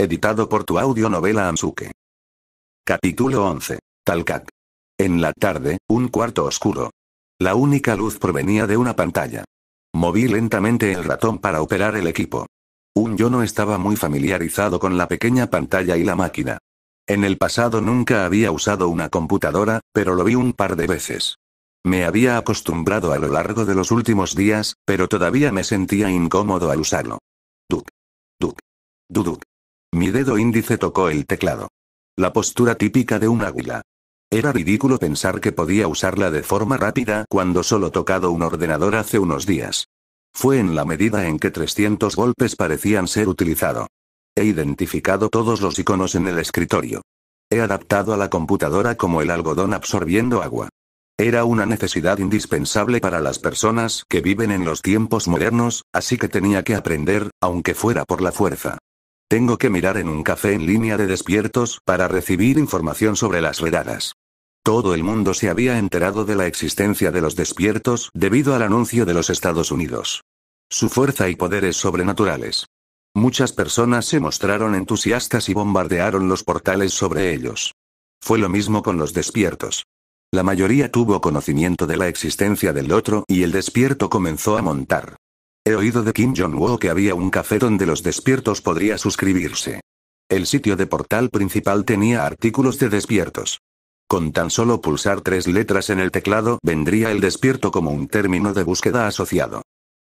Editado por tu audionovela Ansuke. Capítulo 11. Talcac. En la tarde, un cuarto oscuro. La única luz provenía de una pantalla. Moví lentamente el ratón para operar el equipo. Un yo no estaba muy familiarizado con la pequeña pantalla y la máquina. En el pasado nunca había usado una computadora, pero lo vi un par de veces. Me había acostumbrado a lo largo de los últimos días, pero todavía me sentía incómodo al usarlo. Duc. Duk. Duduk. Mi dedo índice tocó el teclado. La postura típica de un águila. Era ridículo pensar que podía usarla de forma rápida cuando solo tocado un ordenador hace unos días. Fue en la medida en que 300 golpes parecían ser utilizado. He identificado todos los iconos en el escritorio. He adaptado a la computadora como el algodón absorbiendo agua. Era una necesidad indispensable para las personas que viven en los tiempos modernos, así que tenía que aprender, aunque fuera por la fuerza. Tengo que mirar en un café en línea de despiertos para recibir información sobre las redadas. Todo el mundo se había enterado de la existencia de los despiertos debido al anuncio de los Estados Unidos. Su fuerza y poderes sobrenaturales. Muchas personas se mostraron entusiastas y bombardearon los portales sobre ellos. Fue lo mismo con los despiertos. La mayoría tuvo conocimiento de la existencia del otro y el despierto comenzó a montar. He oído de Kim Jong-woo que había un café donde los despiertos podría suscribirse. El sitio de portal principal tenía artículos de despiertos. Con tan solo pulsar tres letras en el teclado vendría el despierto como un término de búsqueda asociado.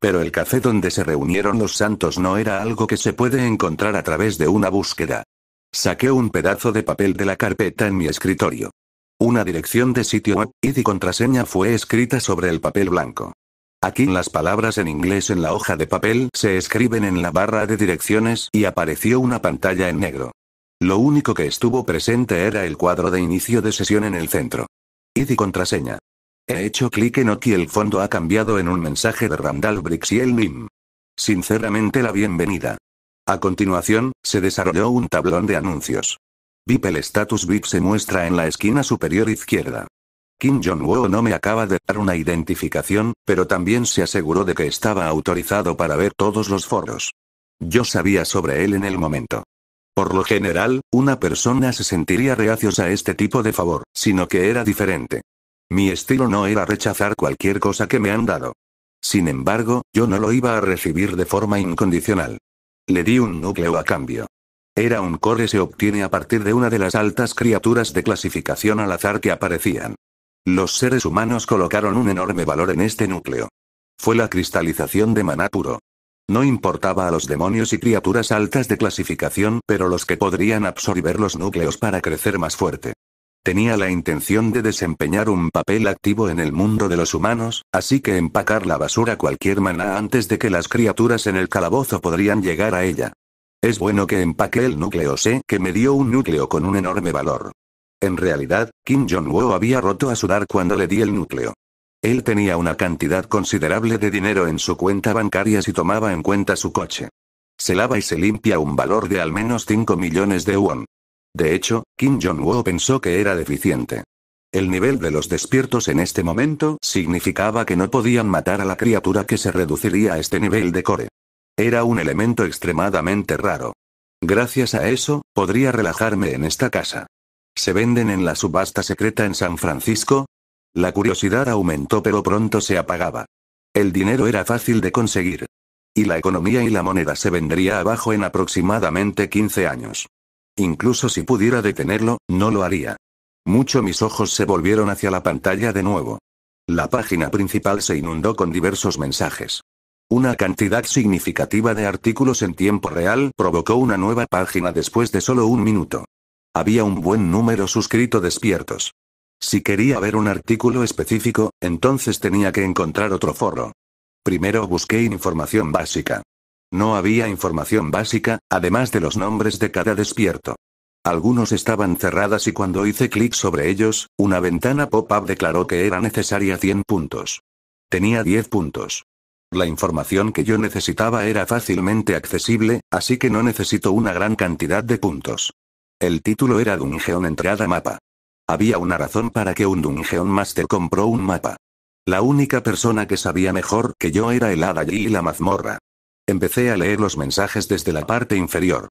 Pero el café donde se reunieron los santos no era algo que se puede encontrar a través de una búsqueda. Saqué un pedazo de papel de la carpeta en mi escritorio. Una dirección de sitio web, ID y contraseña fue escrita sobre el papel blanco. Aquí las palabras en inglés en la hoja de papel se escriben en la barra de direcciones y apareció una pantalla en negro. Lo único que estuvo presente era el cuadro de inicio de sesión en el centro. ID y contraseña. He hecho clic en OK y el fondo ha cambiado en un mensaje de Randall Briggs y el NIM. Sinceramente la bienvenida. A continuación, se desarrolló un tablón de anuncios. VIP el status VIP se muestra en la esquina superior izquierda. Kim Jong-woo no me acaba de dar una identificación, pero también se aseguró de que estaba autorizado para ver todos los foros. Yo sabía sobre él en el momento. Por lo general, una persona se sentiría reacios a este tipo de favor, sino que era diferente. Mi estilo no era rechazar cualquier cosa que me han dado. Sin embargo, yo no lo iba a recibir de forma incondicional. Le di un núcleo a cambio. Era un core se obtiene a partir de una de las altas criaturas de clasificación al azar que aparecían. Los seres humanos colocaron un enorme valor en este núcleo. Fue la cristalización de maná puro. No importaba a los demonios y criaturas altas de clasificación, pero los que podrían absorber los núcleos para crecer más fuerte. Tenía la intención de desempeñar un papel activo en el mundo de los humanos, así que empacar la basura cualquier maná antes de que las criaturas en el calabozo podrían llegar a ella. Es bueno que empaque el núcleo sé que me dio un núcleo con un enorme valor. En realidad, Kim Jong-woo había roto a sudar cuando le di el núcleo. Él tenía una cantidad considerable de dinero en su cuenta bancaria si tomaba en cuenta su coche. Se lava y se limpia un valor de al menos 5 millones de won. De hecho, Kim Jong-woo pensó que era deficiente. El nivel de los despiertos en este momento significaba que no podían matar a la criatura que se reduciría a este nivel de core. Era un elemento extremadamente raro. Gracias a eso, podría relajarme en esta casa se venden en la subasta secreta en San Francisco? La curiosidad aumentó pero pronto se apagaba. El dinero era fácil de conseguir. Y la economía y la moneda se vendría abajo en aproximadamente 15 años. Incluso si pudiera detenerlo, no lo haría. Mucho mis ojos se volvieron hacia la pantalla de nuevo. La página principal se inundó con diversos mensajes. Una cantidad significativa de artículos en tiempo real provocó una nueva página después de solo un minuto. Había un buen número suscrito despiertos. Si quería ver un artículo específico, entonces tenía que encontrar otro forro. Primero busqué información básica. No había información básica, además de los nombres de cada despierto. Algunos estaban cerradas y cuando hice clic sobre ellos, una ventana pop-up declaró que era necesaria 100 puntos. Tenía 10 puntos. La información que yo necesitaba era fácilmente accesible, así que no necesito una gran cantidad de puntos. El título era Dungeon Entrada Mapa. Había una razón para que un Dungeon Master compró un mapa. La única persona que sabía mejor que yo era el hada y la mazmorra. Empecé a leer los mensajes desde la parte inferior.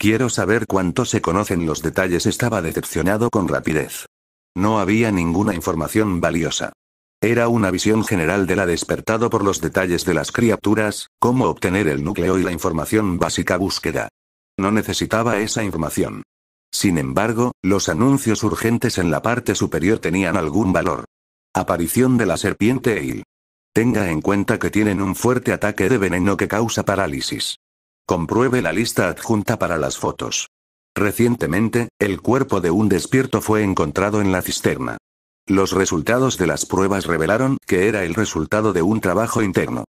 Quiero saber cuánto se conocen los detalles. Estaba decepcionado con rapidez. No había ninguna información valiosa. Era una visión general de la despertado por los detalles de las criaturas, cómo obtener el núcleo y la información básica búsqueda. No necesitaba esa información. Sin embargo, los anuncios urgentes en la parte superior tenían algún valor. Aparición de la serpiente Eil. Tenga en cuenta que tienen un fuerte ataque de veneno que causa parálisis. Compruebe la lista adjunta para las fotos. Recientemente, el cuerpo de un despierto fue encontrado en la cisterna. Los resultados de las pruebas revelaron que era el resultado de un trabajo interno.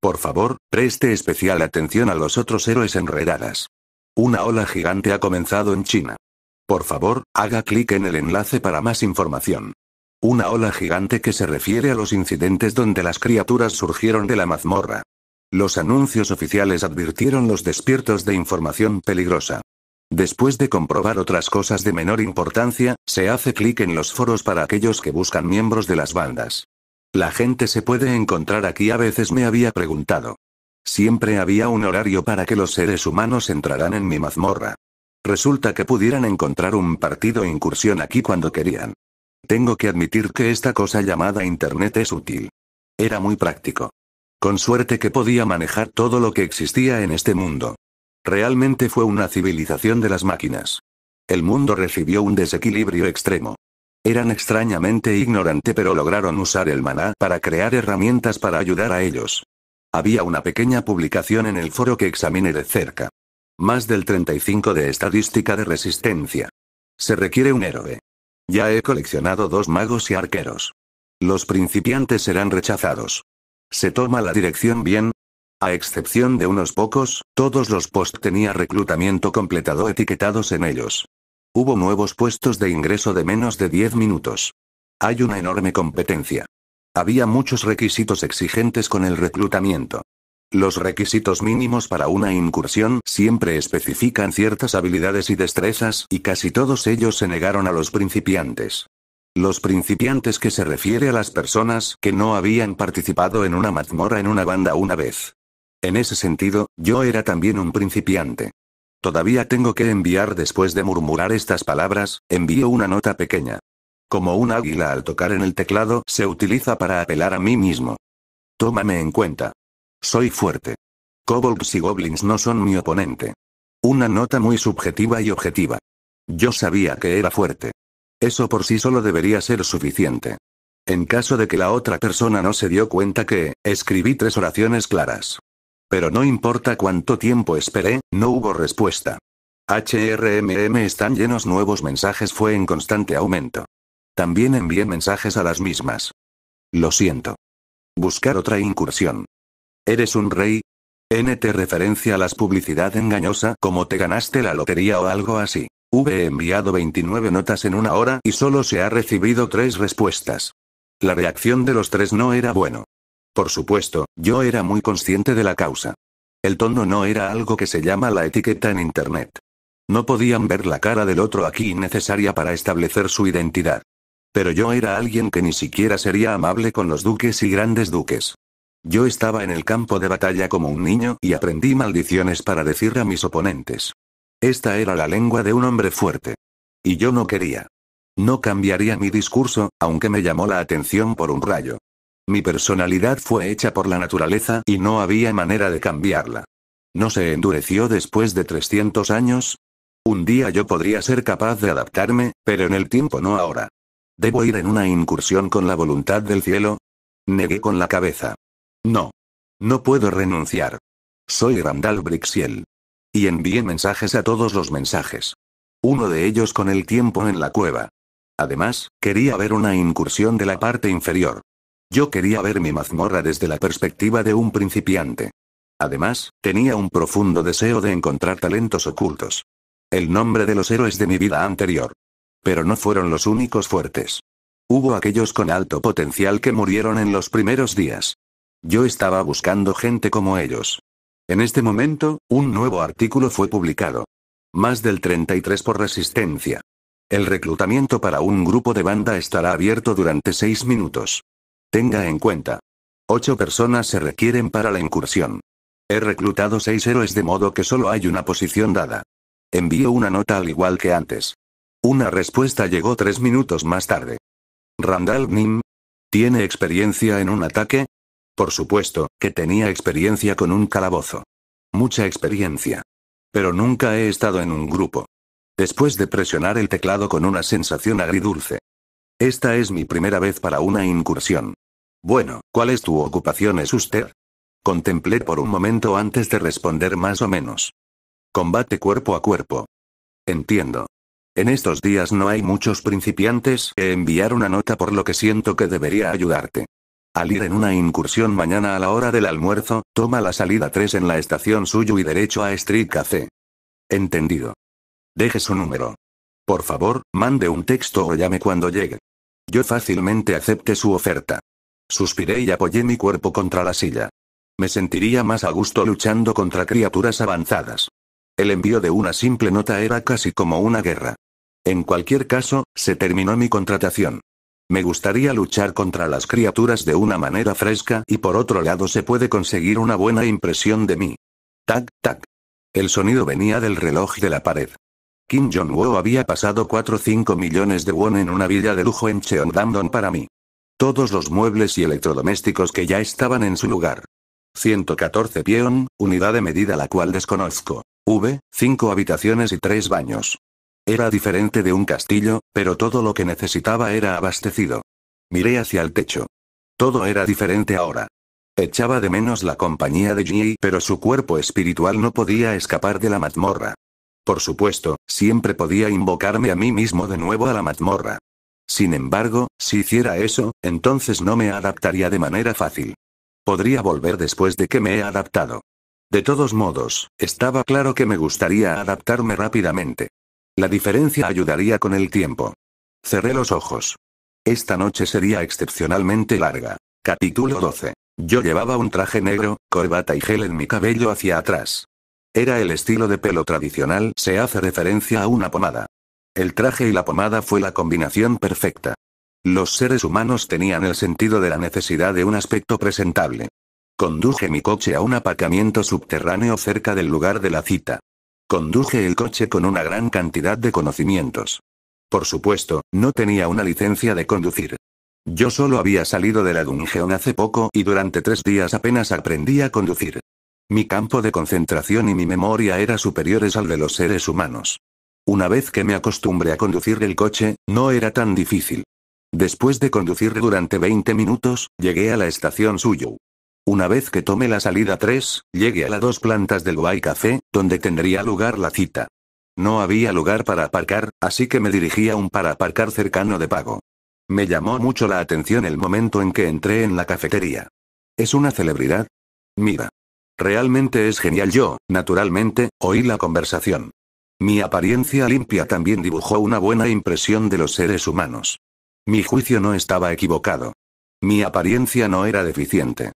Por favor, preste especial atención a los otros héroes enredadas. Una ola gigante ha comenzado en China. Por favor, haga clic en el enlace para más información. Una ola gigante que se refiere a los incidentes donde las criaturas surgieron de la mazmorra. Los anuncios oficiales advirtieron los despiertos de información peligrosa. Después de comprobar otras cosas de menor importancia, se hace clic en los foros para aquellos que buscan miembros de las bandas. La gente se puede encontrar aquí a veces me había preguntado. Siempre había un horario para que los seres humanos entraran en mi mazmorra. Resulta que pudieran encontrar un partido incursión aquí cuando querían. Tengo que admitir que esta cosa llamada Internet es útil. Era muy práctico. Con suerte que podía manejar todo lo que existía en este mundo. Realmente fue una civilización de las máquinas. El mundo recibió un desequilibrio extremo. Eran extrañamente ignorante pero lograron usar el maná para crear herramientas para ayudar a ellos. Había una pequeña publicación en el foro que examine de cerca. Más del 35 de estadística de resistencia. Se requiere un héroe. Ya he coleccionado dos magos y arqueros. Los principiantes serán rechazados. ¿Se toma la dirección bien? A excepción de unos pocos, todos los post tenía reclutamiento completado etiquetados en ellos. Hubo nuevos puestos de ingreso de menos de 10 minutos. Hay una enorme competencia. Había muchos requisitos exigentes con el reclutamiento. Los requisitos mínimos para una incursión siempre especifican ciertas habilidades y destrezas, y casi todos ellos se negaron a los principiantes. Los principiantes que se refiere a las personas que no habían participado en una mazmorra en una banda una vez. En ese sentido, yo era también un principiante. Todavía tengo que enviar después de murmurar estas palabras, envío una nota pequeña. Como un águila al tocar en el teclado se utiliza para apelar a mí mismo. Tómame en cuenta. Soy fuerte. Kobolds y goblins no son mi oponente. Una nota muy subjetiva y objetiva. Yo sabía que era fuerte. Eso por sí solo debería ser suficiente. En caso de que la otra persona no se dio cuenta que, escribí tres oraciones claras. Pero no importa cuánto tiempo esperé, no hubo respuesta. HRMM están llenos nuevos mensajes fue en constante aumento. También envié mensajes a las mismas. Lo siento. Buscar otra incursión. ¿Eres un rey? NT referencia a las publicidad engañosa como te ganaste la lotería o algo así. Hube enviado 29 notas en una hora y solo se ha recibido tres respuestas. La reacción de los tres no era bueno. Por supuesto, yo era muy consciente de la causa. El tono no era algo que se llama la etiqueta en Internet. No podían ver la cara del otro aquí necesaria para establecer su identidad. Pero yo era alguien que ni siquiera sería amable con los duques y grandes duques. Yo estaba en el campo de batalla como un niño y aprendí maldiciones para decir a mis oponentes. Esta era la lengua de un hombre fuerte. Y yo no quería. No cambiaría mi discurso, aunque me llamó la atención por un rayo. Mi personalidad fue hecha por la naturaleza y no había manera de cambiarla. ¿No se endureció después de 300 años? Un día yo podría ser capaz de adaptarme, pero en el tiempo no ahora. ¿Debo ir en una incursión con la voluntad del cielo? Negué con la cabeza. No. No puedo renunciar. Soy Randall Brixiel. Y envié mensajes a todos los mensajes. Uno de ellos con el tiempo en la cueva. Además, quería ver una incursión de la parte inferior. Yo quería ver mi mazmorra desde la perspectiva de un principiante. Además, tenía un profundo deseo de encontrar talentos ocultos. El nombre de los héroes de mi vida anterior. Pero no fueron los únicos fuertes. Hubo aquellos con alto potencial que murieron en los primeros días. Yo estaba buscando gente como ellos. En este momento, un nuevo artículo fue publicado. Más del 33 por resistencia. El reclutamiento para un grupo de banda estará abierto durante 6 minutos. Tenga en cuenta. 8 personas se requieren para la incursión. He reclutado 6 héroes de modo que solo hay una posición dada. Envío una nota al igual que antes. Una respuesta llegó tres minutos más tarde. Randall Nim. ¿Tiene experiencia en un ataque? Por supuesto, que tenía experiencia con un calabozo. Mucha experiencia. Pero nunca he estado en un grupo. Después de presionar el teclado con una sensación agridulce. Esta es mi primera vez para una incursión. Bueno, ¿cuál es tu ocupación es usted? Contemplé por un momento antes de responder más o menos. Combate cuerpo a cuerpo. Entiendo. En estos días no hay muchos principiantes. que enviar una nota por lo que siento que debería ayudarte. Al ir en una incursión mañana a la hora del almuerzo, toma la salida 3 en la estación suyo y derecho a Street Café. Entendido. Deje su número. Por favor, mande un texto o llame cuando llegue. Yo fácilmente acepté su oferta. Suspiré y apoyé mi cuerpo contra la silla. Me sentiría más a gusto luchando contra criaturas avanzadas. El envío de una simple nota era casi como una guerra. En cualquier caso, se terminó mi contratación. Me gustaría luchar contra las criaturas de una manera fresca y por otro lado se puede conseguir una buena impresión de mí. Tac, tac. El sonido venía del reloj de la pared. Kim Jong-woo había pasado 4-5 millones de won en una villa de lujo en Cheongdam-dong para mí. Todos los muebles y electrodomésticos que ya estaban en su lugar. 114 pion, unidad de medida la cual desconozco. V, 5 habitaciones y 3 baños. Era diferente de un castillo, pero todo lo que necesitaba era abastecido. Miré hacia el techo. Todo era diferente ahora. Echaba de menos la compañía de Ji, pero su cuerpo espiritual no podía escapar de la mazmorra. Por supuesto, siempre podía invocarme a mí mismo de nuevo a la mazmorra. Sin embargo, si hiciera eso, entonces no me adaptaría de manera fácil. Podría volver después de que me he adaptado. De todos modos, estaba claro que me gustaría adaptarme rápidamente. La diferencia ayudaría con el tiempo. Cerré los ojos. Esta noche sería excepcionalmente larga. Capítulo 12. Yo llevaba un traje negro, corbata y gel en mi cabello hacia atrás. Era el estilo de pelo tradicional, se hace referencia a una pomada. El traje y la pomada fue la combinación perfecta. Los seres humanos tenían el sentido de la necesidad de un aspecto presentable. Conduje mi coche a un aparcamiento subterráneo cerca del lugar de la cita. Conduje el coche con una gran cantidad de conocimientos. Por supuesto, no tenía una licencia de conducir. Yo solo había salido de la Dungeon hace poco y durante tres días apenas aprendí a conducir. Mi campo de concentración y mi memoria eran superiores al de los seres humanos. Una vez que me acostumbré a conducir el coche, no era tan difícil. Después de conducir durante 20 minutos, llegué a la estación Suyu. Una vez que tome la salida 3, llegué a las dos plantas del Guay Café, donde tendría lugar la cita. No había lugar para aparcar, así que me dirigí a un para aparcar cercano de pago. Me llamó mucho la atención el momento en que entré en la cafetería. ¿Es una celebridad? Mira. Realmente es genial yo, naturalmente, oí la conversación. Mi apariencia limpia también dibujó una buena impresión de los seres humanos. Mi juicio no estaba equivocado. Mi apariencia no era deficiente.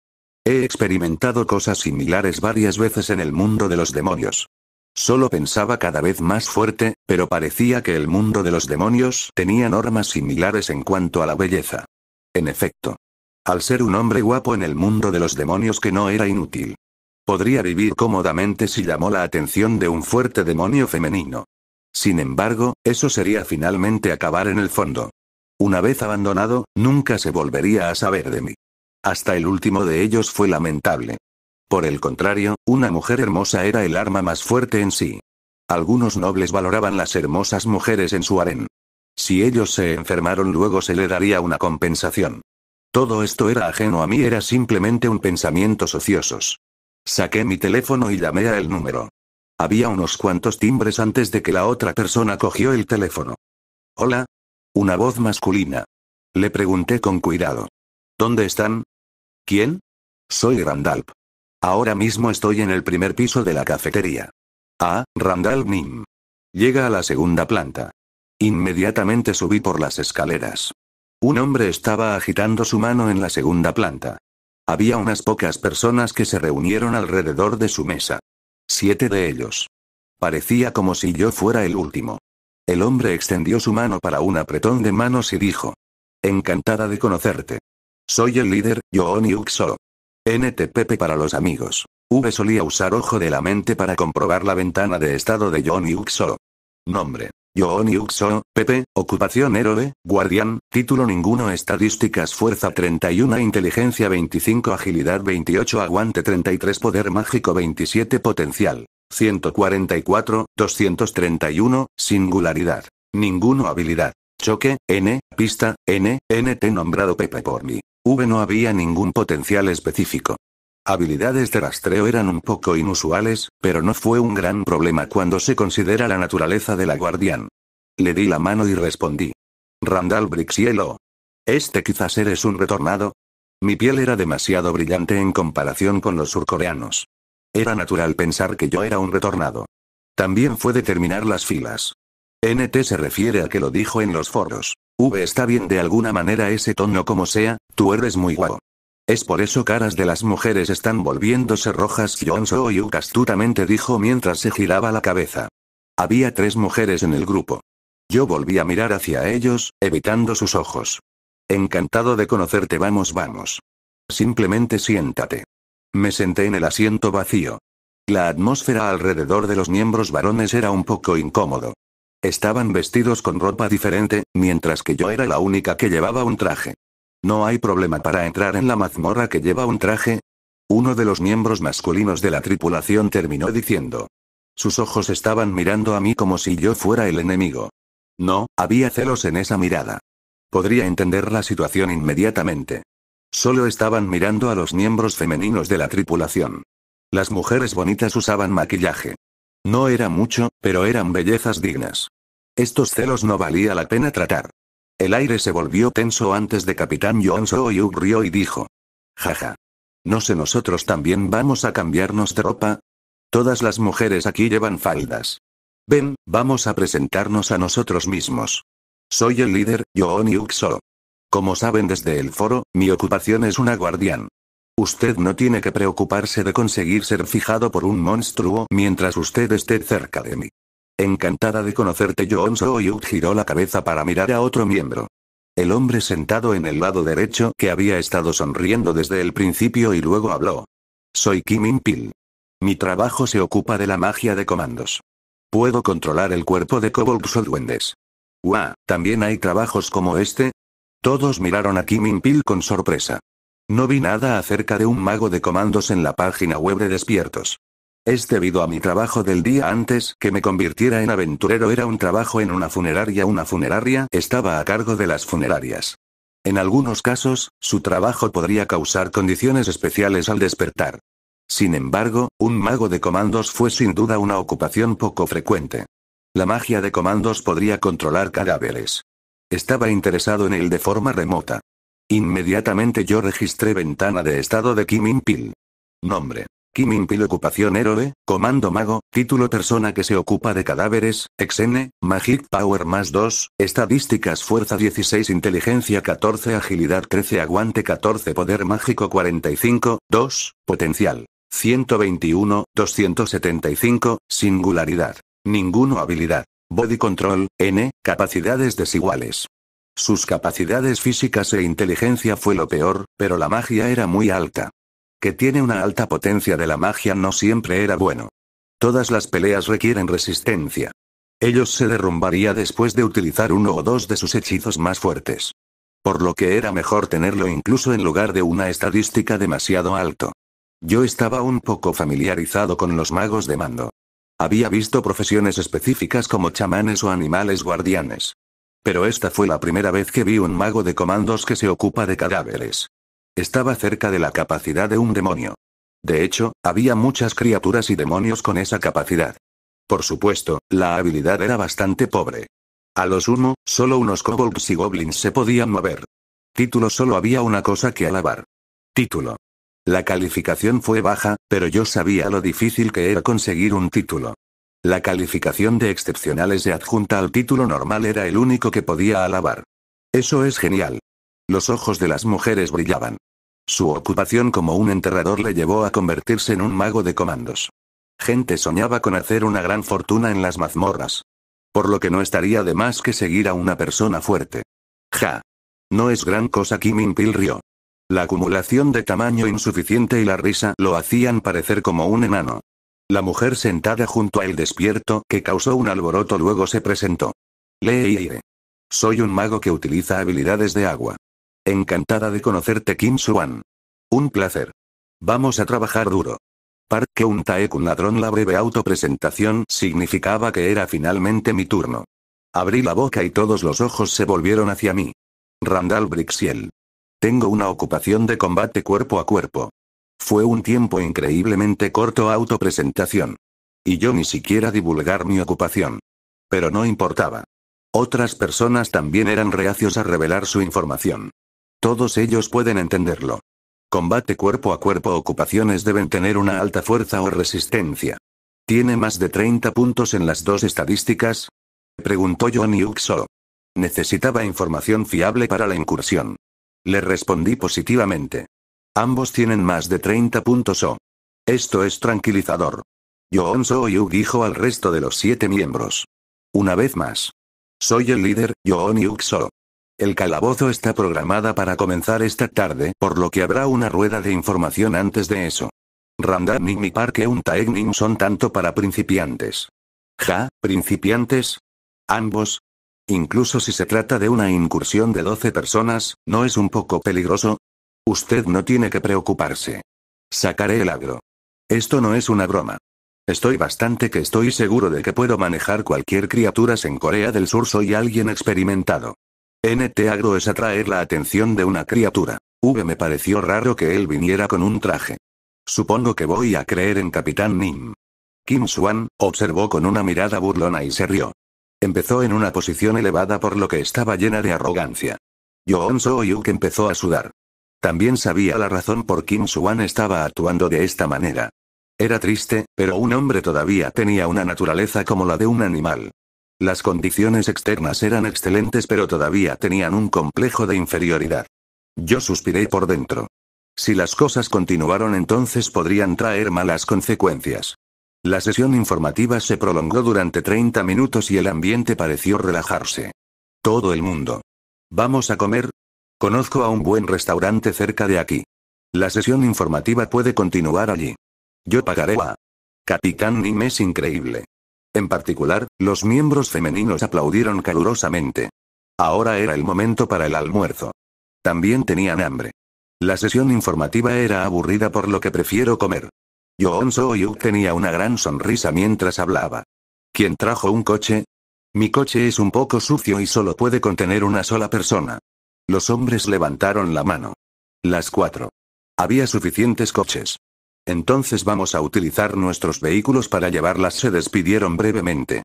He experimentado cosas similares varias veces en el mundo de los demonios. Solo pensaba cada vez más fuerte, pero parecía que el mundo de los demonios tenía normas similares en cuanto a la belleza. En efecto. Al ser un hombre guapo en el mundo de los demonios que no era inútil. Podría vivir cómodamente si llamó la atención de un fuerte demonio femenino. Sin embargo, eso sería finalmente acabar en el fondo. Una vez abandonado, nunca se volvería a saber de mí. Hasta el último de ellos fue lamentable. Por el contrario, una mujer hermosa era el arma más fuerte en sí. Algunos nobles valoraban las hermosas mujeres en su harén. Si ellos se enfermaron luego se le daría una compensación. Todo esto era ajeno a mí, era simplemente un pensamiento ociosos. Saqué mi teléfono y llamé al número. Había unos cuantos timbres antes de que la otra persona cogió el teléfono. Hola. Una voz masculina. Le pregunté con cuidado. ¿Dónde están? ¿Quién? Soy Randalp. Ahora mismo estoy en el primer piso de la cafetería. Ah, Randalp Nim. Llega a la segunda planta. Inmediatamente subí por las escaleras. Un hombre estaba agitando su mano en la segunda planta. Había unas pocas personas que se reunieron alrededor de su mesa. Siete de ellos. Parecía como si yo fuera el último. El hombre extendió su mano para un apretón de manos y dijo. Encantada de conocerte. Soy el líder, Yoon Solo. NTPP para los amigos. V solía usar ojo de la mente para comprobar la ventana de estado de Yoon Yuxo. Nombre. Yoon Yuxo, PP, ocupación héroe, guardián, título ninguno estadísticas fuerza 31 inteligencia 25 agilidad 28 aguante 33 poder mágico 27 potencial. 144, 231, singularidad. Ninguno habilidad. Choque, N, pista, N, NT nombrado Pepe por mí. V no había ningún potencial específico. Habilidades de rastreo eran un poco inusuales, pero no fue un gran problema cuando se considera la naturaleza de la guardián. Le di la mano y respondí. Randall Brixielo. Este quizás eres un retornado. Mi piel era demasiado brillante en comparación con los surcoreanos. Era natural pensar que yo era un retornado. También fue determinar las filas. NT se refiere a que lo dijo en los foros. V uh, está bien de alguna manera ese tono como sea, tú eres muy guapo. Es por eso caras de las mujeres están volviéndose rojas John Yuk astutamente dijo mientras se giraba la cabeza. Había tres mujeres en el grupo. Yo volví a mirar hacia ellos, evitando sus ojos. Encantado de conocerte vamos vamos. Simplemente siéntate. Me senté en el asiento vacío. La atmósfera alrededor de los miembros varones era un poco incómodo. Estaban vestidos con ropa diferente, mientras que yo era la única que llevaba un traje. No hay problema para entrar en la mazmorra que lleva un traje. Uno de los miembros masculinos de la tripulación terminó diciendo. Sus ojos estaban mirando a mí como si yo fuera el enemigo. No, había celos en esa mirada. Podría entender la situación inmediatamente. Solo estaban mirando a los miembros femeninos de la tripulación. Las mujeres bonitas usaban maquillaje. No era mucho, pero eran bellezas dignas. Estos celos no valía la pena tratar. El aire se volvió tenso antes de Capitán Johnson y rió y dijo. Jaja. No sé nosotros también vamos a cambiarnos de ropa. Todas las mujeres aquí llevan faldas. Ven, vamos a presentarnos a nosotros mismos. Soy el líder, Yoon yuk Como saben desde el foro, mi ocupación es una guardián. Usted no tiene que preocuparse de conseguir ser fijado por un monstruo mientras usted esté cerca de mí. Encantada de conocerte, John soo giró la cabeza para mirar a otro miembro. El hombre sentado en el lado derecho que había estado sonriendo desde el principio y luego habló. Soy Kim in Mi trabajo se ocupa de la magia de comandos. Puedo controlar el cuerpo de kobolds o duendes. ¿También hay trabajos como este? Todos miraron a Kim in con sorpresa. No vi nada acerca de un mago de comandos en la página web de Despiertos. Es debido a mi trabajo del día antes que me convirtiera en aventurero era un trabajo en una funeraria. Una funeraria estaba a cargo de las funerarias. En algunos casos, su trabajo podría causar condiciones especiales al despertar. Sin embargo, un mago de comandos fue sin duda una ocupación poco frecuente. La magia de comandos podría controlar cadáveres. Estaba interesado en él de forma remota. Inmediatamente yo registré ventana de estado de Kim Nombre. Kim ocupación héroe, comando mago, título persona que se ocupa de cadáveres, n, magic power más 2, estadísticas fuerza 16 inteligencia 14 agilidad 13 aguante 14 poder mágico 45, 2, potencial. 121, 275, singularidad. Ninguno habilidad. Body control, N, capacidades desiguales. Sus capacidades físicas e inteligencia fue lo peor, pero la magia era muy alta. Que tiene una alta potencia de la magia no siempre era bueno. Todas las peleas requieren resistencia. Ellos se derrumbaría después de utilizar uno o dos de sus hechizos más fuertes. Por lo que era mejor tenerlo incluso en lugar de una estadística demasiado alto. Yo estaba un poco familiarizado con los magos de mando. Había visto profesiones específicas como chamanes o animales guardianes. Pero esta fue la primera vez que vi un mago de comandos que se ocupa de cadáveres. Estaba cerca de la capacidad de un demonio. De hecho, había muchas criaturas y demonios con esa capacidad. Por supuesto, la habilidad era bastante pobre. A lo sumo, solo unos kobolds y goblins se podían mover. Título solo había una cosa que alabar. Título. La calificación fue baja, pero yo sabía lo difícil que era conseguir un título. La calificación de excepcionales de adjunta al título normal era el único que podía alabar. Eso es genial. Los ojos de las mujeres brillaban. Su ocupación como un enterrador le llevó a convertirse en un mago de comandos. Gente soñaba con hacer una gran fortuna en las mazmorras. Por lo que no estaría de más que seguir a una persona fuerte. Ja. No es gran cosa Kim Pil rió. La acumulación de tamaño insuficiente y la risa lo hacían parecer como un enano. La mujer sentada junto a él despierto que causó un alboroto luego se presentó. Leire. Soy un mago que utiliza habilidades de agua. Encantada de conocerte Kim Suan. Un placer. Vamos a trabajar duro. Park un tae un ladrón la breve autopresentación significaba que era finalmente mi turno. Abrí la boca y todos los ojos se volvieron hacia mí. Randall Brixiel. Tengo una ocupación de combate cuerpo a cuerpo. Fue un tiempo increíblemente corto autopresentación. Y yo ni siquiera divulgar mi ocupación. Pero no importaba. Otras personas también eran reacios a revelar su información. Todos ellos pueden entenderlo. Combate cuerpo a cuerpo ocupaciones deben tener una alta fuerza o resistencia. ¿Tiene más de 30 puntos en las dos estadísticas? Preguntó Johnny Uxo. Necesitaba información fiable para la incursión. Le respondí positivamente. Ambos tienen más de 30 puntos O. Esto es tranquilizador. Yoon so yu dijo al resto de los siete miembros. Una vez más. Soy el líder, Yoon Yuk So. El calabozo está programada para comenzar esta tarde, por lo que habrá una rueda de información antes de eso. Randan y Parque e nin son tanto para principiantes. Ja, principiantes. Ambos. Incluso si se trata de una incursión de 12 personas, ¿no es un poco peligroso? Usted no tiene que preocuparse. Sacaré el agro. Esto no es una broma. Estoy bastante que estoy seguro de que puedo manejar cualquier criatura en Corea del Sur. Soy alguien experimentado. NT agro es atraer la atención de una criatura. V me pareció raro que él viniera con un traje. Supongo que voy a creer en Capitán Nim. Kim Swan, observó con una mirada burlona y se rió. Empezó en una posición elevada por lo que estaba llena de arrogancia. Yoon soo yuk empezó a sudar. También sabía la razón por Kim Suan estaba actuando de esta manera. Era triste, pero un hombre todavía tenía una naturaleza como la de un animal. Las condiciones externas eran excelentes pero todavía tenían un complejo de inferioridad. Yo suspiré por dentro. Si las cosas continuaron entonces podrían traer malas consecuencias. La sesión informativa se prolongó durante 30 minutos y el ambiente pareció relajarse. Todo el mundo. Vamos a comer, Conozco a un buen restaurante cerca de aquí. La sesión informativa puede continuar allí. Yo pagaré a Capitán Nim es increíble. En particular, los miembros femeninos aplaudieron calurosamente. Ahora era el momento para el almuerzo. También tenían hambre. La sesión informativa era aburrida por lo que prefiero comer. Yoon Soo-yu tenía una gran sonrisa mientras hablaba. ¿Quién trajo un coche? Mi coche es un poco sucio y solo puede contener una sola persona. Los hombres levantaron la mano. Las cuatro. Había suficientes coches. Entonces vamos a utilizar nuestros vehículos para llevarlas. Se despidieron brevemente.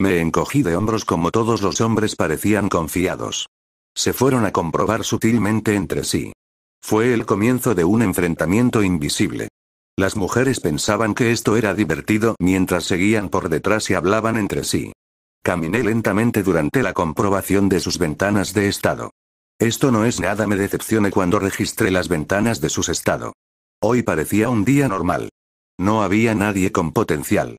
Me encogí de hombros como todos los hombres parecían confiados. Se fueron a comprobar sutilmente entre sí. Fue el comienzo de un enfrentamiento invisible. Las mujeres pensaban que esto era divertido mientras seguían por detrás y hablaban entre sí. Caminé lentamente durante la comprobación de sus ventanas de estado. Esto no es nada me decepcioné cuando registré las ventanas de sus estado. Hoy parecía un día normal. No había nadie con potencial.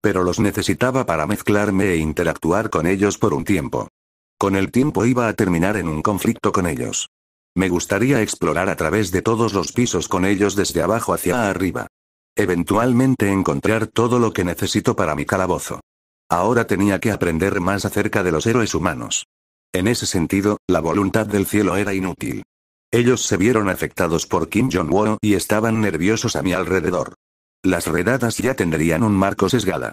Pero los necesitaba para mezclarme e interactuar con ellos por un tiempo. Con el tiempo iba a terminar en un conflicto con ellos. Me gustaría explorar a través de todos los pisos con ellos desde abajo hacia arriba. Eventualmente encontrar todo lo que necesito para mi calabozo. Ahora tenía que aprender más acerca de los héroes humanos. En ese sentido, la voluntad del cielo era inútil. Ellos se vieron afectados por Kim Jong-woo y estaban nerviosos a mi alrededor. Las redadas ya tendrían un marco sesgada.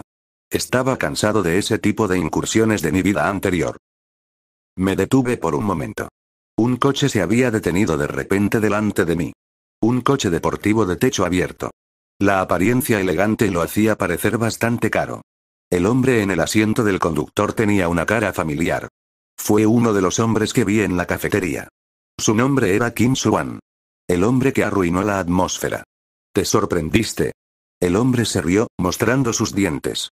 Estaba cansado de ese tipo de incursiones de mi vida anterior. Me detuve por un momento. Un coche se había detenido de repente delante de mí. Un coche deportivo de techo abierto. La apariencia elegante lo hacía parecer bastante caro. El hombre en el asiento del conductor tenía una cara familiar. Fue uno de los hombres que vi en la cafetería. Su nombre era Kim Suan. El hombre que arruinó la atmósfera. Te sorprendiste. El hombre se rió, mostrando sus dientes.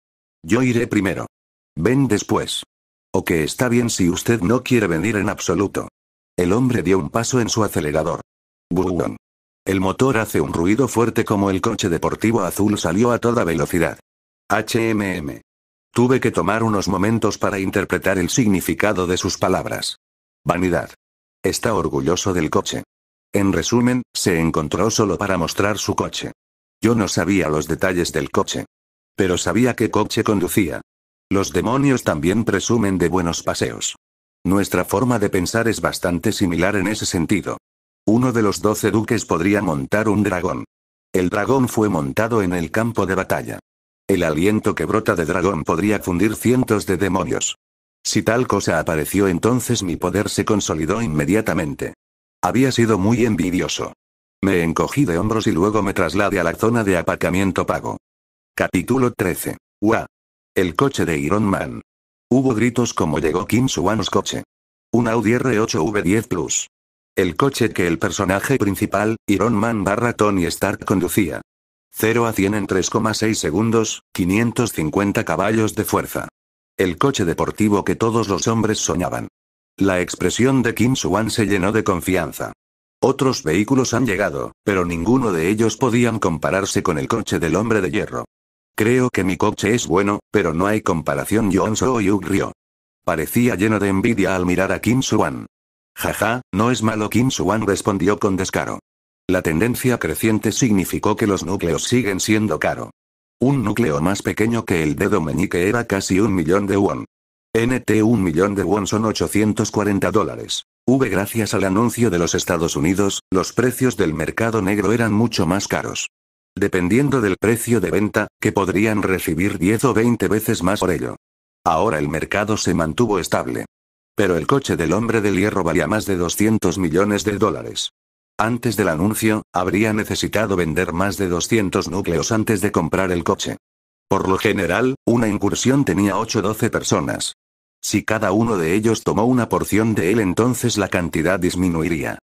Yo iré primero. Ven después. O que está bien si usted no quiere venir en absoluto. El hombre dio un paso en su acelerador. Buon. El motor hace un ruido fuerte como el coche deportivo azul salió a toda velocidad. HMM. Tuve que tomar unos momentos para interpretar el significado de sus palabras. Vanidad. Está orgulloso del coche. En resumen, se encontró solo para mostrar su coche. Yo no sabía los detalles del coche. Pero sabía qué coche conducía. Los demonios también presumen de buenos paseos. Nuestra forma de pensar es bastante similar en ese sentido. Uno de los doce duques podría montar un dragón. El dragón fue montado en el campo de batalla. El aliento que brota de dragón podría fundir cientos de demonios. Si tal cosa apareció entonces mi poder se consolidó inmediatamente. Había sido muy envidioso. Me encogí de hombros y luego me trasladé a la zona de apacamiento pago. Capítulo 13. Ua. El coche de Iron Man. Hubo gritos como llegó Kim Suanos coche. Un Audi R8 V10 Plus. El coche que el personaje principal, Iron Man barra Tony Stark conducía. 0 a 100 en 3,6 segundos, 550 caballos de fuerza. El coche deportivo que todos los hombres soñaban. La expresión de Kim Su-wan se llenó de confianza. Otros vehículos han llegado, pero ninguno de ellos podían compararse con el coche del hombre de hierro. Creo que mi coche es bueno, pero no hay comparación John So Ryo. Parecía lleno de envidia al mirar a Kim Su-wan. Jaja, no es malo Kim Su-wan respondió con descaro. La tendencia creciente significó que los núcleos siguen siendo caro. Un núcleo más pequeño que el dedo meñique era casi un millón de won. NT un millón de won son 840 dólares. V gracias al anuncio de los Estados Unidos, los precios del mercado negro eran mucho más caros. Dependiendo del precio de venta, que podrían recibir 10 o 20 veces más por ello. Ahora el mercado se mantuvo estable. Pero el coche del hombre del hierro valía más de 200 millones de dólares. Antes del anuncio, habría necesitado vender más de 200 núcleos antes de comprar el coche. Por lo general, una incursión tenía 8-12 personas. Si cada uno de ellos tomó una porción de él entonces la cantidad disminuiría.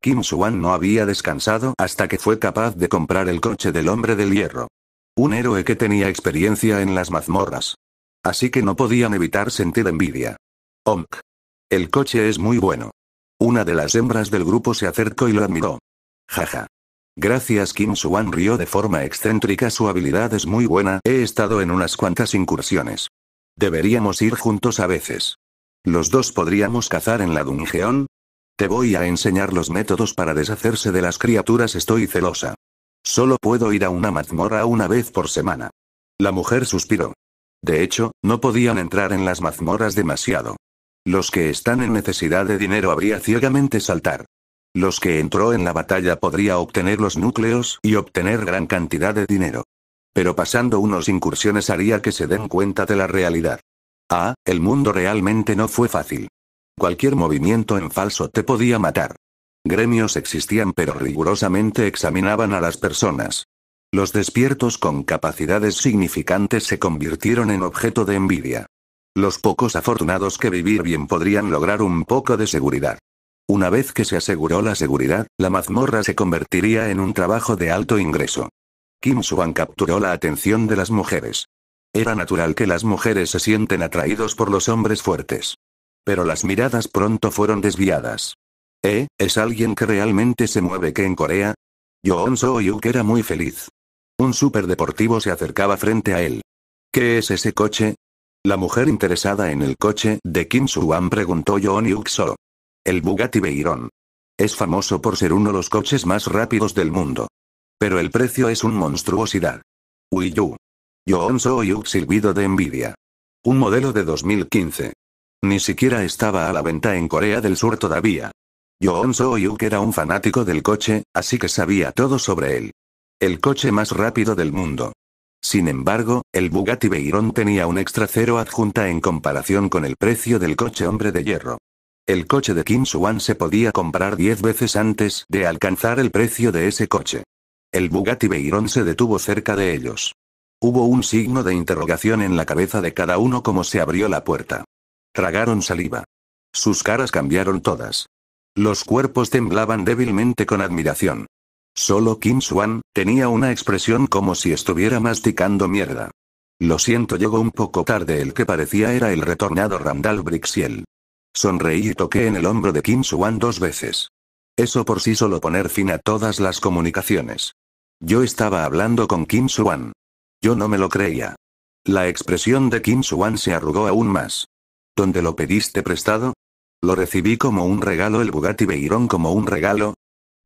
Kim Suan no había descansado hasta que fue capaz de comprar el coche del hombre del hierro. Un héroe que tenía experiencia en las mazmorras. Así que no podían evitar sentir envidia. Onk. El coche es muy bueno. Una de las hembras del grupo se acercó y lo admiró. Jaja. Gracias Kim Suan rió de forma excéntrica su habilidad es muy buena, he estado en unas cuantas incursiones. Deberíamos ir juntos a veces. Los dos podríamos cazar en la Dungeon? Te voy a enseñar los métodos para deshacerse de las criaturas estoy celosa. Solo puedo ir a una mazmorra una vez por semana. La mujer suspiró. De hecho, no podían entrar en las mazmorras demasiado. Los que están en necesidad de dinero habría ciegamente saltar. Los que entró en la batalla podría obtener los núcleos y obtener gran cantidad de dinero. Pero pasando unos incursiones haría que se den cuenta de la realidad. Ah, el mundo realmente no fue fácil. Cualquier movimiento en falso te podía matar. Gremios existían pero rigurosamente examinaban a las personas. Los despiertos con capacidades significantes se convirtieron en objeto de envidia. Los pocos afortunados que vivir bien podrían lograr un poco de seguridad. Una vez que se aseguró la seguridad, la mazmorra se convertiría en un trabajo de alto ingreso. Kim Suan capturó la atención de las mujeres. Era natural que las mujeres se sienten atraídos por los hombres fuertes. Pero las miradas pronto fueron desviadas. ¿Eh? ¿Es alguien que realmente se mueve que en Corea? Yoon soo yuk era muy feliz. Un superdeportivo se acercaba frente a él. ¿Qué es ese coche? La mujer interesada en el coche de Kim Su-wan, preguntó Yoon Yuk-so. El Bugatti Veyron. Es famoso por ser uno de los coches más rápidos del mundo. Pero el precio es un monstruosidad. Uy yu. Yoon So Yuk silbido de envidia. Un modelo de 2015. Ni siquiera estaba a la venta en Corea del Sur todavía. Yoon So Yuk era un fanático del coche, así que sabía todo sobre él. El coche más rápido del mundo. Sin embargo, el Bugatti Veyron tenía un extra cero adjunta en comparación con el precio del coche hombre de hierro. El coche de Kim Suwan se podía comprar 10 veces antes de alcanzar el precio de ese coche. El Bugatti Veyron se detuvo cerca de ellos. Hubo un signo de interrogación en la cabeza de cada uno como se abrió la puerta. Tragaron saliva. Sus caras cambiaron todas. Los cuerpos temblaban débilmente con admiración. Solo Kim Swan, tenía una expresión como si estuviera masticando mierda. Lo siento, llegó un poco tarde el que parecía era el retornado Randall Brixiel. Sonreí y toqué en el hombro de Kim Swan dos veces. Eso por sí solo poner fin a todas las comunicaciones. Yo estaba hablando con Kim Swan. Yo no me lo creía. La expresión de Kim Swan se arrugó aún más. ¿Dónde lo pediste prestado? Lo recibí como un regalo el Bugatti Veyron como un regalo,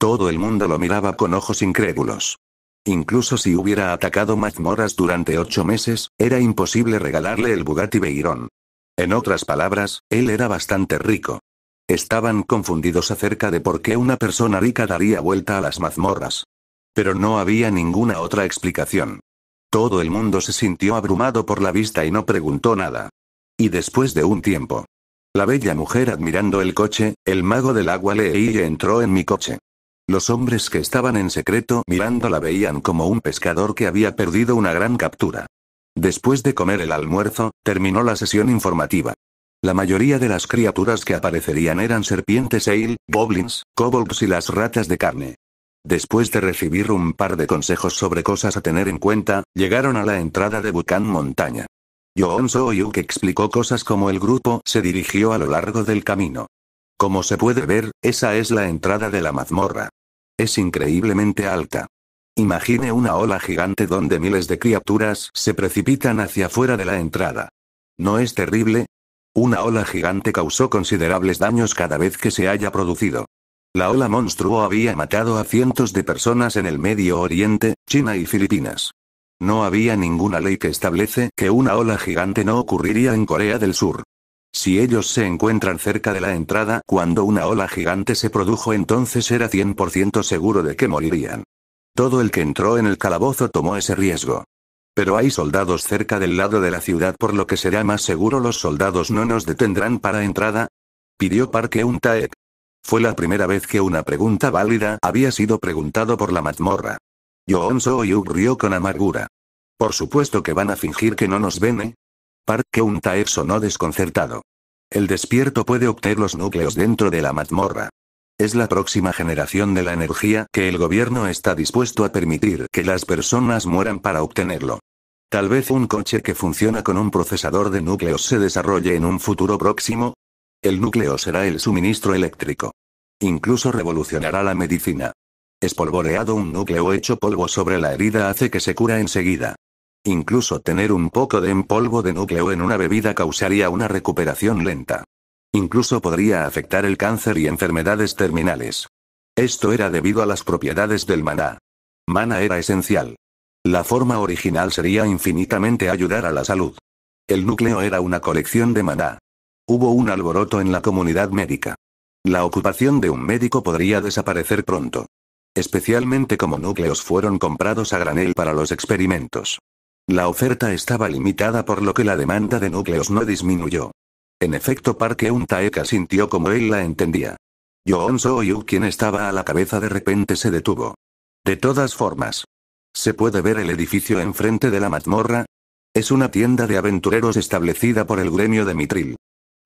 todo el mundo lo miraba con ojos incrédulos. Incluso si hubiera atacado mazmorras durante ocho meses, era imposible regalarle el Bugatti Beirón. En otras palabras, él era bastante rico. Estaban confundidos acerca de por qué una persona rica daría vuelta a las mazmorras. Pero no había ninguna otra explicación. Todo el mundo se sintió abrumado por la vista y no preguntó nada. Y después de un tiempo. La bella mujer admirando el coche, el mago del agua leí y entró en mi coche. Los hombres que estaban en secreto mirándola veían como un pescador que había perdido una gran captura. Después de comer el almuerzo, terminó la sesión informativa. La mayoría de las criaturas que aparecerían eran serpientes ale, boblins, kobolds y las ratas de carne. Después de recibir un par de consejos sobre cosas a tener en cuenta, llegaron a la entrada de Bucan Montaña. Yoon Soyuk explicó cosas como el grupo se dirigió a lo largo del camino. Como se puede ver, esa es la entrada de la mazmorra. Es increíblemente alta. Imagine una ola gigante donde miles de criaturas se precipitan hacia fuera de la entrada. ¿No es terrible? Una ola gigante causó considerables daños cada vez que se haya producido. La ola monstruo había matado a cientos de personas en el Medio Oriente, China y Filipinas. No había ninguna ley que establece que una ola gigante no ocurriría en Corea del Sur. Si ellos se encuentran cerca de la entrada cuando una ola gigante se produjo entonces era 100% seguro de que morirían. Todo el que entró en el calabozo tomó ese riesgo. Pero hay soldados cerca del lado de la ciudad por lo que será más seguro los soldados no nos detendrán para entrada. Pidió Parque un Taek. Fue la primera vez que una pregunta válida había sido preguntado por la mazmorra. Yoon y rió con amargura. Por supuesto que van a fingir que no nos ven, ¿eh? que un Taexo no desconcertado. El despierto puede obtener los núcleos dentro de la mazmorra. Es la próxima generación de la energía que el gobierno está dispuesto a permitir que las personas mueran para obtenerlo. Tal vez un coche que funciona con un procesador de núcleos se desarrolle en un futuro próximo. El núcleo será el suministro eléctrico. Incluso revolucionará la medicina. Espolvoreado un núcleo hecho polvo sobre la herida hace que se cura enseguida. Incluso tener un poco de empolvo de núcleo en una bebida causaría una recuperación lenta. Incluso podría afectar el cáncer y enfermedades terminales. Esto era debido a las propiedades del maná. Mana era esencial. La forma original sería infinitamente ayudar a la salud. El núcleo era una colección de maná. Hubo un alboroto en la comunidad médica. La ocupación de un médico podría desaparecer pronto. Especialmente como núcleos fueron comprados a granel para los experimentos. La oferta estaba limitada por lo que la demanda de núcleos no disminuyó. En efecto, Parque Taeka sintió como él la entendía. Yoon soo quien estaba a la cabeza, de repente se detuvo. De todas formas, ¿se puede ver el edificio enfrente de la mazmorra? Es una tienda de aventureros establecida por el gremio de Mitril.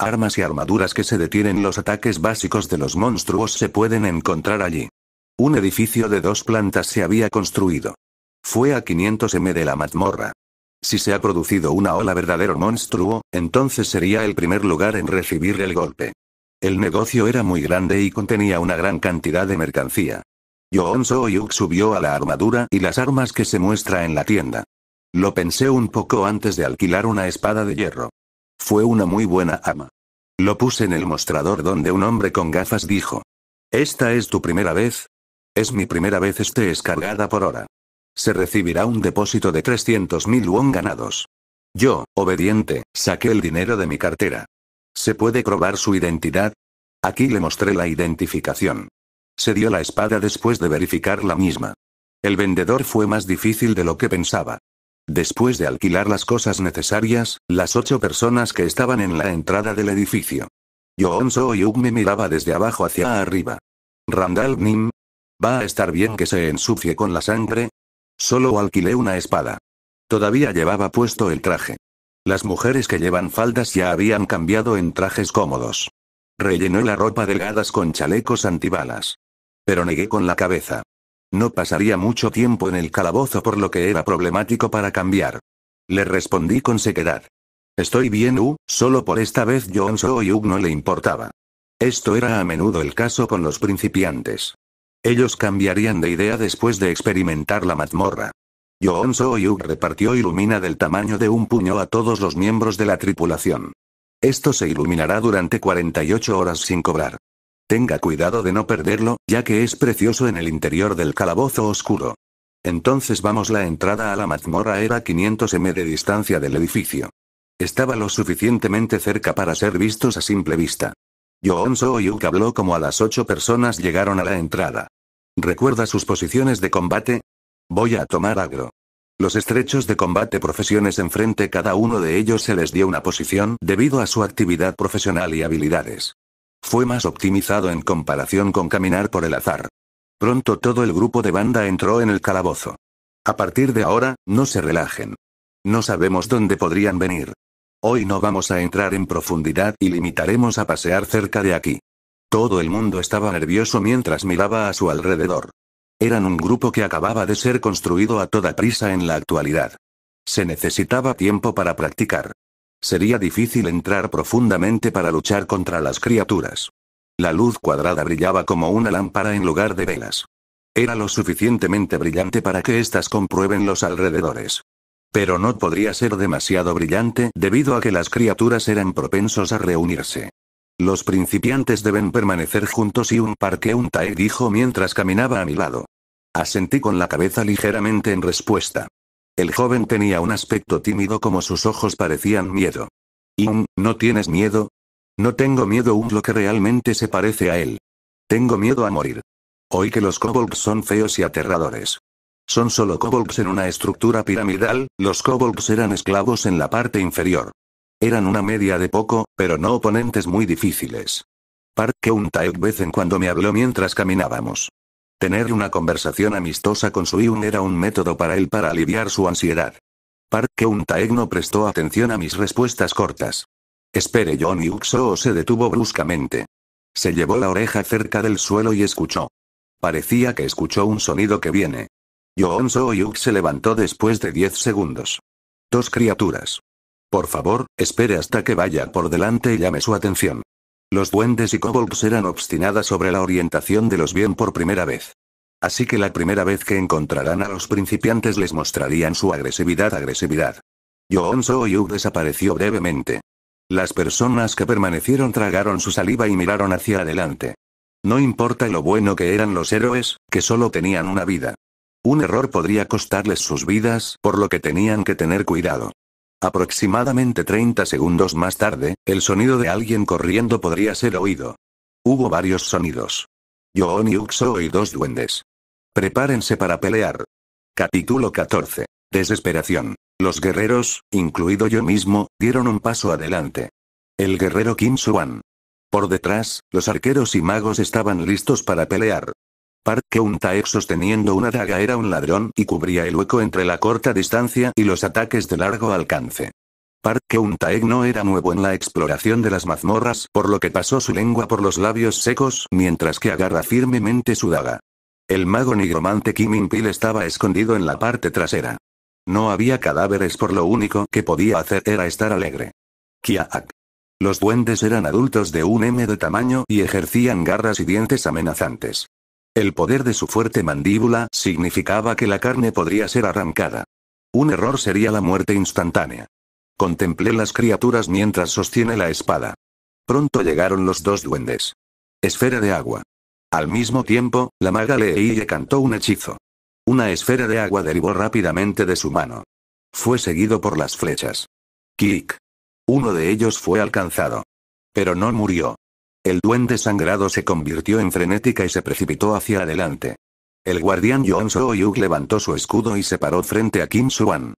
Armas y armaduras que se detienen los ataques básicos de los monstruos se pueden encontrar allí. Un edificio de dos plantas se había construido. Fue a 500 m de la mazmorra. Si se ha producido una ola verdadero monstruo, entonces sería el primer lugar en recibir el golpe. El negocio era muy grande y contenía una gran cantidad de mercancía. Yoon Yuk subió a la armadura y las armas que se muestra en la tienda. Lo pensé un poco antes de alquilar una espada de hierro. Fue una muy buena ama. Lo puse en el mostrador donde un hombre con gafas dijo. ¿Esta es tu primera vez? Es mi primera vez esté es cargada por hora. Se recibirá un depósito de 300.000 won ganados. Yo, obediente, saqué el dinero de mi cartera. ¿Se puede probar su identidad? Aquí le mostré la identificación. Se dio la espada después de verificar la misma. El vendedor fue más difícil de lo que pensaba. Después de alquilar las cosas necesarias, las ocho personas que estaban en la entrada del edificio. y yung me miraba desde abajo hacia arriba. Randall Nim. ¿Va a estar bien que se ensucie con la sangre? Solo alquilé una espada. Todavía llevaba puesto el traje. Las mujeres que llevan faldas ya habían cambiado en trajes cómodos. Rellenó la ropa delgadas con chalecos antibalas. Pero negué con la cabeza. No pasaría mucho tiempo en el calabozo por lo que era problemático para cambiar. Le respondí con sequedad. Estoy bien, U, solo por esta vez Johnson y U no le importaba. Esto era a menudo el caso con los principiantes. Ellos cambiarían de idea después de experimentar la mazmorra. Yoonso Sooyuk repartió ilumina del tamaño de un puño a todos los miembros de la tripulación. Esto se iluminará durante 48 horas sin cobrar. Tenga cuidado de no perderlo, ya que es precioso en el interior del calabozo oscuro. Entonces vamos la entrada a la mazmorra era 500 m de distancia del edificio. Estaba lo suficientemente cerca para ser vistos a simple vista. Yoonso Sooyuk habló como a las ocho personas llegaron a la entrada. ¿Recuerda sus posiciones de combate? Voy a tomar agro. Los estrechos de combate profesiones enfrente cada uno de ellos se les dio una posición debido a su actividad profesional y habilidades. Fue más optimizado en comparación con caminar por el azar. Pronto todo el grupo de banda entró en el calabozo. A partir de ahora, no se relajen. No sabemos dónde podrían venir. Hoy no vamos a entrar en profundidad y limitaremos a pasear cerca de aquí. Todo el mundo estaba nervioso mientras miraba a su alrededor. Eran un grupo que acababa de ser construido a toda prisa en la actualidad. Se necesitaba tiempo para practicar. Sería difícil entrar profundamente para luchar contra las criaturas. La luz cuadrada brillaba como una lámpara en lugar de velas. Era lo suficientemente brillante para que éstas comprueben los alrededores. Pero no podría ser demasiado brillante debido a que las criaturas eran propensos a reunirse. Los principiantes deben permanecer juntos y un parque un tae dijo mientras caminaba a mi lado. Asentí con la cabeza ligeramente en respuesta. El joven tenía un aspecto tímido como sus ojos parecían miedo. un, ¿no tienes miedo? No tengo miedo un lo que realmente se parece a él. Tengo miedo a morir. Hoy que los kobolds son feos y aterradores. Son solo kobolds en una estructura piramidal, los kobolds eran esclavos en la parte inferior. Eran una media de poco, pero no oponentes muy difíciles. Park Keun-taek vez en cuando me habló mientras caminábamos. Tener una conversación amistosa con su yun era un método para él para aliviar su ansiedad. Park un taek no prestó atención a mis respuestas cortas. Espere, John soo se detuvo bruscamente. Se llevó la oreja cerca del suelo y escuchó. Parecía que escuchó un sonido que viene. Yoon Yuk se levantó después de 10 segundos. Dos criaturas. Por favor, espere hasta que vaya por delante y llame su atención. Los duendes y kobolds eran obstinadas sobre la orientación de los bien por primera vez. Así que la primera vez que encontrarán a los principiantes les mostrarían su agresividad agresividad. Yoon Soo-yu desapareció brevemente. Las personas que permanecieron tragaron su saliva y miraron hacia adelante. No importa lo bueno que eran los héroes, que solo tenían una vida. Un error podría costarles sus vidas, por lo que tenían que tener cuidado. Aproximadamente 30 segundos más tarde, el sonido de alguien corriendo podría ser oído. Hubo varios sonidos. Yoon y Uxo y dos duendes. Prepárense para pelear. Capítulo 14. Desesperación. Los guerreros, incluido yo mismo, dieron un paso adelante. El guerrero Kim Suan. Por detrás, los arqueros y magos estaban listos para pelear. Park Geun-taek sosteniendo una daga era un ladrón y cubría el hueco entre la corta distancia y los ataques de largo alcance. Park Geun-taek no era nuevo en la exploración de las mazmorras, por lo que pasó su lengua por los labios secos mientras que agarra firmemente su daga. El mago nigromante Kim In Pil estaba escondido en la parte trasera. No había cadáveres por lo único que podía hacer era estar alegre. Kiaak. Los duendes eran adultos de un M de tamaño y ejercían garras y dientes amenazantes. El poder de su fuerte mandíbula significaba que la carne podría ser arrancada. Un error sería la muerte instantánea. Contemplé las criaturas mientras sostiene la espada. Pronto llegaron los dos duendes. Esfera de agua. Al mismo tiempo, la maga le cantó un hechizo. Una esfera de agua derivó rápidamente de su mano. Fue seguido por las flechas. Kik. Uno de ellos fue alcanzado. Pero no murió. El duende sangrado se convirtió en frenética y se precipitó hacia adelante. El guardián Yuan Soo-yuk levantó su escudo y se paró frente a Kim Suan.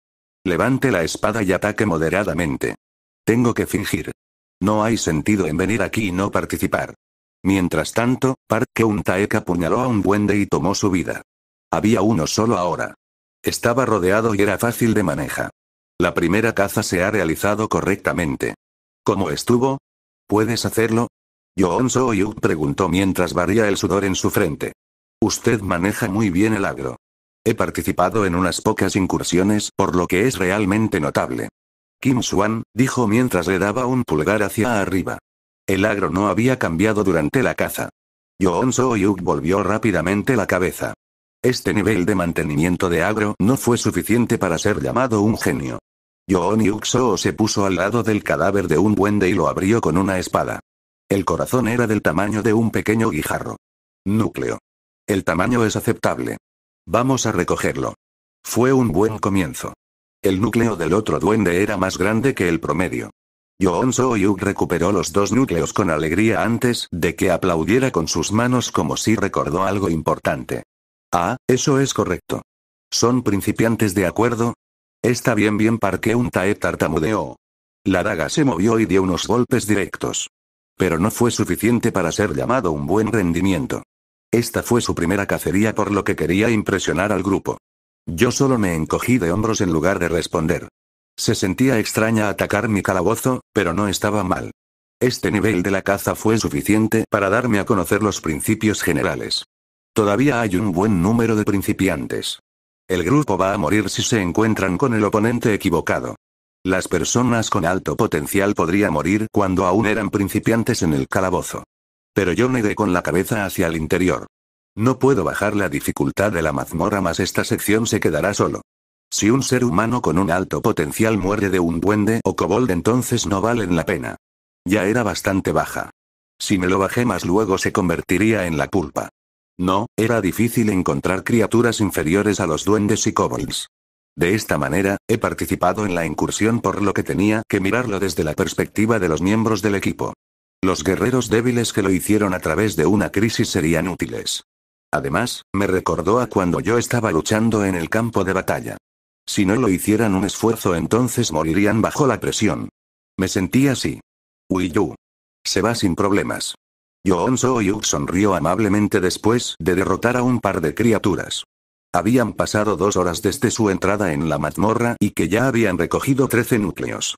Levante la espada y ataque moderadamente. Tengo que fingir. No hay sentido en venir aquí y no participar. Mientras tanto, Park Un taek apuñaló a un duende y tomó su vida. Había uno solo ahora. Estaba rodeado y era fácil de maneja. La primera caza se ha realizado correctamente. ¿Cómo estuvo? ¿Puedes hacerlo? Yoon Soo-yuk preguntó mientras varía el sudor en su frente. Usted maneja muy bien el agro. He participado en unas pocas incursiones, por lo que es realmente notable. Kim Swan, dijo mientras le daba un pulgar hacia arriba. El agro no había cambiado durante la caza. Yoon Soo-yuk volvió rápidamente la cabeza. Este nivel de mantenimiento de agro no fue suficiente para ser llamado un genio. Yoon Yuk Soo se puso al lado del cadáver de un duende y lo abrió con una espada. El corazón era del tamaño de un pequeño guijarro. Núcleo. El tamaño es aceptable. Vamos a recogerlo. Fue un buen comienzo. El núcleo del otro duende era más grande que el promedio. Yoon yuk recuperó los dos núcleos con alegría antes de que aplaudiera con sus manos como si recordó algo importante. Ah, eso es correcto. ¿Son principiantes de acuerdo? Está bien bien parque un tae tartamudeo. La daga se movió y dio unos golpes directos. Pero no fue suficiente para ser llamado un buen rendimiento. Esta fue su primera cacería por lo que quería impresionar al grupo. Yo solo me encogí de hombros en lugar de responder. Se sentía extraña atacar mi calabozo, pero no estaba mal. Este nivel de la caza fue suficiente para darme a conocer los principios generales. Todavía hay un buen número de principiantes. El grupo va a morir si se encuentran con el oponente equivocado. Las personas con alto potencial podría morir cuando aún eran principiantes en el calabozo. Pero yo negué con la cabeza hacia el interior. No puedo bajar la dificultad de la mazmorra más esta sección se quedará solo. Si un ser humano con un alto potencial muere de un duende o kobold entonces no valen la pena. Ya era bastante baja. Si me lo bajé más luego se convertiría en la pulpa. No, era difícil encontrar criaturas inferiores a los duendes y kobolds. De esta manera, he participado en la incursión por lo que tenía que mirarlo desde la perspectiva de los miembros del equipo. Los guerreros débiles que lo hicieron a través de una crisis serían útiles. Además, me recordó a cuando yo estaba luchando en el campo de batalla. Si no lo hicieran un esfuerzo entonces morirían bajo la presión. Me sentí así. yu Se va sin problemas. Yoon Yuk sonrió amablemente después de derrotar a un par de criaturas. Habían pasado dos horas desde su entrada en la mazmorra y que ya habían recogido 13 núcleos.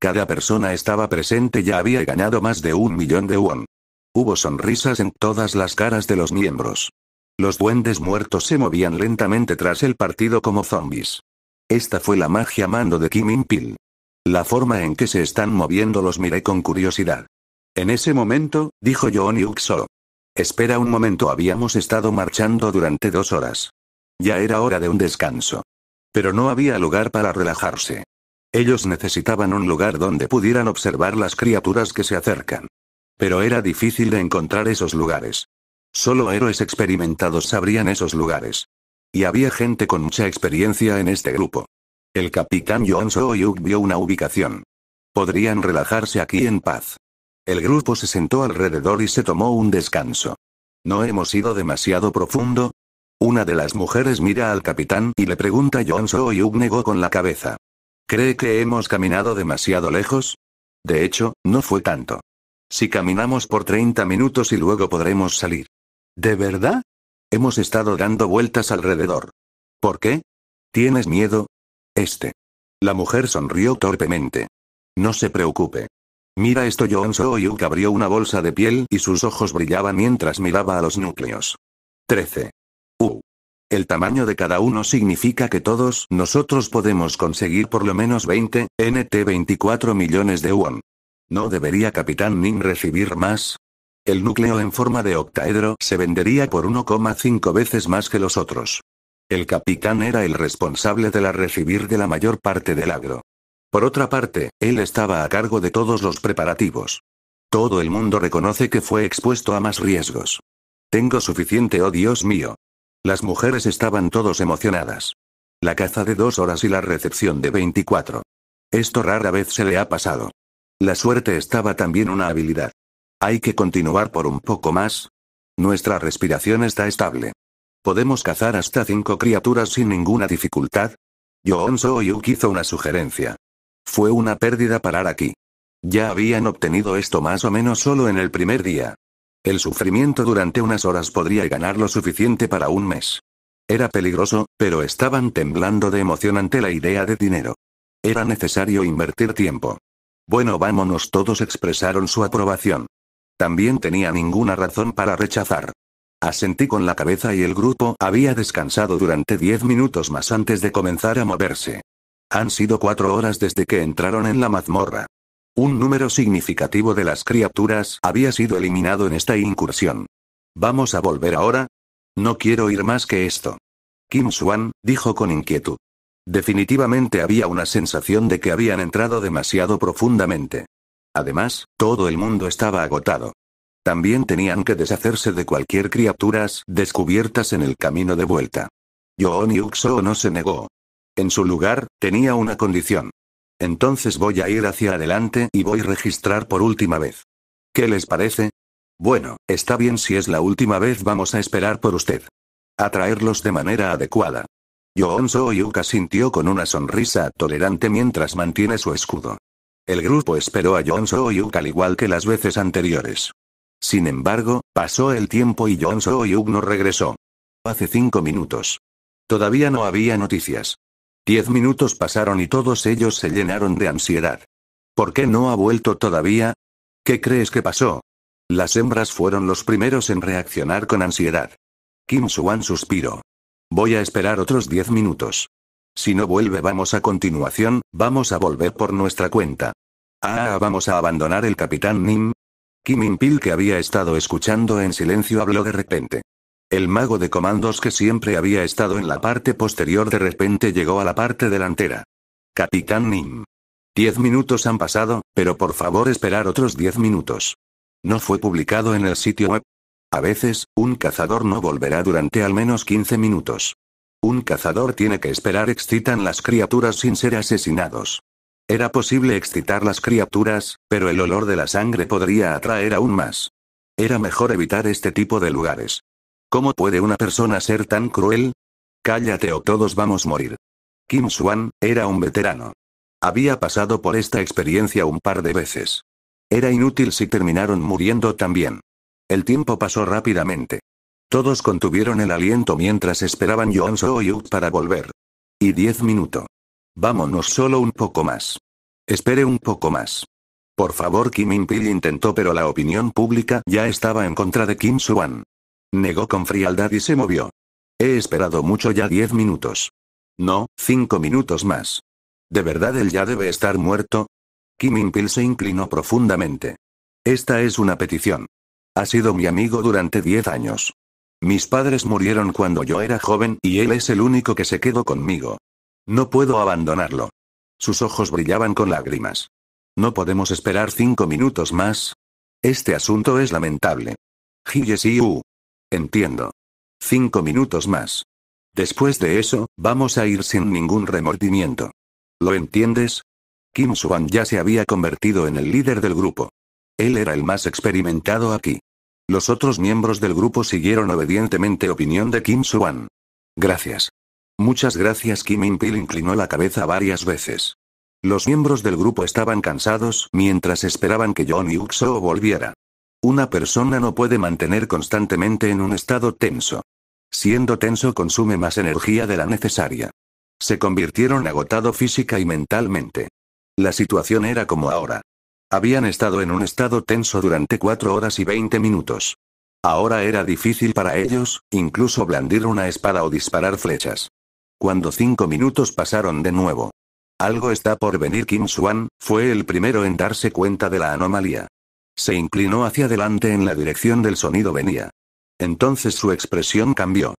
Cada persona estaba presente ya había ganado más de un millón de won. Hubo sonrisas en todas las caras de los miembros. Los duendes muertos se movían lentamente tras el partido como zombies. Esta fue la magia mando de Kim In-pil. La forma en que se están moviendo los miré con curiosidad. En ese momento, dijo Yoon Yuk-so. Espera un momento, habíamos estado marchando durante dos horas. Ya era hora de un descanso. Pero no había lugar para relajarse. Ellos necesitaban un lugar donde pudieran observar las criaturas que se acercan. Pero era difícil de encontrar esos lugares. Solo héroes experimentados sabrían esos lugares. Y había gente con mucha experiencia en este grupo. El capitán John Soyuk vio una ubicación. Podrían relajarse aquí en paz. El grupo se sentó alrededor y se tomó un descanso. No hemos ido demasiado profundo, una de las mujeres mira al capitán y le pregunta John So negó con la cabeza. ¿Cree que hemos caminado demasiado lejos? De hecho, no fue tanto. Si caminamos por 30 minutos y luego podremos salir. ¿De verdad? Hemos estado dando vueltas alrededor. ¿Por qué? ¿Tienes miedo? Este. La mujer sonrió torpemente. No se preocupe. Mira esto, John Soyuk abrió una bolsa de piel y sus ojos brillaban mientras miraba a los núcleos. 13. El tamaño de cada uno significa que todos nosotros podemos conseguir por lo menos 20, NT 24 millones de won. ¿No debería Capitán Nim recibir más? El núcleo en forma de octaedro se vendería por 1,5 veces más que los otros. El capitán era el responsable de la recibir de la mayor parte del agro. Por otra parte, él estaba a cargo de todos los preparativos. Todo el mundo reconoce que fue expuesto a más riesgos. Tengo suficiente, oh Dios mío. Las mujeres estaban todos emocionadas. La caza de dos horas y la recepción de 24. Esto rara vez se le ha pasado. La suerte estaba también una habilidad. Hay que continuar por un poco más. Nuestra respiración está estable. Podemos cazar hasta cinco criaturas sin ninguna dificultad. Yoon Yuk hizo una sugerencia. Fue una pérdida parar aquí. Ya habían obtenido esto más o menos solo en el primer día. El sufrimiento durante unas horas podría ganar lo suficiente para un mes. Era peligroso, pero estaban temblando de emoción ante la idea de dinero. Era necesario invertir tiempo. Bueno, vámonos, todos expresaron su aprobación. También tenía ninguna razón para rechazar. Asentí con la cabeza y el grupo había descansado durante diez minutos más antes de comenzar a moverse. Han sido cuatro horas desde que entraron en la mazmorra. Un número significativo de las criaturas había sido eliminado en esta incursión. ¿Vamos a volver ahora? No quiero ir más que esto. Kim Swan, dijo con inquietud. Definitivamente había una sensación de que habían entrado demasiado profundamente. Además, todo el mundo estaba agotado. También tenían que deshacerse de cualquier criaturas descubiertas en el camino de vuelta. Yoon Yuxo no se negó. En su lugar, tenía una condición. Entonces voy a ir hacia adelante y voy a registrar por última vez. ¿Qué les parece? Bueno, está bien si es la última vez vamos a esperar por usted. A traerlos de manera adecuada. y Yuka sintió con una sonrisa tolerante mientras mantiene su escudo. El grupo esperó a y Yuka al igual que las veces anteriores. Sin embargo, pasó el tiempo y Yoonso Yuk no regresó. Hace cinco minutos. Todavía no había noticias. Diez minutos pasaron y todos ellos se llenaron de ansiedad. ¿Por qué no ha vuelto todavía? ¿Qué crees que pasó? Las hembras fueron los primeros en reaccionar con ansiedad. Kim Suan suspiró. Voy a esperar otros diez minutos. Si no vuelve vamos a continuación, vamos a volver por nuestra cuenta. Ah, vamos a abandonar el capitán Nim. Kim in que había estado escuchando en silencio habló de repente. El mago de comandos que siempre había estado en la parte posterior de repente llegó a la parte delantera. Capitán Nim. Diez minutos han pasado, pero por favor esperar otros diez minutos. No fue publicado en el sitio web. A veces, un cazador no volverá durante al menos 15 minutos. Un cazador tiene que esperar excitan las criaturas sin ser asesinados. Era posible excitar las criaturas, pero el olor de la sangre podría atraer aún más. Era mejor evitar este tipo de lugares. ¿Cómo puede una persona ser tan cruel? Cállate o todos vamos a morir. Kim Swan, era un veterano. Había pasado por esta experiencia un par de veces. Era inútil si terminaron muriendo también. El tiempo pasó rápidamente. Todos contuvieron el aliento mientras esperaban Yoon So Ut para volver. Y diez minutos. Vámonos solo un poco más. Espere un poco más. Por favor, Kim In-pil intentó, pero la opinión pública ya estaba en contra de Kim Swan. Negó con frialdad y se movió. He esperado mucho ya diez minutos. No, cinco minutos más. ¿De verdad él ya debe estar muerto? Kim In-pil se inclinó profundamente. Esta es una petición. Ha sido mi amigo durante diez años. Mis padres murieron cuando yo era joven y él es el único que se quedó conmigo. No puedo abandonarlo. Sus ojos brillaban con lágrimas. No podemos esperar cinco minutos más. Este asunto es lamentable. Entiendo. Cinco minutos más. Después de eso, vamos a ir sin ningún remordimiento. ¿Lo entiendes? Kim Suan ya se había convertido en el líder del grupo. Él era el más experimentado aquí. Los otros miembros del grupo siguieron obedientemente opinión de Kim Suan. Gracias. Muchas gracias. Kim In-pil inclinó la cabeza varias veces. Los miembros del grupo estaban cansados mientras esperaban que John Uxo volviera. Una persona no puede mantener constantemente en un estado tenso. Siendo tenso consume más energía de la necesaria. Se convirtieron agotado física y mentalmente. La situación era como ahora. Habían estado en un estado tenso durante cuatro horas y 20 minutos. Ahora era difícil para ellos, incluso blandir una espada o disparar flechas. Cuando cinco minutos pasaron de nuevo. Algo está por venir Kim Swan, fue el primero en darse cuenta de la anomalía. Se inclinó hacia adelante en la dirección del sonido venía. Entonces su expresión cambió.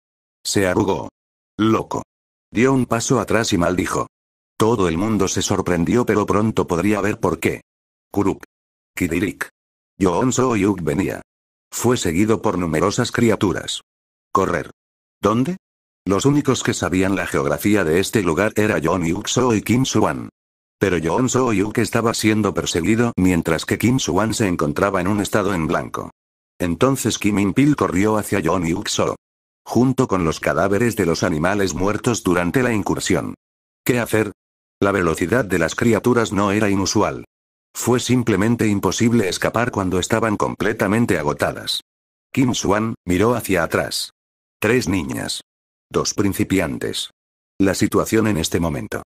Se arrugó. Loco. Dio un paso atrás y maldijo. Todo el mundo se sorprendió, pero pronto podría ver por qué. Kuruk. Kidirik. Yoon yuk venía. Fue seguido por numerosas criaturas. Correr. ¿Dónde? Los únicos que sabían la geografía de este lugar era John Yukso y Kim Suan. Pero Yoon Soo-yuk estaba siendo perseguido mientras que Kim Su-Wan se encontraba en un estado en blanco. Entonces Kim In-pil corrió hacia Yoon Yuk Soo. Junto con los cadáveres de los animales muertos durante la incursión. ¿Qué hacer? La velocidad de las criaturas no era inusual. Fue simplemente imposible escapar cuando estaban completamente agotadas. Kim Swan miró hacia atrás. Tres niñas. Dos principiantes. La situación en este momento.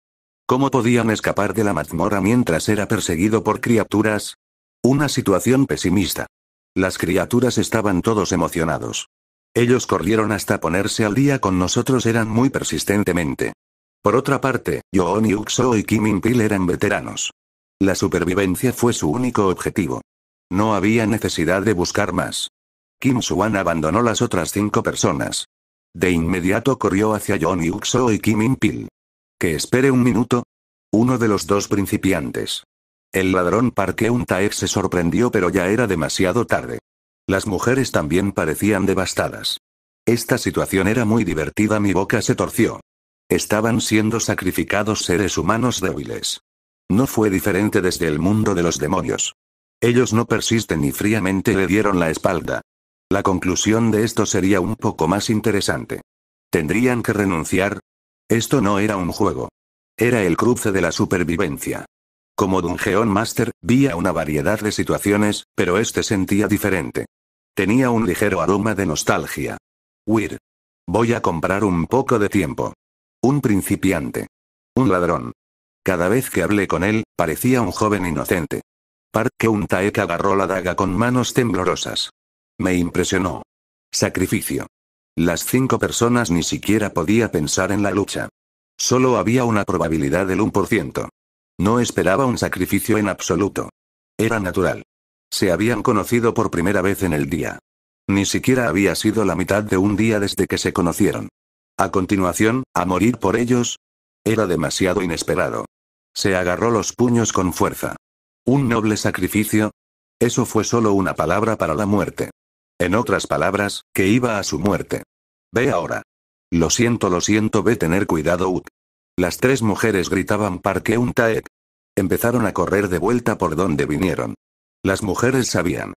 ¿Cómo podían escapar de la mazmorra mientras era perseguido por criaturas? Una situación pesimista. Las criaturas estaban todos emocionados. Ellos corrieron hasta ponerse al día con nosotros eran muy persistentemente. Por otra parte, Yoon Yuxo y Kim In-pil eran veteranos. La supervivencia fue su único objetivo. No había necesidad de buscar más. Kim Suan abandonó las otras cinco personas. De inmediato corrió hacia Yoon Yuxo y Kim In-pil. Que espere un minuto. Uno de los dos principiantes. El ladrón parque un taek se sorprendió pero ya era demasiado tarde. Las mujeres también parecían devastadas. Esta situación era muy divertida, mi boca se torció. Estaban siendo sacrificados seres humanos débiles. No fue diferente desde el mundo de los demonios. Ellos no persisten y fríamente le dieron la espalda. La conclusión de esto sería un poco más interesante. Tendrían que renunciar, esto no era un juego. Era el cruce de la supervivencia. Como Dungeon Master, vía una variedad de situaciones, pero este sentía diferente. Tenía un ligero aroma de nostalgia. Weird. Voy a comprar un poco de tiempo. Un principiante. Un ladrón. Cada vez que hablé con él, parecía un joven inocente. Park Taek agarró la daga con manos temblorosas. Me impresionó. Sacrificio. Las cinco personas ni siquiera podía pensar en la lucha. Solo había una probabilidad del 1%. No esperaba un sacrificio en absoluto. Era natural. Se habían conocido por primera vez en el día. Ni siquiera había sido la mitad de un día desde que se conocieron. A continuación, a morir por ellos. Era demasiado inesperado. Se agarró los puños con fuerza. ¿Un noble sacrificio? Eso fue solo una palabra para la muerte. En otras palabras, que iba a su muerte. Ve ahora. Lo siento, lo siento, ve tener cuidado, Ut. Las tres mujeres gritaban parque un taek. Empezaron a correr de vuelta por donde vinieron. Las mujeres sabían.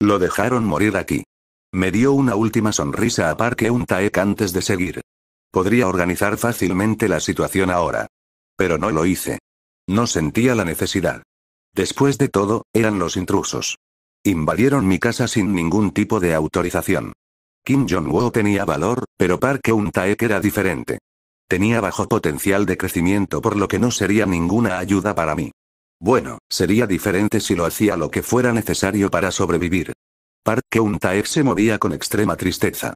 Lo dejaron morir aquí. Me dio una última sonrisa a Parque un taek antes de seguir. Podría organizar fácilmente la situación ahora. Pero no lo hice. No sentía la necesidad. Después de todo, eran los intrusos. Invadieron mi casa sin ningún tipo de autorización. Kim Jong-woo tenía valor, pero Park Eun-taek era diferente. Tenía bajo potencial de crecimiento por lo que no sería ninguna ayuda para mí. Bueno, sería diferente si lo hacía lo que fuera necesario para sobrevivir. Park Eun-taek se movía con extrema tristeza.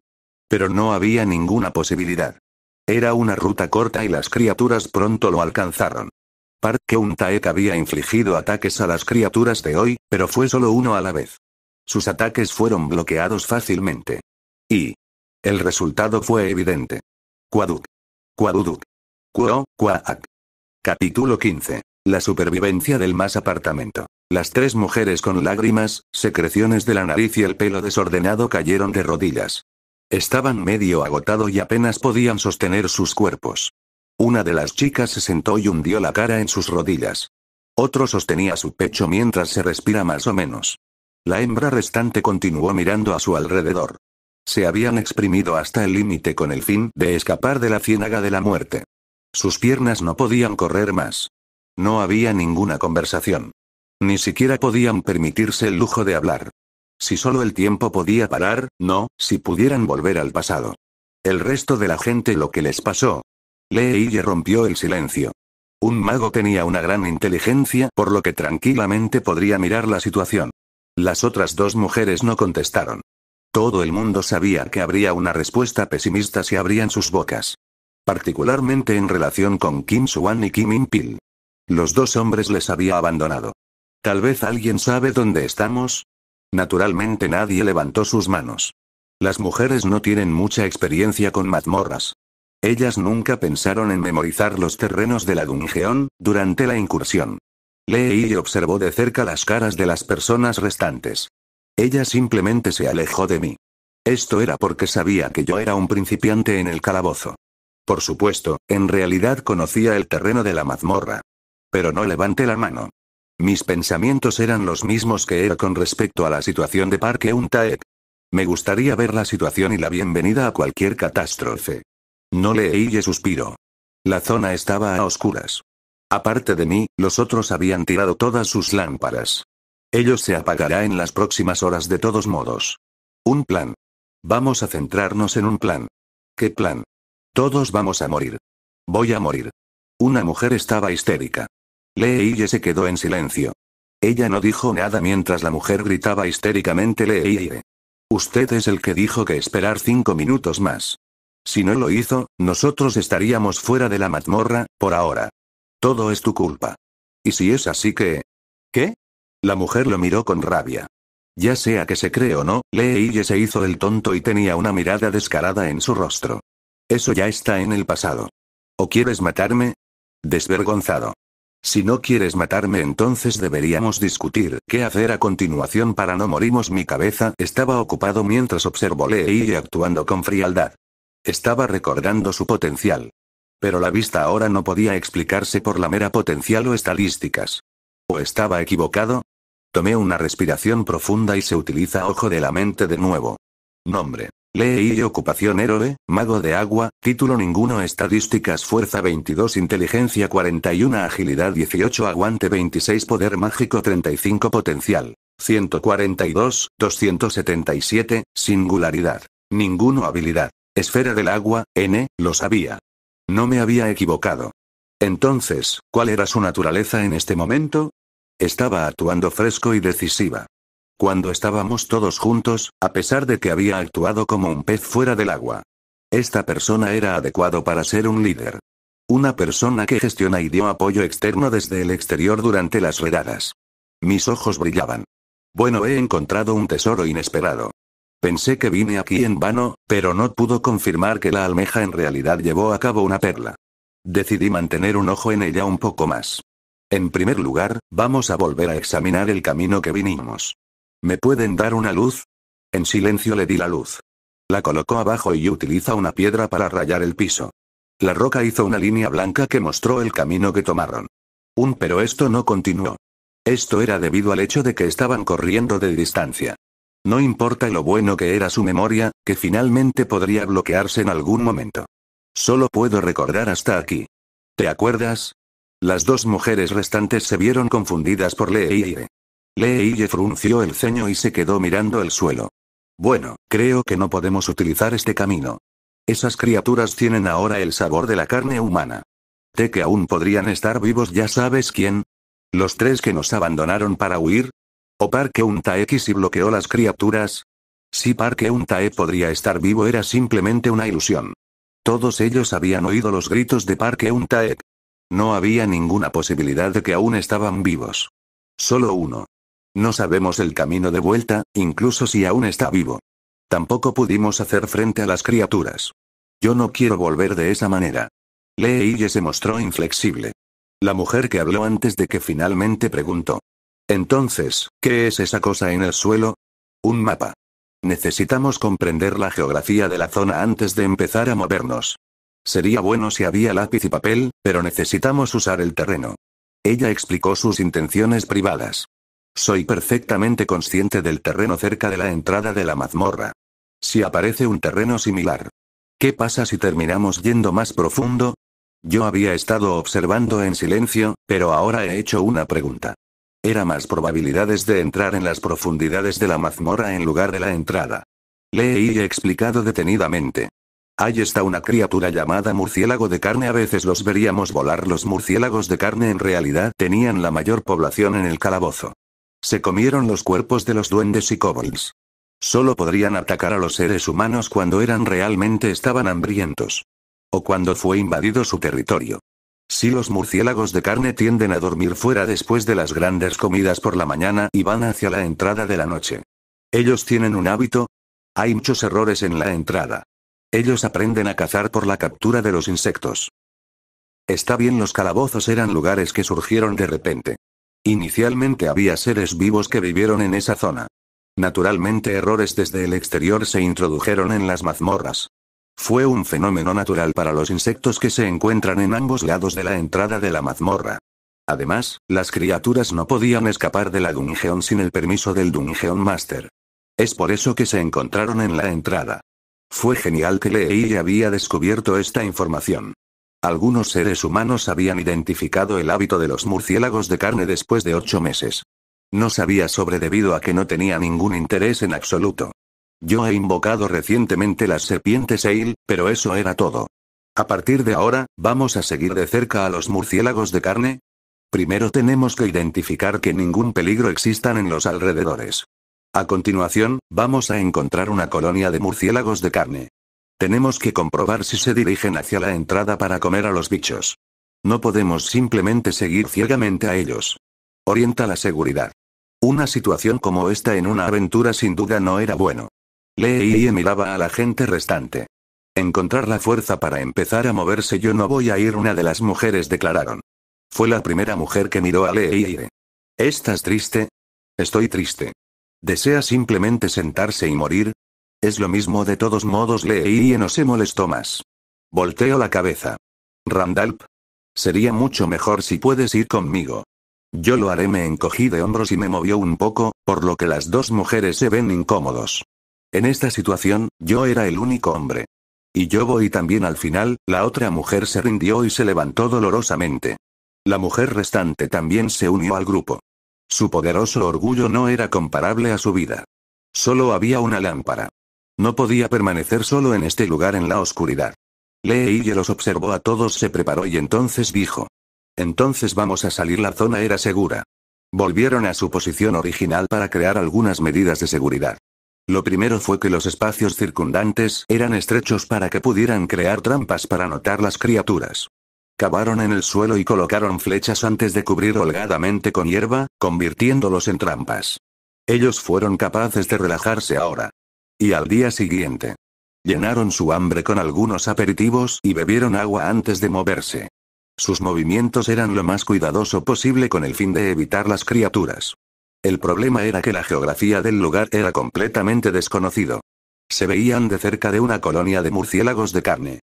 Pero no había ninguna posibilidad. Era una ruta corta y las criaturas pronto lo alcanzaron. Park Eun-taek había infligido ataques a las criaturas de hoy, pero fue solo uno a la vez. Sus ataques fueron bloqueados fácilmente. Y. El resultado fue evidente. Cuaduc. Cuaduduc. Cuo, cuaac. Capítulo 15. La supervivencia del más apartamento. Las tres mujeres con lágrimas, secreciones de la nariz y el pelo desordenado cayeron de rodillas. Estaban medio agotado y apenas podían sostener sus cuerpos. Una de las chicas se sentó y hundió la cara en sus rodillas. Otro sostenía su pecho mientras se respira más o menos. La hembra restante continuó mirando a su alrededor. Se habían exprimido hasta el límite con el fin de escapar de la ciénaga de la muerte. Sus piernas no podían correr más. No había ninguna conversación. Ni siquiera podían permitirse el lujo de hablar. Si solo el tiempo podía parar, no, si pudieran volver al pasado. El resto de la gente lo que les pasó. Leille rompió el silencio. Un mago tenía una gran inteligencia, por lo que tranquilamente podría mirar la situación. Las otras dos mujeres no contestaron. Todo el mundo sabía que habría una respuesta pesimista si abrían sus bocas. Particularmente en relación con Kim Suan y Kim In-pil. Los dos hombres les había abandonado. Tal vez alguien sabe dónde estamos. Naturalmente nadie levantó sus manos. Las mujeres no tienen mucha experiencia con mazmorras. Ellas nunca pensaron en memorizar los terrenos de la dungeón, durante la incursión. Lee y observó de cerca las caras de las personas restantes. Ella simplemente se alejó de mí. Esto era porque sabía que yo era un principiante en el calabozo. Por supuesto, en realidad conocía el terreno de la mazmorra. Pero no levanté la mano. Mis pensamientos eran los mismos que era con respecto a la situación de Parque Untaek. Me gustaría ver la situación y la bienvenida a cualquier catástrofe. No leí y suspiro. La zona estaba a oscuras. Aparte de mí, los otros habían tirado todas sus lámparas. Ellos se apagará en las próximas horas de todos modos. Un plan. Vamos a centrarnos en un plan. ¿Qué plan? Todos vamos a morir. Voy a morir. Una mujer estaba histérica. Leille se quedó en silencio. Ella no dijo nada mientras la mujer gritaba histéricamente Leille. Usted es el que dijo que esperar cinco minutos más. Si no lo hizo, nosotros estaríamos fuera de la mazmorra, por ahora. Todo es tu culpa. Y si es así que... ¿Qué? La mujer lo miró con rabia. Ya sea que se cree o no, Leille se hizo el tonto y tenía una mirada descarada en su rostro. Eso ya está en el pasado. ¿O quieres matarme? Desvergonzado. Si no quieres matarme entonces deberíamos discutir qué hacer a continuación para no morimos. Mi cabeza estaba ocupado mientras observó Leille actuando con frialdad. Estaba recordando su potencial. Pero la vista ahora no podía explicarse por la mera potencial o estadísticas. ¿O estaba equivocado? Tomé una respiración profunda y se utiliza ojo de la mente de nuevo. Nombre. Lee y ocupación héroe, mago de agua, título ninguno estadísticas fuerza 22 inteligencia 41 agilidad 18 aguante 26 poder mágico 35 potencial. 142, 277, singularidad. Ninguno habilidad. Esfera del agua, N, lo sabía. No me había equivocado. Entonces, ¿cuál era su naturaleza en este momento? Estaba actuando fresco y decisiva. Cuando estábamos todos juntos, a pesar de que había actuado como un pez fuera del agua. Esta persona era adecuado para ser un líder. Una persona que gestiona y dio apoyo externo desde el exterior durante las redadas. Mis ojos brillaban. Bueno, he encontrado un tesoro inesperado. Pensé que vine aquí en vano, pero no pudo confirmar que la almeja en realidad llevó a cabo una perla. Decidí mantener un ojo en ella un poco más. En primer lugar, vamos a volver a examinar el camino que vinimos. ¿Me pueden dar una luz? En silencio le di la luz. La colocó abajo y utiliza una piedra para rayar el piso. La roca hizo una línea blanca que mostró el camino que tomaron. Un pero esto no continuó. Esto era debido al hecho de que estaban corriendo de distancia. No importa lo bueno que era su memoria, que finalmente podría bloquearse en algún momento. Solo puedo recordar hasta aquí. ¿Te acuerdas? Las dos mujeres restantes se vieron confundidas por Lee y frunció el ceño y se quedó mirando el suelo. Bueno, creo que no podemos utilizar este camino. Esas criaturas tienen ahora el sabor de la carne humana. Te que aún podrían estar vivos ya sabes quién. Los tres que nos abandonaron para huir. O Parque taek y bloqueó las criaturas. Si Parque Untae podría estar vivo era simplemente una ilusión. Todos ellos habían oído los gritos de Parque taek no había ninguna posibilidad de que aún estaban vivos. Solo uno. No sabemos el camino de vuelta, incluso si aún está vivo. Tampoco pudimos hacer frente a las criaturas. Yo no quiero volver de esa manera. Leille se mostró inflexible. La mujer que habló antes de que finalmente preguntó. Entonces, ¿qué es esa cosa en el suelo? Un mapa. Necesitamos comprender la geografía de la zona antes de empezar a movernos. Sería bueno si había lápiz y papel, pero necesitamos usar el terreno. Ella explicó sus intenciones privadas. Soy perfectamente consciente del terreno cerca de la entrada de la mazmorra. Si aparece un terreno similar. ¿Qué pasa si terminamos yendo más profundo? Yo había estado observando en silencio, pero ahora he hecho una pregunta. Era más probabilidades de entrar en las profundidades de la mazmorra en lugar de la entrada. y he explicado detenidamente. Ahí está una criatura llamada murciélago de carne. A veces los veríamos volar. Los murciélagos de carne en realidad tenían la mayor población en el calabozo. Se comieron los cuerpos de los duendes y kobolds. Solo podrían atacar a los seres humanos cuando eran realmente estaban hambrientos. O cuando fue invadido su territorio. Si los murciélagos de carne tienden a dormir fuera después de las grandes comidas por la mañana y van hacia la entrada de la noche. Ellos tienen un hábito. Hay muchos errores en la entrada. Ellos aprenden a cazar por la captura de los insectos. Está bien, los calabozos eran lugares que surgieron de repente. Inicialmente había seres vivos que vivieron en esa zona. Naturalmente errores desde el exterior se introdujeron en las mazmorras. Fue un fenómeno natural para los insectos que se encuentran en ambos lados de la entrada de la mazmorra. Además, las criaturas no podían escapar de la dungeon sin el permiso del Dungeon Master. Es por eso que se encontraron en la entrada. Fue genial que y había descubierto esta información. Algunos seres humanos habían identificado el hábito de los murciélagos de carne después de ocho meses. No sabía sobre debido a que no tenía ningún interés en absoluto. Yo he invocado recientemente las serpientes Eil, pero eso era todo. A partir de ahora, ¿vamos a seguir de cerca a los murciélagos de carne? Primero tenemos que identificar que ningún peligro existan en los alrededores. A continuación, vamos a encontrar una colonia de murciélagos de carne. Tenemos que comprobar si se dirigen hacia la entrada para comer a los bichos. No podemos simplemente seguir ciegamente a ellos. Orienta la seguridad. Una situación como esta en una aventura sin duda no era bueno. Lee y miraba a la gente restante. Encontrar la fuerza para empezar a moverse yo no voy a ir una de las mujeres declararon. Fue la primera mujer que miró a Lee. ¿Estás triste? Estoy triste. ¿Desea simplemente sentarse y morir? Es lo mismo de todos modos leí y no se molestó más. Volteo la cabeza. Randalp. Sería mucho mejor si puedes ir conmigo. Yo lo haré me encogí de hombros y me movió un poco, por lo que las dos mujeres se ven incómodos. En esta situación, yo era el único hombre. Y yo voy también al final, la otra mujer se rindió y se levantó dolorosamente. La mujer restante también se unió al grupo. Su poderoso orgullo no era comparable a su vida. Solo había una lámpara. No podía permanecer solo en este lugar en la oscuridad. Lee los observó a todos, se preparó y entonces dijo. Entonces vamos a salir, la zona era segura. Volvieron a su posición original para crear algunas medidas de seguridad. Lo primero fue que los espacios circundantes eran estrechos para que pudieran crear trampas para notar las criaturas cavaron en el suelo y colocaron flechas antes de cubrir holgadamente con hierba, convirtiéndolos en trampas. Ellos fueron capaces de relajarse ahora. Y al día siguiente. Llenaron su hambre con algunos aperitivos y bebieron agua antes de moverse. Sus movimientos eran lo más cuidadoso posible con el fin de evitar las criaturas. El problema era que la geografía del lugar era completamente desconocido. Se veían de cerca de una colonia de murciélagos de carne.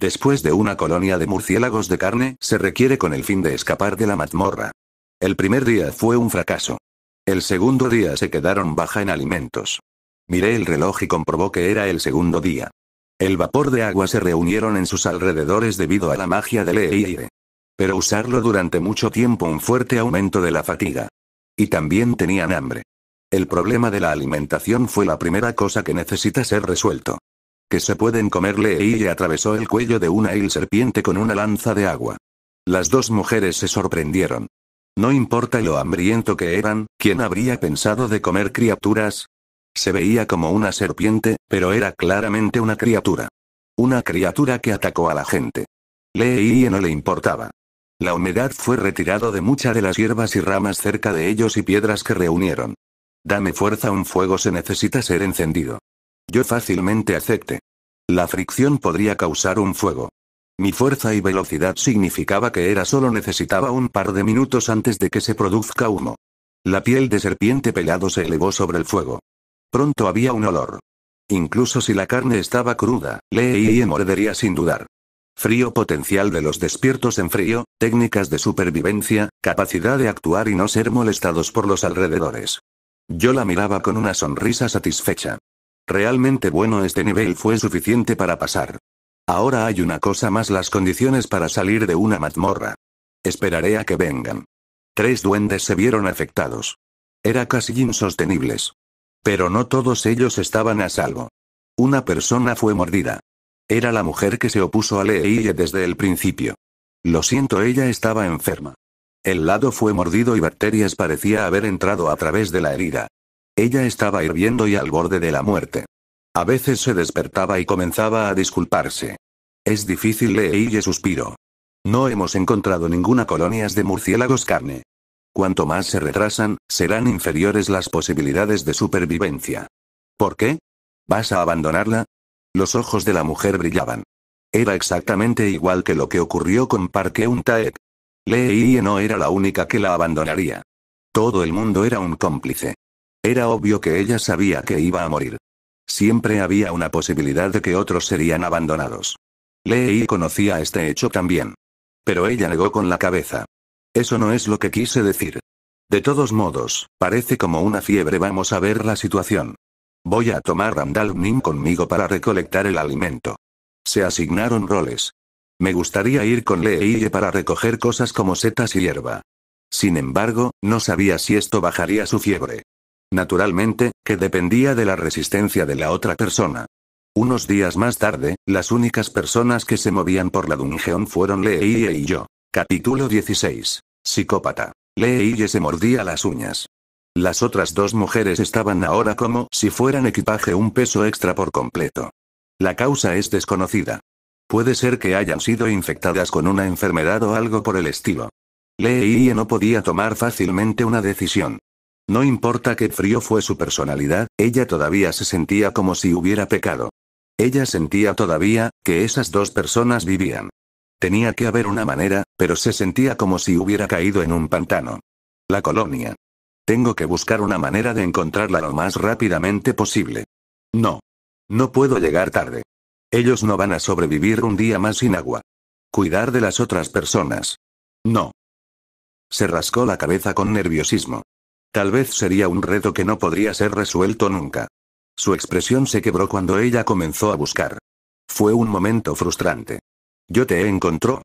Después de una colonia de murciélagos de carne, se requiere con el fin de escapar de la mazmorra. El primer día fue un fracaso. El segundo día se quedaron baja en alimentos. Miré el reloj y comprobó que era el segundo día. El vapor de agua se reunieron en sus alrededores debido a la magia del aire Pero usarlo durante mucho tiempo un fuerte aumento de la fatiga. Y también tenían hambre. El problema de la alimentación fue la primera cosa que necesita ser resuelto. Que se pueden comerle y atravesó el cuello de una il serpiente con una lanza de agua. Las dos mujeres se sorprendieron. No importa lo hambriento que eran, ¿quién habría pensado de comer criaturas? Se veía como una serpiente, pero era claramente una criatura. Una criatura que atacó a la gente. Leí no le importaba. La humedad fue retirado de muchas de las hierbas y ramas cerca de ellos y piedras que reunieron. Dame fuerza, un fuego se necesita ser encendido. Yo fácilmente acepté. La fricción podría causar un fuego. Mi fuerza y velocidad significaba que era solo necesitaba un par de minutos antes de que se produzca humo. La piel de serpiente pelado se elevó sobre el fuego. Pronto había un olor. Incluso si la carne estaba cruda, y mordería sin dudar. Frío potencial de los despiertos en frío, técnicas de supervivencia, capacidad de actuar y no ser molestados por los alrededores. Yo la miraba con una sonrisa satisfecha. Realmente bueno este nivel fue suficiente para pasar. Ahora hay una cosa más las condiciones para salir de una mazmorra. Esperaré a que vengan. Tres duendes se vieron afectados. Era casi insostenibles. Pero no todos ellos estaban a salvo. Una persona fue mordida. Era la mujer que se opuso a y desde el principio. Lo siento, ella estaba enferma. El lado fue mordido y bacterias parecía haber entrado a través de la herida. Ella estaba hirviendo y al borde de la muerte. A veces se despertaba y comenzaba a disculparse. Es difícil y suspiro. No hemos encontrado ninguna colonia de murciélagos carne. Cuanto más se retrasan, serán inferiores las posibilidades de supervivencia. ¿Por qué? ¿Vas a abandonarla? Los ojos de la mujer brillaban. Era exactamente igual que lo que ocurrió con Parque Leí Lee no era la única que la abandonaría. Todo el mundo era un cómplice. Era obvio que ella sabía que iba a morir. Siempre había una posibilidad de que otros serían abandonados. Lei conocía este hecho también. Pero ella negó con la cabeza. Eso no es lo que quise decir. De todos modos, parece como una fiebre. Vamos a ver la situación. Voy a tomar Randall Nim conmigo para recolectar el alimento. Se asignaron roles. Me gustaría ir con y para recoger cosas como setas y hierba. Sin embargo, no sabía si esto bajaría su fiebre naturalmente, que dependía de la resistencia de la otra persona. Unos días más tarde, las únicas personas que se movían por la dungeon fueron Leie y yo. Capítulo 16. Psicópata. Leie se mordía las uñas. Las otras dos mujeres estaban ahora como si fueran equipaje un peso extra por completo. La causa es desconocida. Puede ser que hayan sido infectadas con una enfermedad o algo por el estilo. Leie no podía tomar fácilmente una decisión. No importa qué frío fue su personalidad, ella todavía se sentía como si hubiera pecado. Ella sentía todavía, que esas dos personas vivían. Tenía que haber una manera, pero se sentía como si hubiera caído en un pantano. La colonia. Tengo que buscar una manera de encontrarla lo más rápidamente posible. No. No puedo llegar tarde. Ellos no van a sobrevivir un día más sin agua. Cuidar de las otras personas. No. Se rascó la cabeza con nerviosismo. Tal vez sería un reto que no podría ser resuelto nunca. Su expresión se quebró cuando ella comenzó a buscar. Fue un momento frustrante. Yo te encontró.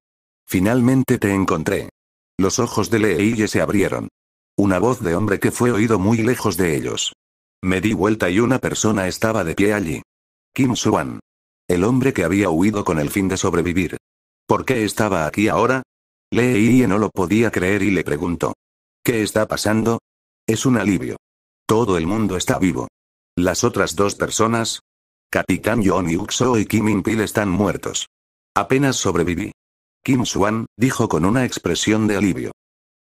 Finalmente te encontré. Los ojos de Leille se abrieron. Una voz de hombre que fue oído muy lejos de ellos. Me di vuelta y una persona estaba de pie allí. Kim Suan. El hombre que había huido con el fin de sobrevivir. ¿Por qué estaba aquí ahora? y no lo podía creer y le preguntó. ¿Qué está pasando? Es un alivio. Todo el mundo está vivo. Las otras dos personas, Capitán John Uxo y Kim Min pil están muertos. Apenas sobreviví. Kim Swan, dijo con una expresión de alivio.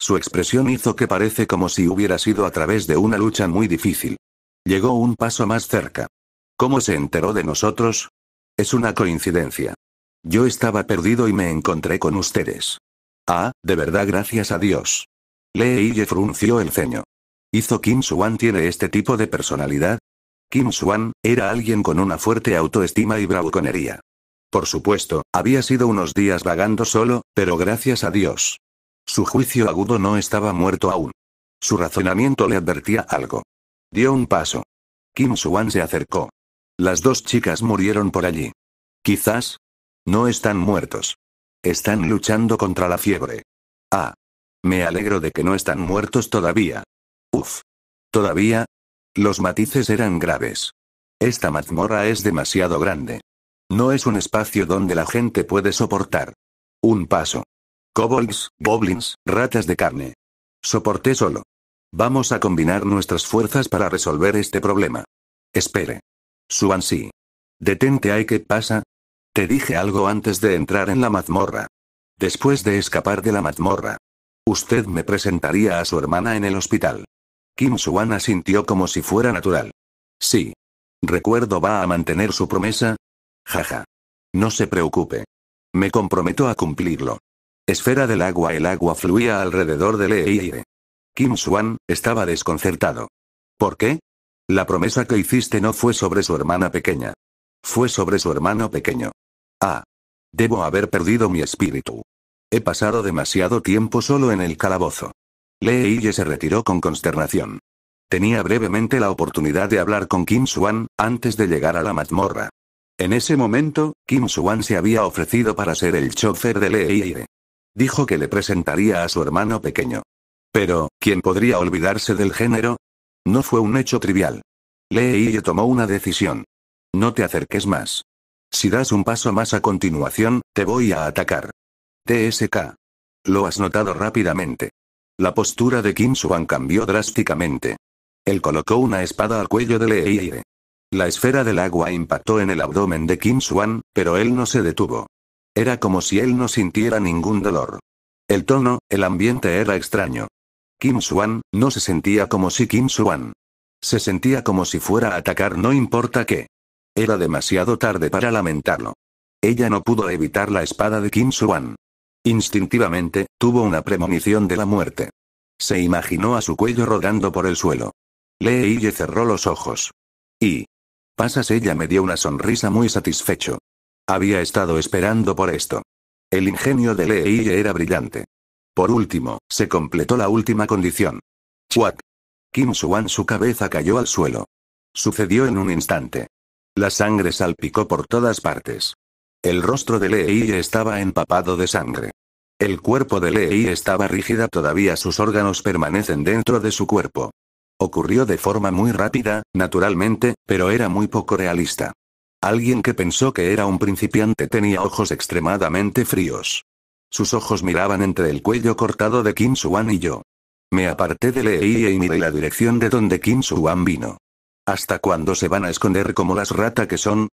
Su expresión hizo que parece como si hubiera sido a través de una lucha muy difícil. Llegó un paso más cerca. ¿Cómo se enteró de nosotros? Es una coincidencia. Yo estaba perdido y me encontré con ustedes. Ah, de verdad gracias a Dios. Lee y frunció el ceño. ¿Hizo Kim Swan tiene este tipo de personalidad? Kim Swan, era alguien con una fuerte autoestima y bravuconería. Por supuesto, había sido unos días vagando solo, pero gracias a Dios. Su juicio agudo no estaba muerto aún. Su razonamiento le advertía algo. Dio un paso. Kim Swan se acercó. Las dos chicas murieron por allí. Quizás. No están muertos. Están luchando contra la fiebre. Ah. Me alegro de que no están muertos todavía. Todavía. Los matices eran graves. Esta mazmorra es demasiado grande. No es un espacio donde la gente puede soportar. Un paso. Cobolds, goblins, ratas de carne. Soporté solo. Vamos a combinar nuestras fuerzas para resolver este problema. Espere. sí. Detente, hay qué pasa. Te dije algo antes de entrar en la mazmorra. Después de escapar de la mazmorra. Usted me presentaría a su hermana en el hospital. Kim Suan asintió como si fuera natural. Sí. Recuerdo va a mantener su promesa. Jaja. No se preocupe. Me comprometo a cumplirlo. Esfera del agua. El agua fluía alrededor de Leire. Kim Suan, estaba desconcertado. ¿Por qué? La promesa que hiciste no fue sobre su hermana pequeña. Fue sobre su hermano pequeño. Ah. Debo haber perdido mi espíritu. He pasado demasiado tiempo solo en el calabozo. Lee se retiró con consternación. Tenía brevemente la oportunidad de hablar con Kim Swan, antes de llegar a la mazmorra. En ese momento, Kim Swan se había ofrecido para ser el chofer de Lee Dijo que le presentaría a su hermano pequeño. Pero, ¿quién podría olvidarse del género? No fue un hecho trivial. Lee Iye tomó una decisión. No te acerques más. Si das un paso más a continuación, te voy a atacar. TSK. Lo has notado rápidamente. La postura de Kim Suan cambió drásticamente. Él colocó una espada al cuello de Leire. E. La esfera del agua impactó en el abdomen de Kim Suan, pero él no se detuvo. Era como si él no sintiera ningún dolor. El tono, el ambiente era extraño. Kim Suan, no se sentía como si Kim Suan. Se sentía como si fuera a atacar no importa qué. Era demasiado tarde para lamentarlo. Ella no pudo evitar la espada de Kim Suan. Instintivamente, tuvo una premonición de la muerte. Se imaginó a su cuello rodando por el suelo. Lee cerró los ojos. Y. Pasas ella me dio una sonrisa muy satisfecho. Había estado esperando por esto. El ingenio de Lee era brillante. Por último, se completó la última condición. Chuac. Kim Suan su cabeza cayó al suelo. Sucedió en un instante. La sangre salpicó por todas partes. El rostro de Lei estaba empapado de sangre. El cuerpo de Lei estaba rígida, todavía sus órganos permanecen dentro de su cuerpo. Ocurrió de forma muy rápida, naturalmente, pero era muy poco realista. Alguien que pensó que era un principiante tenía ojos extremadamente fríos. Sus ojos miraban entre el cuello cortado de Kim Suan y yo. Me aparté de Lei y miré la dirección de donde Kim Suan vino. ¿Hasta cuándo se van a esconder como las ratas que son?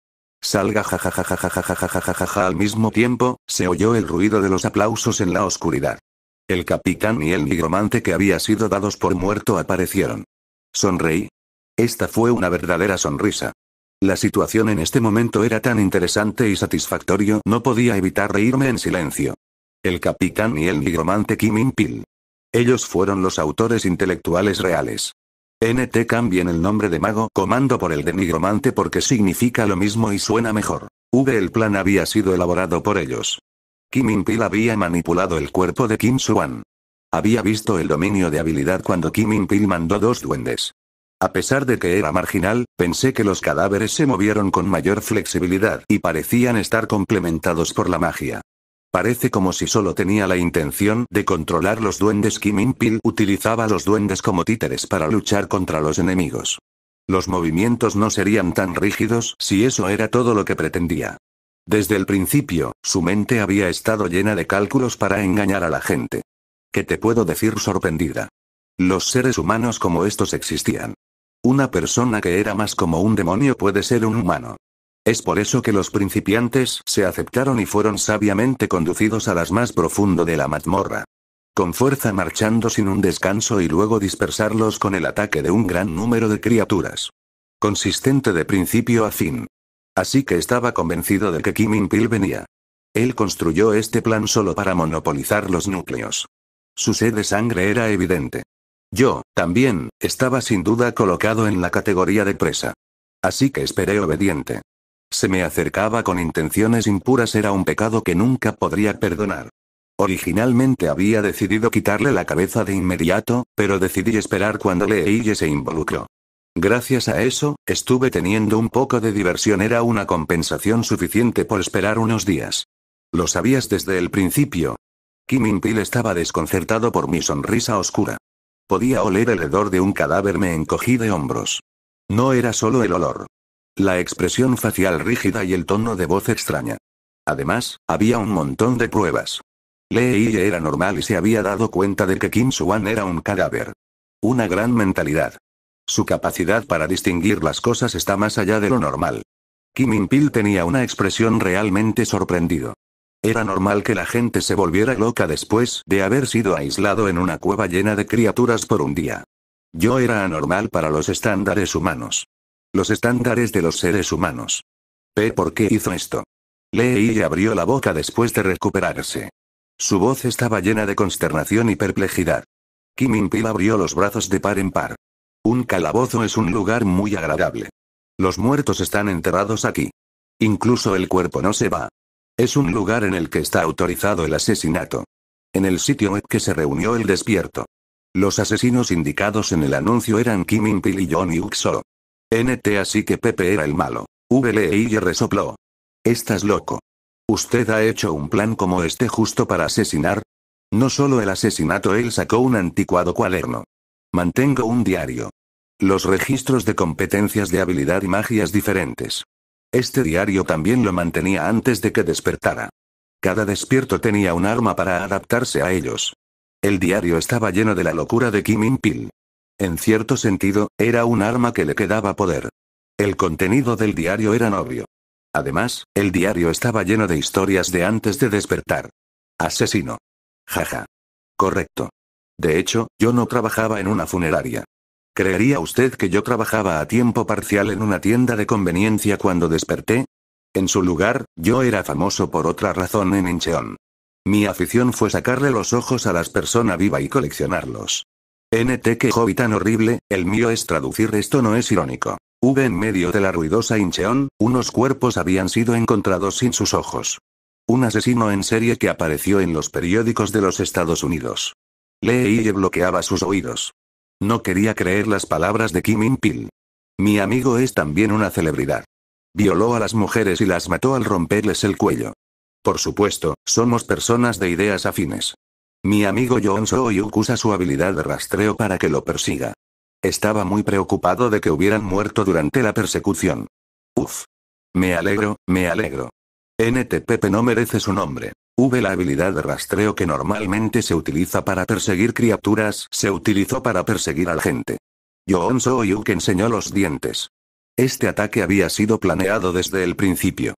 Salga jajajajajajajajaja al mismo tiempo, se oyó el ruido de los aplausos en la oscuridad. El capitán y el nigromante que había sido dados por muerto aparecieron. Sonreí. Esta fue una verdadera sonrisa. La situación en este momento era tan interesante y satisfactorio, no podía evitar reírme en silencio. El capitán y el nigromante Kim Impil. Ellos fueron los autores intelectuales reales. NT cambien el nombre de mago comando por el de nigromante porque significa lo mismo y suena mejor. V. El plan había sido elaborado por ellos. Kim In-Pil había manipulado el cuerpo de Kim Suan. Había visto el dominio de habilidad cuando Kim In-Pil mandó dos duendes. A pesar de que era marginal, pensé que los cadáveres se movieron con mayor flexibilidad y parecían estar complementados por la magia. Parece como si solo tenía la intención de controlar los duendes. Kim Pil utilizaba los duendes como títeres para luchar contra los enemigos. Los movimientos no serían tan rígidos si eso era todo lo que pretendía. Desde el principio, su mente había estado llena de cálculos para engañar a la gente. ¿Qué te puedo decir sorprendida? Los seres humanos como estos existían. Una persona que era más como un demonio puede ser un humano. Es por eso que los principiantes se aceptaron y fueron sabiamente conducidos a las más profundo de la mazmorra. Con fuerza marchando sin un descanso y luego dispersarlos con el ataque de un gran número de criaturas. Consistente de principio a fin. Así que estaba convencido de que Kim pil venía. Él construyó este plan solo para monopolizar los núcleos. Su sed de sangre era evidente. Yo, también, estaba sin duda colocado en la categoría de presa. Así que esperé obediente. Se me acercaba con intenciones impuras era un pecado que nunca podría perdonar. Originalmente había decidido quitarle la cabeza de inmediato, pero decidí esperar cuando y se involucró. Gracias a eso, estuve teniendo un poco de diversión era una compensación suficiente por esperar unos días. Lo sabías desde el principio. Kim Impil estaba desconcertado por mi sonrisa oscura. Podía oler el hedor de un cadáver, me encogí de hombros. No era solo el olor la expresión facial rígida y el tono de voz extraña. Además, había un montón de pruebas. Lee era normal y se había dado cuenta de que Kim Suan era un cadáver. Una gran mentalidad. Su capacidad para distinguir las cosas está más allá de lo normal. Kim in tenía una expresión realmente sorprendido. Era normal que la gente se volviera loca después de haber sido aislado en una cueva llena de criaturas por un día. Yo era anormal para los estándares humanos los estándares de los seres humanos. P. ¿Por qué hizo esto? Lee y abrió la boca después de recuperarse. Su voz estaba llena de consternación y perplejidad. Kim Impil abrió los brazos de par en par. Un calabozo es un lugar muy agradable. Los muertos están enterrados aquí. Incluso el cuerpo no se va. Es un lugar en el que está autorizado el asesinato. En el sitio web que se reunió el despierto. Los asesinos indicados en el anuncio eran Kim Impil y Johnny Uxo. NT así que Pepe era el malo. VLI e resopló. Estás loco. ¿Usted ha hecho un plan como este justo para asesinar? No solo el asesinato, él sacó un anticuado cuaderno. Mantengo un diario. Los registros de competencias de habilidad y magias diferentes. Este diario también lo mantenía antes de que despertara. Cada despierto tenía un arma para adaptarse a ellos. El diario estaba lleno de la locura de Kim en cierto sentido, era un arma que le quedaba poder. El contenido del diario era novio. Además, el diario estaba lleno de historias de antes de despertar. Asesino. Jaja. Correcto. De hecho, yo no trabajaba en una funeraria. ¿Creería usted que yo trabajaba a tiempo parcial en una tienda de conveniencia cuando desperté? En su lugar, yo era famoso por otra razón en Incheon. Mi afición fue sacarle los ojos a las personas viva y coleccionarlos. NT que hobby tan horrible, el mío es traducir esto no es irónico. V en medio de la ruidosa hincheón, unos cuerpos habían sido encontrados sin sus ojos. Un asesino en serie que apareció en los periódicos de los Estados Unidos. Lee y bloqueaba sus oídos. No quería creer las palabras de Kim in Mi amigo es también una celebridad. Violó a las mujeres y las mató al romperles el cuello. Por supuesto, somos personas de ideas afines. Mi amigo John Soyuk usa su habilidad de rastreo para que lo persiga. Estaba muy preocupado de que hubieran muerto durante la persecución. Uf. Me alegro, me alegro. NTPP no merece su nombre. V la habilidad de rastreo que normalmente se utiliza para perseguir criaturas se utilizó para perseguir a gente. John Soyuk enseñó los dientes. Este ataque había sido planeado desde el principio.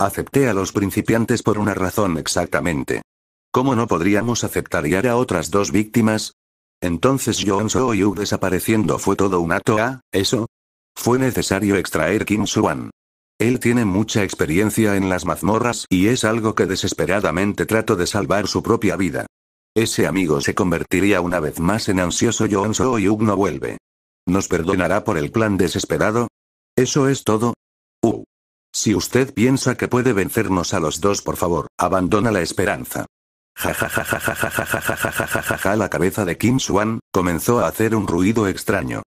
Acepté a los principiantes por una razón exactamente. ¿Cómo no podríamos aceptar y a otras dos víctimas? Entonces John Soo Yu desapareciendo fue todo un acto a, ¿ah? ¿eso? Fue necesario extraer Kim Suan. Él tiene mucha experiencia en las mazmorras y es algo que desesperadamente trato de salvar su propia vida. Ese amigo se convertiría una vez más en ansioso John Soo Yu no vuelve. ¿Nos perdonará por el plan desesperado? ¿Eso es todo? Uh. Si usted piensa que puede vencernos a los dos, por favor, abandona la esperanza. Ja la cabeza de Kim Swan, comenzó a hacer un ruido extraño.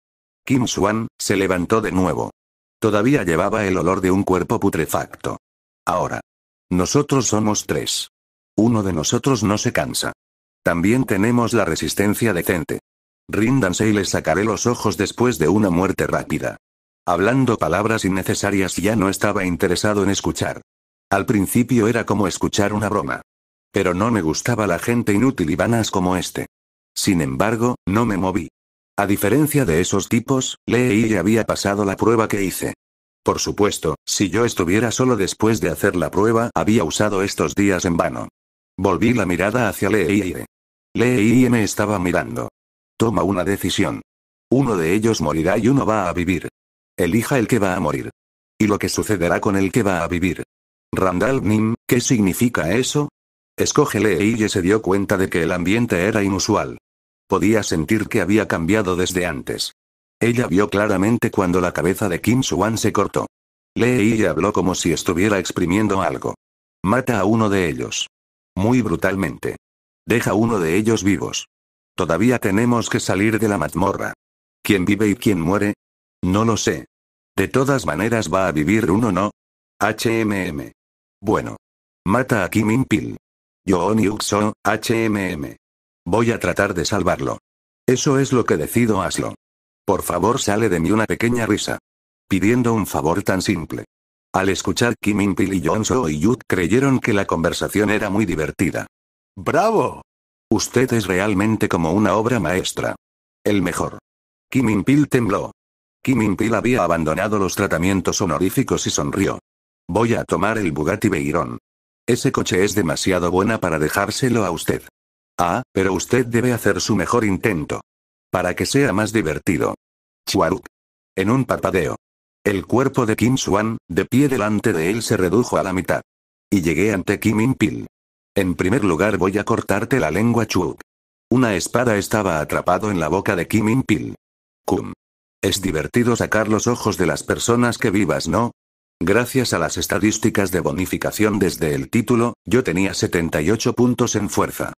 Kim Swan, se levantó de nuevo. Todavía llevaba el olor de un cuerpo putrefacto. Ahora. Nosotros somos tres. Uno de nosotros no se cansa. También tenemos la resistencia decente. Ríndanse y les sacaré los ojos después de una muerte rápida. Hablando palabras innecesarias ya no estaba interesado en escuchar. Al principio era como escuchar una broma. Pero no me gustaba la gente inútil y vanas como este. Sin embargo, no me moví. A diferencia de esos tipos, Lee y había pasado la prueba que hice. Por supuesto, si yo estuviera solo después de hacer la prueba, había usado estos días en vano. Volví la mirada hacia Leie. Leie me estaba mirando. Toma una decisión. Uno de ellos morirá y uno va a vivir. Elija el que va a morir. Y lo que sucederá con el que va a vivir. Randall Nim, ¿qué significa eso? Escógele Iye se dio cuenta de que el ambiente era inusual. Podía sentir que había cambiado desde antes. Ella vio claramente cuando la cabeza de Kim Suan se cortó. Lee e y habló como si estuviera exprimiendo algo. Mata a uno de ellos. Muy brutalmente. Deja uno de ellos vivos. Todavía tenemos que salir de la mazmorra. ¿Quién vive y quién muere? No lo sé. De todas maneras va a vivir uno, ¿no? HMM. Bueno. Mata a Kim In Yoon Yuk-so, HMM. Voy a tratar de salvarlo. Eso es lo que decido, hazlo. Por favor, sale de mí una pequeña risa. Pidiendo un favor tan simple. Al escuchar Kim In-pil y Yoon So y Yut creyeron que la conversación era muy divertida. ¡Bravo! Usted es realmente como una obra maestra. El mejor. Kim In-pil tembló. Kim In-pil había abandonado los tratamientos honoríficos y sonrió. Voy a tomar el Bugatti Veyron. Ese coche es demasiado buena para dejárselo a usted. Ah, pero usted debe hacer su mejor intento. Para que sea más divertido. Chuaruk. En un parpadeo. El cuerpo de Kim Suan, de pie delante de él, se redujo a la mitad. Y llegué ante Kim in En primer lugar voy a cortarte la lengua Chuuk. Una espada estaba atrapado en la boca de Kim in Kum. Es divertido sacar los ojos de las personas que vivas, ¿no? Gracias a las estadísticas de bonificación desde el título, yo tenía 78 puntos en fuerza.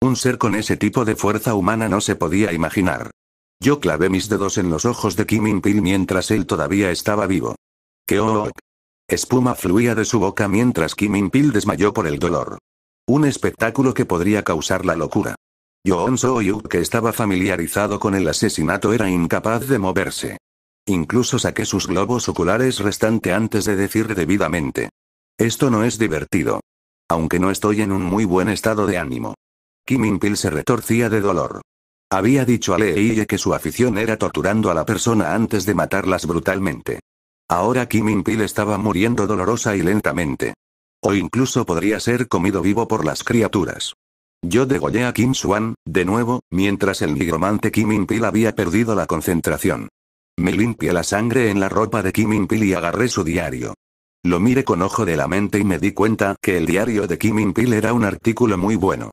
Un ser con ese tipo de fuerza humana no se podía imaginar. Yo clavé mis dedos en los ojos de Kim mientras él todavía estaba vivo. ¡Qué oh! Espuma fluía de su boca mientras Kim desmayó por el dolor. Un espectáculo que podría causar la locura. Yoon so que estaba familiarizado con el asesinato, era incapaz de moverse. Incluso saqué sus globos oculares restante antes de decir debidamente. Esto no es divertido. Aunque no estoy en un muy buen estado de ánimo. Kim In-pil se retorcía de dolor. Había dicho a Ye que su afición era torturando a la persona antes de matarlas brutalmente. Ahora Kim In-pil estaba muriendo dolorosa y lentamente. O incluso podría ser comido vivo por las criaturas. Yo degollé a Kim Swan, de nuevo, mientras el nigromante Kim in había perdido la concentración. Me limpié la sangre en la ropa de Kim In-pil y agarré su diario. Lo miré con ojo de la mente y me di cuenta que el diario de Kim In-pil era un artículo muy bueno.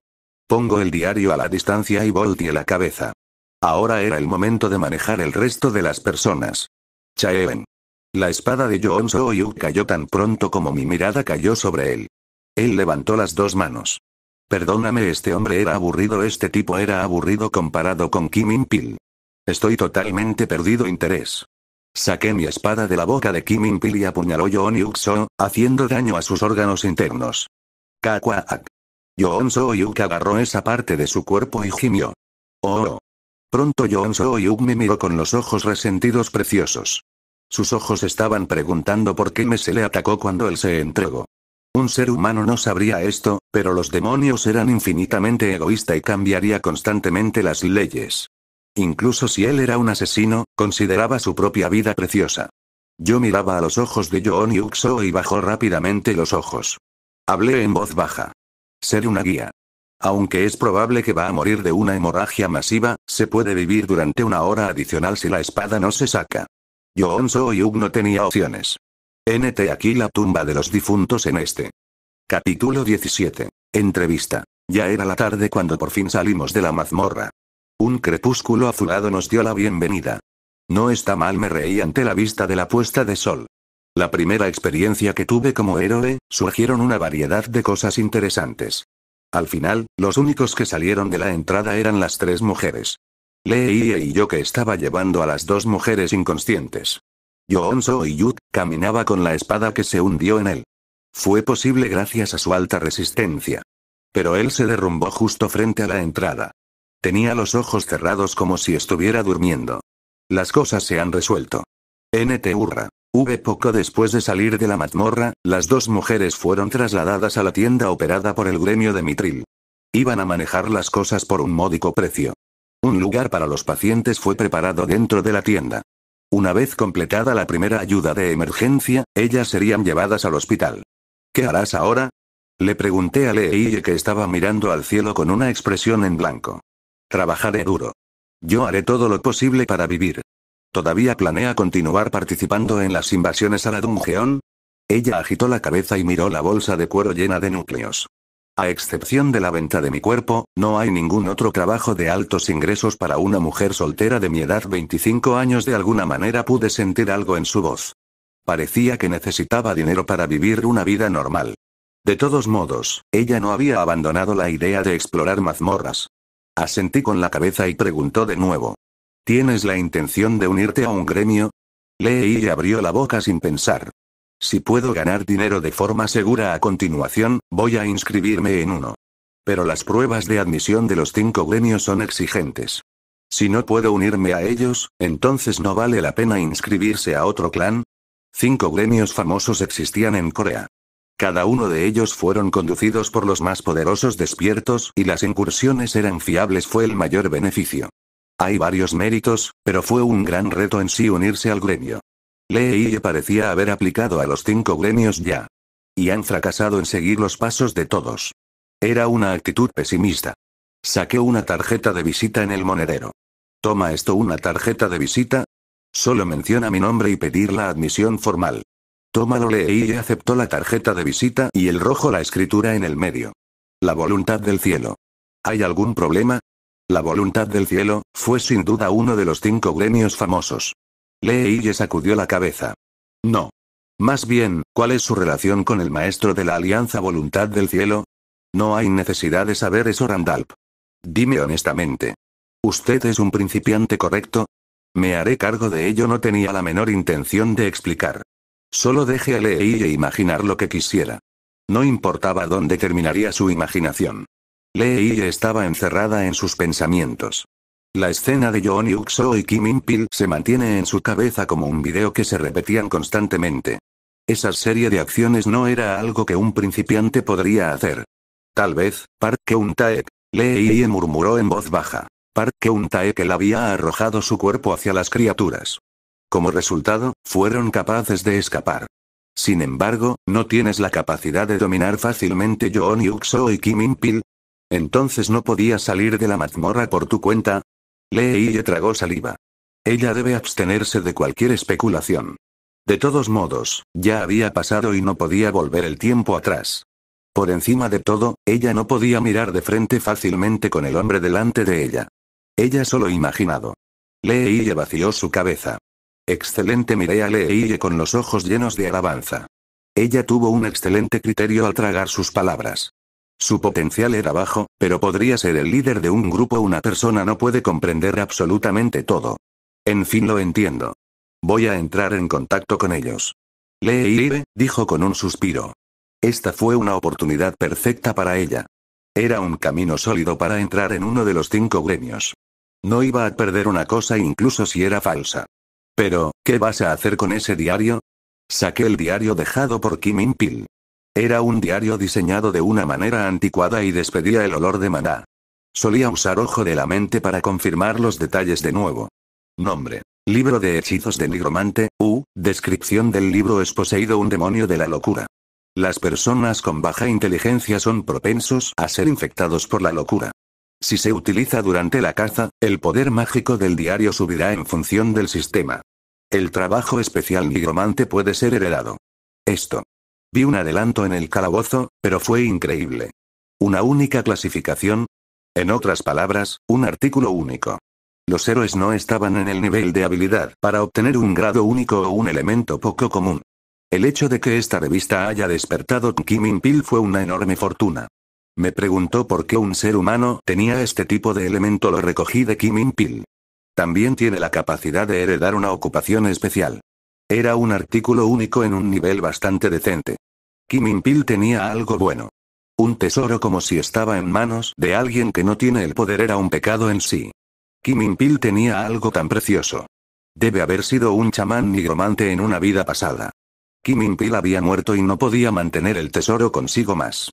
Pongo el diario a la distancia y volteé la cabeza. Ahora era el momento de manejar el resto de las personas. Chaeven. La espada de joon Soo-yu cayó tan pronto como mi mirada cayó sobre él. Él levantó las dos manos. Perdóname, este hombre era aburrido, este tipo era aburrido comparado con Kim In-pil. Estoy totalmente perdido interés. Saqué mi espada de la boca de Kim Impil y apuñaló Yoon Yuk-so, haciendo daño a sus órganos internos. ak Yoon So-yuk agarró esa parte de su cuerpo y gimió. Oh. Pronto Yoon So-yuk me miró con los ojos resentidos preciosos. Sus ojos estaban preguntando por qué me se le atacó cuando él se entregó. Un ser humano no sabría esto, pero los demonios eran infinitamente egoísta y cambiaría constantemente las leyes. Incluso si él era un asesino, consideraba su propia vida preciosa. Yo miraba a los ojos de Joon So y bajó rápidamente los ojos. Hablé en voz baja. Ser una guía. Aunque es probable que va a morir de una hemorragia masiva, se puede vivir durante una hora adicional si la espada no se saca. Joon So Yuk no tenía opciones. NT aquí la tumba de los difuntos en este. Capítulo 17. Entrevista. Ya era la tarde cuando por fin salimos de la mazmorra. Un crepúsculo azulado nos dio la bienvenida. No está mal, me reí ante la vista de la puesta de sol. La primera experiencia que tuve como héroe, surgieron una variedad de cosas interesantes. Al final, los únicos que salieron de la entrada eran las tres mujeres. Lee y yo que estaba llevando a las dos mujeres inconscientes. Yoonso y Yut, caminaba con la espada que se hundió en él. Fue posible gracias a su alta resistencia. Pero él se derrumbó justo frente a la entrada. Tenía los ojos cerrados como si estuviera durmiendo. Las cosas se han resuelto. NT Urra. V. Poco después de salir de la mazmorra, las dos mujeres fueron trasladadas a la tienda operada por el gremio de Mitril. Iban a manejar las cosas por un módico precio. Un lugar para los pacientes fue preparado dentro de la tienda. Una vez completada la primera ayuda de emergencia, ellas serían llevadas al hospital. ¿Qué harás ahora? Le pregunté a Leille que estaba mirando al cielo con una expresión en blanco. Trabajaré duro. Yo haré todo lo posible para vivir. ¿Todavía planea continuar participando en las invasiones a la Dungeon? Ella agitó la cabeza y miró la bolsa de cuero llena de núcleos. A excepción de la venta de mi cuerpo, no hay ningún otro trabajo de altos ingresos para una mujer soltera de mi edad 25 años. De alguna manera pude sentir algo en su voz. Parecía que necesitaba dinero para vivir una vida normal. De todos modos, ella no había abandonado la idea de explorar mazmorras. Asentí con la cabeza y preguntó de nuevo. ¿Tienes la intención de unirte a un gremio? Leí y abrió la boca sin pensar. Si puedo ganar dinero de forma segura a continuación, voy a inscribirme en uno. Pero las pruebas de admisión de los cinco gremios son exigentes. Si no puedo unirme a ellos, entonces no vale la pena inscribirse a otro clan. Cinco gremios famosos existían en Corea. Cada uno de ellos fueron conducidos por los más poderosos despiertos, y las incursiones eran fiables fue el mayor beneficio. Hay varios méritos, pero fue un gran reto en sí unirse al gremio. Lee parecía haber aplicado a los cinco gremios ya. Y han fracasado en seguir los pasos de todos. Era una actitud pesimista. Saqué una tarjeta de visita en el monedero. Toma esto una tarjeta de visita. Solo menciona mi nombre y pedir la admisión formal. Tómalo y aceptó la tarjeta de visita y el rojo la escritura en el medio. La voluntad del cielo. ¿Hay algún problema? La voluntad del cielo, fue sin duda uno de los cinco gremios famosos. le sacudió la cabeza. No. Más bien, ¿cuál es su relación con el maestro de la Alianza Voluntad del Cielo? No hay necesidad de saber eso, Randalp. Dime honestamente. ¿Usted es un principiante correcto? Me haré cargo de ello, no tenía la menor intención de explicar. Solo deje a Leie imaginar lo que quisiera. No importaba dónde terminaría su imaginación. Leie estaba encerrada en sus pensamientos. La escena de John Yuxo y Kim In-pil se mantiene en su cabeza como un video que se repetían constantemente. Esa serie de acciones no era algo que un principiante podría hacer. Tal vez, Park un taek Leie murmuró en voz baja. Park un taek le había arrojado su cuerpo hacia las criaturas. Como resultado, fueron capaces de escapar. Sin embargo, ¿no tienes la capacidad de dominar fácilmente Yoon Yuxo y Kim In Pil? Entonces no podías salir de la mazmorra por tu cuenta. Lee y tragó saliva. Ella debe abstenerse de cualquier especulación. De todos modos, ya había pasado y no podía volver el tiempo atrás. Por encima de todo, ella no podía mirar de frente fácilmente con el hombre delante de ella. Ella solo imaginado. Lee y vació su cabeza. Excelente miré a Leire con los ojos llenos de alabanza. Ella tuvo un excelente criterio al tragar sus palabras. Su potencial era bajo, pero podría ser el líder de un grupo. Una persona no puede comprender absolutamente todo. En fin, lo entiendo. Voy a entrar en contacto con ellos. Leire, dijo con un suspiro. Esta fue una oportunidad perfecta para ella. Era un camino sólido para entrar en uno de los cinco gremios. No iba a perder una cosa incluso si era falsa. Pero, ¿qué vas a hacer con ese diario? Saqué el diario dejado por Kim Era un diario diseñado de una manera anticuada y despedía el olor de maná. Solía usar ojo de la mente para confirmar los detalles de nuevo. Nombre. Libro de hechizos de nigromante, u, descripción del libro es poseído un demonio de la locura. Las personas con baja inteligencia son propensos a ser infectados por la locura. Si se utiliza durante la caza, el poder mágico del diario subirá en función del sistema. El trabajo especial nigromante puede ser heredado. Esto. Vi un adelanto en el calabozo, pero fue increíble. Una única clasificación. En otras palabras, un artículo único. Los héroes no estaban en el nivel de habilidad para obtener un grado único o un elemento poco común. El hecho de que esta revista haya despertado Kim fue una enorme fortuna. Me preguntó por qué un ser humano tenía este tipo de elemento, lo recogí de Kim Pil también tiene la capacidad de heredar una ocupación especial. Era un artículo único en un nivel bastante decente. Kim tenía algo bueno. Un tesoro como si estaba en manos de alguien que no tiene el poder era un pecado en sí. Kim tenía algo tan precioso. Debe haber sido un chamán nigromante en una vida pasada. Kim había muerto y no podía mantener el tesoro consigo más.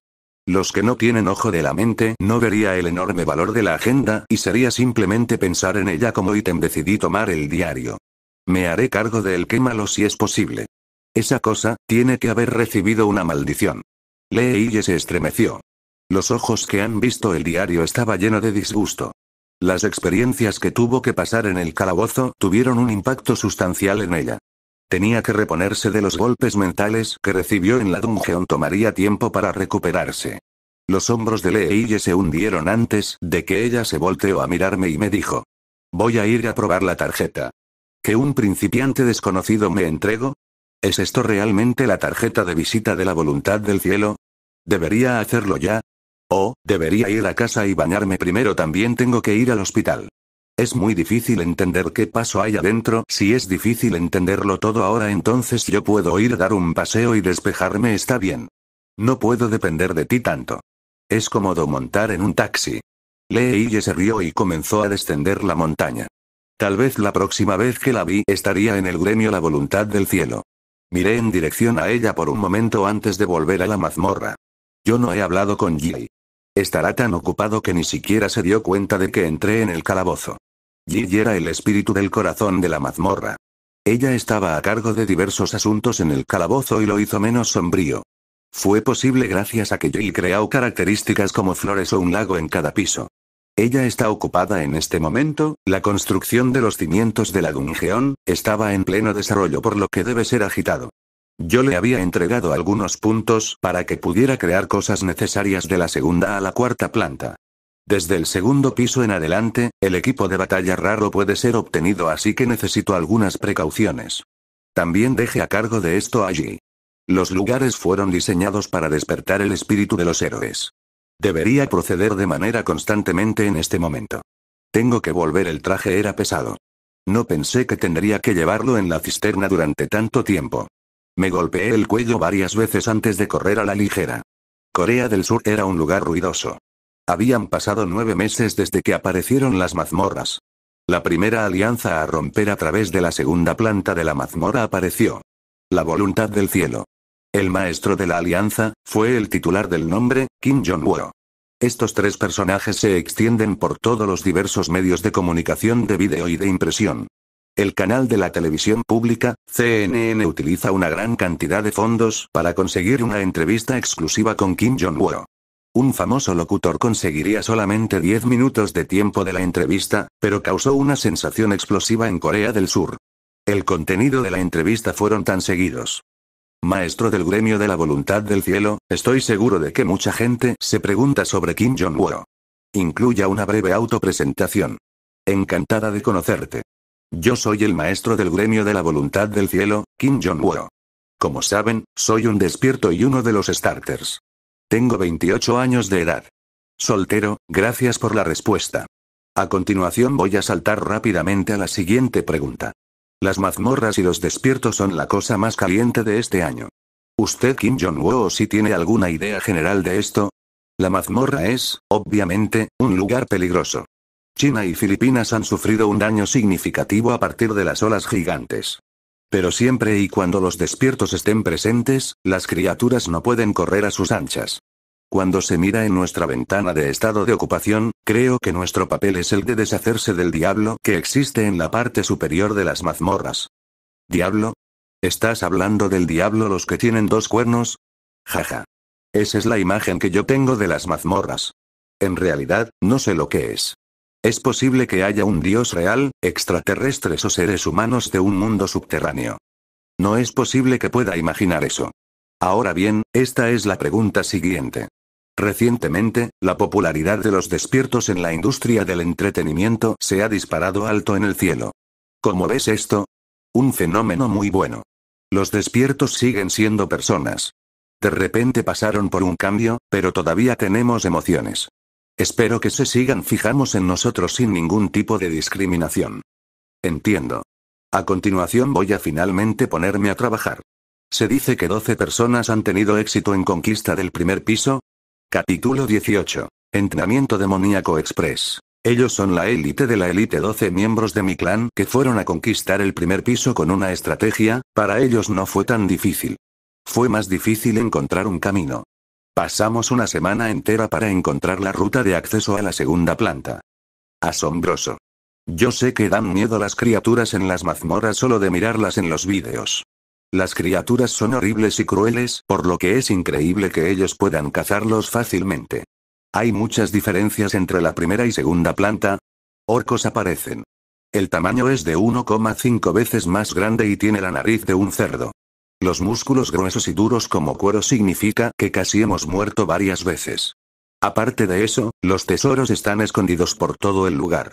Los que no tienen ojo de la mente no vería el enorme valor de la agenda y sería simplemente pensar en ella como ítem decidí tomar el diario. Me haré cargo del quémalo si es posible. Esa cosa, tiene que haber recibido una maldición. y se estremeció. Los ojos que han visto el diario estaba lleno de disgusto. Las experiencias que tuvo que pasar en el calabozo tuvieron un impacto sustancial en ella. Tenía que reponerse de los golpes mentales que recibió en la dungeon. Tomaría tiempo para recuperarse. Los hombros de Leille se hundieron antes de que ella se volteó a mirarme y me dijo. Voy a ir a probar la tarjeta. ¿Que un principiante desconocido me entrego? ¿Es esto realmente la tarjeta de visita de la voluntad del cielo? ¿Debería hacerlo ya? ¿O, debería ir a casa y bañarme primero? También tengo que ir al hospital. Es muy difícil entender qué paso hay adentro. Si es difícil entenderlo todo ahora, entonces yo puedo ir a dar un paseo y despejarme, está bien. No puedo depender de ti tanto. Es cómodo montar en un taxi. y se rió y comenzó a descender la montaña. Tal vez la próxima vez que la vi estaría en el gremio la voluntad del cielo. Miré en dirección a ella por un momento antes de volver a la mazmorra. Yo no he hablado con Jay. Estará tan ocupado que ni siquiera se dio cuenta de que entré en el calabozo. Jill era el espíritu del corazón de la mazmorra. Ella estaba a cargo de diversos asuntos en el calabozo y lo hizo menos sombrío. Fue posible gracias a que Jill creó características como flores o un lago en cada piso. Ella está ocupada en este momento, la construcción de los cimientos de la Dungeon, estaba en pleno desarrollo por lo que debe ser agitado. Yo le había entregado algunos puntos para que pudiera crear cosas necesarias de la segunda a la cuarta planta. Desde el segundo piso en adelante, el equipo de batalla raro puede ser obtenido así que necesito algunas precauciones. También deje a cargo de esto allí. Los lugares fueron diseñados para despertar el espíritu de los héroes. Debería proceder de manera constantemente en este momento. Tengo que volver el traje era pesado. No pensé que tendría que llevarlo en la cisterna durante tanto tiempo. Me golpeé el cuello varias veces antes de correr a la ligera. Corea del Sur era un lugar ruidoso. Habían pasado nueve meses desde que aparecieron las mazmorras. La primera alianza a romper a través de la segunda planta de la mazmorra apareció. La voluntad del cielo. El maestro de la alianza, fue el titular del nombre, Kim Jong-woo. Estos tres personajes se extienden por todos los diversos medios de comunicación de vídeo y de impresión. El canal de la televisión pública, CNN, utiliza una gran cantidad de fondos para conseguir una entrevista exclusiva con Kim Jong-un. Un famoso locutor conseguiría solamente 10 minutos de tiempo de la entrevista, pero causó una sensación explosiva en Corea del Sur. El contenido de la entrevista fueron tan seguidos. Maestro del gremio de la voluntad del cielo, estoy seguro de que mucha gente se pregunta sobre Kim Jong-un. Incluya una breve autopresentación. Encantada de conocerte. Yo soy el maestro del gremio de la voluntad del cielo, Kim Jong-un. Como saben, soy un despierto y uno de los starters. Tengo 28 años de edad. Soltero, gracias por la respuesta. A continuación voy a saltar rápidamente a la siguiente pregunta. Las mazmorras y los despiertos son la cosa más caliente de este año. ¿Usted Kim Jong-woo si tiene alguna idea general de esto? La mazmorra es, obviamente, un lugar peligroso. China y Filipinas han sufrido un daño significativo a partir de las olas gigantes. Pero siempre y cuando los despiertos estén presentes, las criaturas no pueden correr a sus anchas. Cuando se mira en nuestra ventana de estado de ocupación, creo que nuestro papel es el de deshacerse del diablo que existe en la parte superior de las mazmorras. ¿Diablo? ¿Estás hablando del diablo los que tienen dos cuernos? Jaja. Esa es la imagen que yo tengo de las mazmorras. En realidad, no sé lo que es. Es posible que haya un dios real, extraterrestres o seres humanos de un mundo subterráneo. No es posible que pueda imaginar eso. Ahora bien, esta es la pregunta siguiente. Recientemente, la popularidad de los despiertos en la industria del entretenimiento se ha disparado alto en el cielo. ¿Cómo ves esto? Un fenómeno muy bueno. Los despiertos siguen siendo personas. De repente pasaron por un cambio, pero todavía tenemos emociones. Espero que se sigan fijamos en nosotros sin ningún tipo de discriminación. Entiendo. A continuación voy a finalmente ponerme a trabajar. Se dice que 12 personas han tenido éxito en conquista del primer piso. Capítulo 18. Entrenamiento demoníaco express. Ellos son la élite de la élite 12 miembros de mi clan que fueron a conquistar el primer piso con una estrategia, para ellos no fue tan difícil. Fue más difícil encontrar un camino. Pasamos una semana entera para encontrar la ruta de acceso a la segunda planta. Asombroso. Yo sé que dan miedo las criaturas en las mazmorras solo de mirarlas en los vídeos. Las criaturas son horribles y crueles, por lo que es increíble que ellos puedan cazarlos fácilmente. Hay muchas diferencias entre la primera y segunda planta. Orcos aparecen. El tamaño es de 1,5 veces más grande y tiene la nariz de un cerdo. Los músculos gruesos y duros como cuero significa que casi hemos muerto varias veces. Aparte de eso, los tesoros están escondidos por todo el lugar.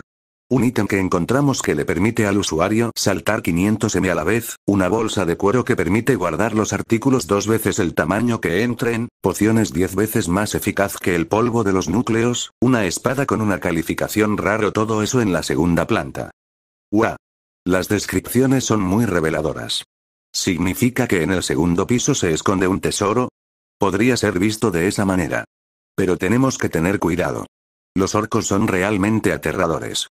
Un ítem que encontramos que le permite al usuario saltar 500 m a la vez, una bolsa de cuero que permite guardar los artículos dos veces el tamaño que entren, pociones 10 veces más eficaz que el polvo de los núcleos, una espada con una calificación raro todo eso en la segunda planta. ¡Guau! Las descripciones son muy reveladoras. ¿Significa que en el segundo piso se esconde un tesoro? Podría ser visto de esa manera. Pero tenemos que tener cuidado. Los orcos son realmente aterradores.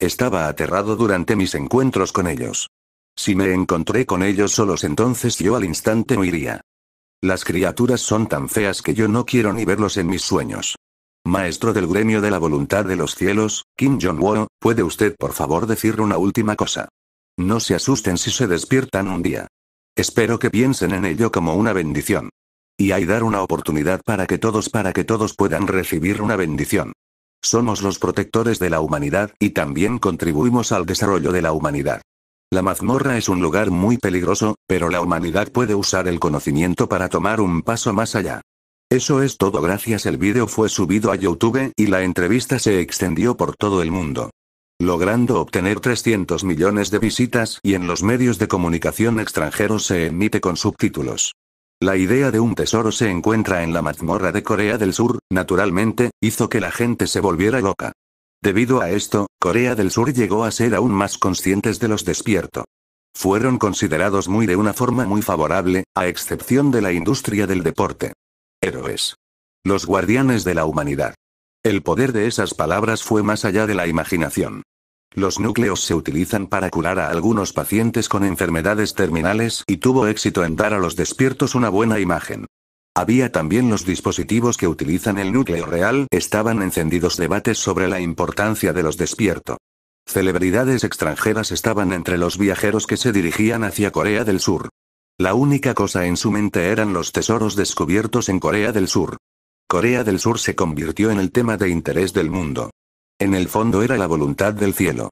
Estaba aterrado durante mis encuentros con ellos. Si me encontré con ellos solos entonces yo al instante huiría. Las criaturas son tan feas que yo no quiero ni verlos en mis sueños. Maestro del gremio de la voluntad de los cielos, Kim jong wo ¿puede usted por favor decir una última cosa? No se asusten si se despiertan un día. Espero que piensen en ello como una bendición. Y hay dar una oportunidad para que todos para que todos puedan recibir una bendición. Somos los protectores de la humanidad y también contribuimos al desarrollo de la humanidad. La mazmorra es un lugar muy peligroso, pero la humanidad puede usar el conocimiento para tomar un paso más allá. Eso es todo gracias el video fue subido a YouTube y la entrevista se extendió por todo el mundo logrando obtener 300 millones de visitas y en los medios de comunicación extranjeros se emite con subtítulos. La idea de un tesoro se encuentra en la mazmorra de Corea del Sur, naturalmente, hizo que la gente se volviera loca. Debido a esto, Corea del Sur llegó a ser aún más conscientes de los despierto. Fueron considerados muy de una forma muy favorable, a excepción de la industria del deporte. Héroes. Los guardianes de la humanidad. El poder de esas palabras fue más allá de la imaginación. Los núcleos se utilizan para curar a algunos pacientes con enfermedades terminales y tuvo éxito en dar a los despiertos una buena imagen. Había también los dispositivos que utilizan el núcleo real, estaban encendidos debates sobre la importancia de los despiertos. Celebridades extranjeras estaban entre los viajeros que se dirigían hacia Corea del Sur. La única cosa en su mente eran los tesoros descubiertos en Corea del Sur. Corea del Sur se convirtió en el tema de interés del mundo. En el fondo era la voluntad del cielo.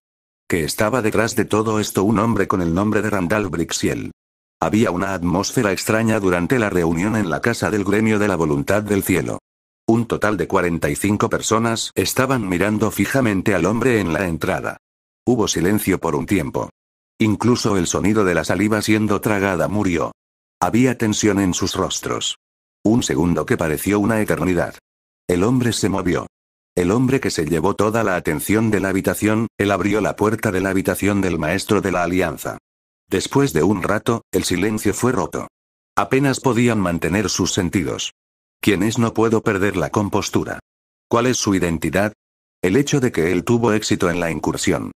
Que estaba detrás de todo esto un hombre con el nombre de Randall Brixiel. Había una atmósfera extraña durante la reunión en la casa del gremio de la voluntad del cielo. Un total de 45 personas estaban mirando fijamente al hombre en la entrada. Hubo silencio por un tiempo. Incluso el sonido de la saliva siendo tragada murió. Había tensión en sus rostros. Un segundo que pareció una eternidad. El hombre se movió. El hombre que se llevó toda la atención de la habitación, él abrió la puerta de la habitación del maestro de la alianza. Después de un rato, el silencio fue roto. Apenas podían mantener sus sentidos. Quienes No puedo perder la compostura. ¿Cuál es su identidad? El hecho de que él tuvo éxito en la incursión.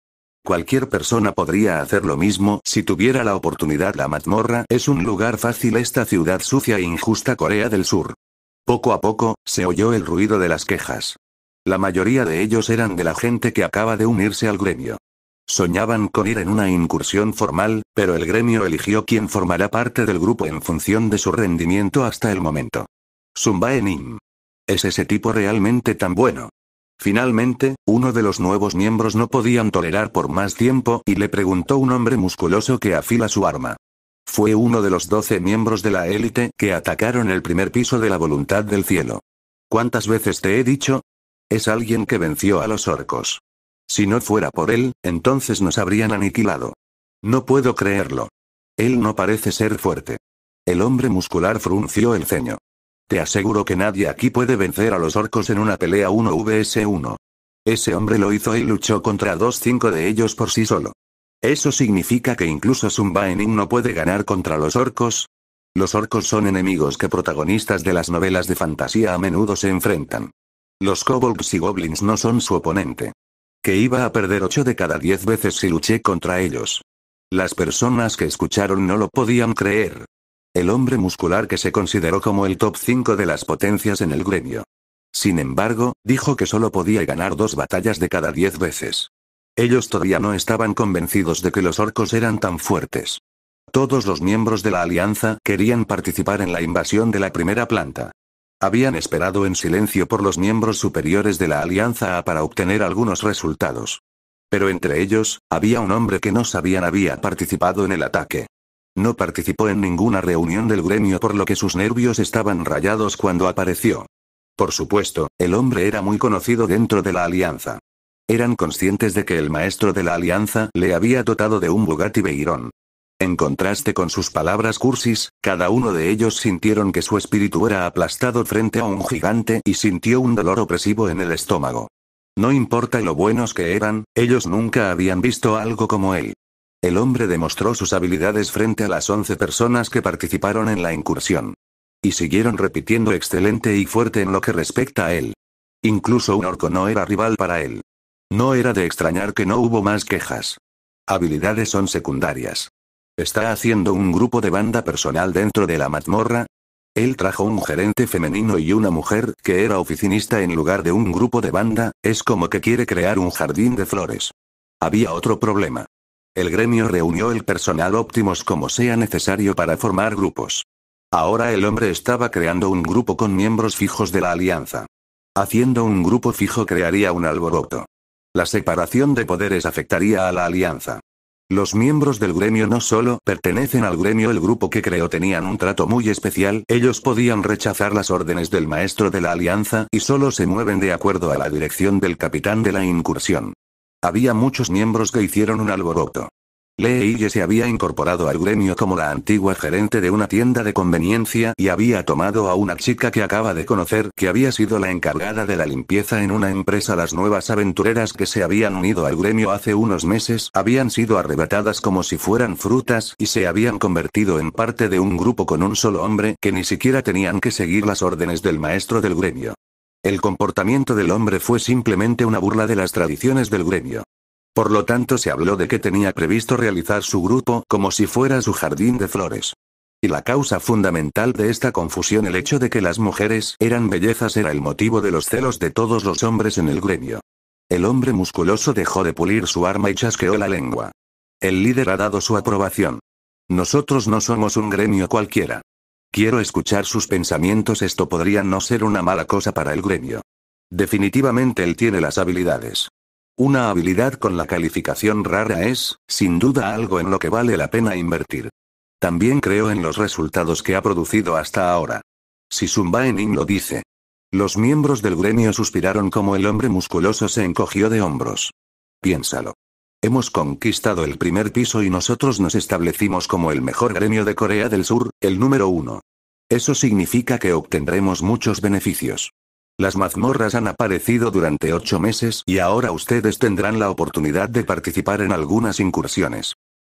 Cualquier persona podría hacer lo mismo si tuviera la oportunidad. La mazmorra es un lugar fácil esta ciudad sucia e injusta Corea del Sur. Poco a poco, se oyó el ruido de las quejas. La mayoría de ellos eran de la gente que acaba de unirse al gremio. Soñaban con ir en una incursión formal, pero el gremio eligió quién formará parte del grupo en función de su rendimiento hasta el momento. Enim. ¿Es ese tipo realmente tan bueno? Finalmente, uno de los nuevos miembros no podían tolerar por más tiempo y le preguntó un hombre musculoso que afila su arma. Fue uno de los doce miembros de la élite que atacaron el primer piso de la voluntad del cielo. ¿Cuántas veces te he dicho? Es alguien que venció a los orcos. Si no fuera por él, entonces nos habrían aniquilado. No puedo creerlo. Él no parece ser fuerte. El hombre muscular frunció el ceño. Te aseguro que nadie aquí puede vencer a los orcos en una pelea 1vs1. Ese hombre lo hizo y luchó contra dos cinco de ellos por sí solo. ¿Eso significa que incluso Zumbaenin no puede ganar contra los orcos? Los orcos son enemigos que protagonistas de las novelas de fantasía a menudo se enfrentan. Los kobolds y goblins no son su oponente. Que iba a perder 8 de cada 10 veces si luché contra ellos. Las personas que escucharon no lo podían creer. El hombre muscular que se consideró como el top 5 de las potencias en el gremio. Sin embargo, dijo que solo podía ganar dos batallas de cada 10 veces. Ellos todavía no estaban convencidos de que los orcos eran tan fuertes. Todos los miembros de la alianza querían participar en la invasión de la primera planta. Habían esperado en silencio por los miembros superiores de la Alianza A para obtener algunos resultados. Pero entre ellos, había un hombre que no sabían había participado en el ataque. No participó en ninguna reunión del gremio por lo que sus nervios estaban rayados cuando apareció. Por supuesto, el hombre era muy conocido dentro de la Alianza. Eran conscientes de que el maestro de la Alianza le había dotado de un Bugatti Veyron. En contraste con sus palabras cursis, cada uno de ellos sintieron que su espíritu era aplastado frente a un gigante y sintió un dolor opresivo en el estómago. No importa lo buenos que eran, ellos nunca habían visto algo como él. El hombre demostró sus habilidades frente a las once personas que participaron en la incursión. Y siguieron repitiendo excelente y fuerte en lo que respecta a él. Incluso un orco no era rival para él. No era de extrañar que no hubo más quejas. Habilidades son secundarias. ¿Está haciendo un grupo de banda personal dentro de la mazmorra? Él trajo un gerente femenino y una mujer que era oficinista en lugar de un grupo de banda, es como que quiere crear un jardín de flores. Había otro problema. El gremio reunió el personal óptimos como sea necesario para formar grupos. Ahora el hombre estaba creando un grupo con miembros fijos de la alianza. Haciendo un grupo fijo crearía un alboroto. La separación de poderes afectaría a la alianza. Los miembros del gremio no solo pertenecen al gremio, el grupo que creó tenían un trato muy especial, ellos podían rechazar las órdenes del maestro de la alianza y solo se mueven de acuerdo a la dirección del capitán de la incursión. Había muchos miembros que hicieron un alboroto. Leille se había incorporado al gremio como la antigua gerente de una tienda de conveniencia y había tomado a una chica que acaba de conocer que había sido la encargada de la limpieza en una empresa. Las nuevas aventureras que se habían unido al gremio hace unos meses habían sido arrebatadas como si fueran frutas y se habían convertido en parte de un grupo con un solo hombre que ni siquiera tenían que seguir las órdenes del maestro del gremio. El comportamiento del hombre fue simplemente una burla de las tradiciones del gremio. Por lo tanto se habló de que tenía previsto realizar su grupo como si fuera su jardín de flores. Y la causa fundamental de esta confusión el hecho de que las mujeres eran bellezas era el motivo de los celos de todos los hombres en el gremio. El hombre musculoso dejó de pulir su arma y chasqueó la lengua. El líder ha dado su aprobación. Nosotros no somos un gremio cualquiera. Quiero escuchar sus pensamientos, esto podría no ser una mala cosa para el gremio. Definitivamente él tiene las habilidades. Una habilidad con la calificación rara es, sin duda, algo en lo que vale la pena invertir. También creo en los resultados que ha producido hasta ahora. Si Sumbaenin lo dice. Los miembros del gremio suspiraron como el hombre musculoso se encogió de hombros. Piénsalo. Hemos conquistado el primer piso y nosotros nos establecimos como el mejor gremio de Corea del Sur, el número uno. Eso significa que obtendremos muchos beneficios. Las mazmorras han aparecido durante ocho meses y ahora ustedes tendrán la oportunidad de participar en algunas incursiones.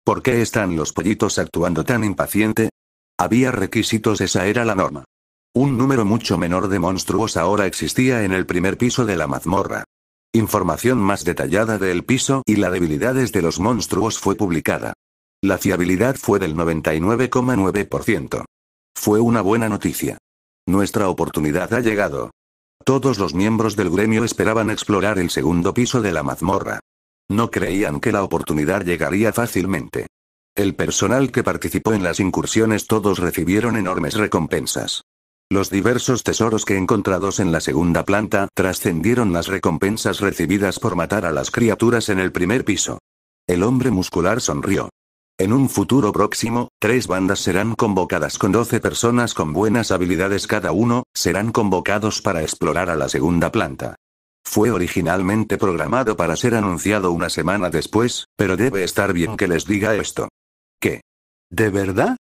¿Por qué están los pollitos actuando tan impaciente? Había requisitos, esa era la norma. Un número mucho menor de monstruos ahora existía en el primer piso de la mazmorra. Información más detallada del piso y las debilidades de los monstruos fue publicada. La fiabilidad fue del 99,9%. Fue una buena noticia. Nuestra oportunidad ha llegado. Todos los miembros del gremio esperaban explorar el segundo piso de la mazmorra. No creían que la oportunidad llegaría fácilmente. El personal que participó en las incursiones todos recibieron enormes recompensas. Los diversos tesoros que encontrados en la segunda planta trascendieron las recompensas recibidas por matar a las criaturas en el primer piso. El hombre muscular sonrió. En un futuro próximo, tres bandas serán convocadas con 12 personas con buenas habilidades cada uno, serán convocados para explorar a la segunda planta. Fue originalmente programado para ser anunciado una semana después, pero debe estar bien que les diga esto. ¿Qué? ¿De verdad?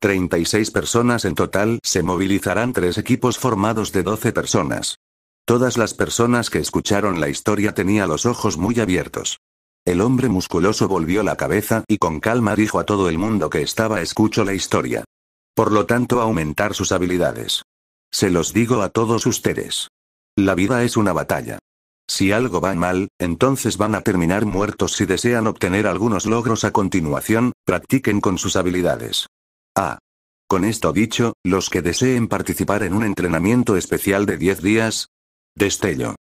36 personas en total se movilizarán tres equipos formados de 12 personas. Todas las personas que escucharon la historia tenía los ojos muy abiertos. El hombre musculoso volvió la cabeza y con calma dijo a todo el mundo que estaba escucho la historia. Por lo tanto, aumentar sus habilidades. Se los digo a todos ustedes. La vida es una batalla. Si algo va mal, entonces van a terminar muertos si desean obtener algunos logros a continuación, practiquen con sus habilidades. Ah. Con esto dicho, los que deseen participar en un entrenamiento especial de 10 días. Destello.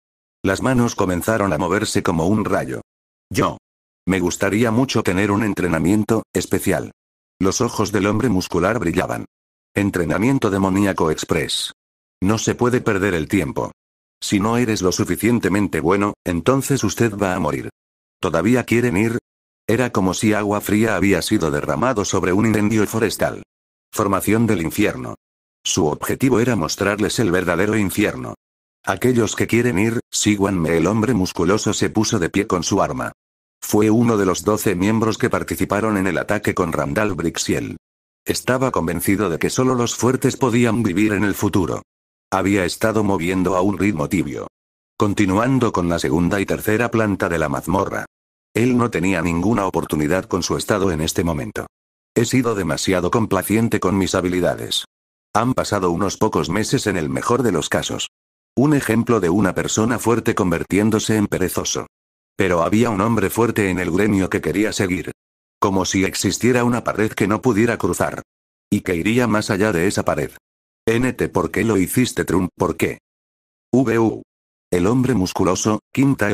Las manos comenzaron a moverse como un rayo. Yo. Me gustaría mucho tener un entrenamiento especial. Los ojos del hombre muscular brillaban. Entrenamiento demoníaco express. No se puede perder el tiempo. Si no eres lo suficientemente bueno, entonces usted va a morir. ¿Todavía quieren ir? Era como si agua fría había sido derramado sobre un incendio forestal. Formación del infierno. Su objetivo era mostrarles el verdadero infierno. Aquellos que quieren ir, síguanme. El hombre musculoso se puso de pie con su arma. Fue uno de los doce miembros que participaron en el ataque con Randall Brixiel. Estaba convencido de que solo los fuertes podían vivir en el futuro. Había estado moviendo a un ritmo tibio. Continuando con la segunda y tercera planta de la mazmorra. Él no tenía ninguna oportunidad con su estado en este momento. He sido demasiado complaciente con mis habilidades. Han pasado unos pocos meses en el mejor de los casos. Un ejemplo de una persona fuerte convirtiéndose en perezoso. Pero había un hombre fuerte en el gremio que quería seguir. Como si existiera una pared que no pudiera cruzar. Y que iría más allá de esa pared. NT, ¿por qué lo hiciste, Trump? ¿Por qué? VU. El hombre musculoso, Kim tae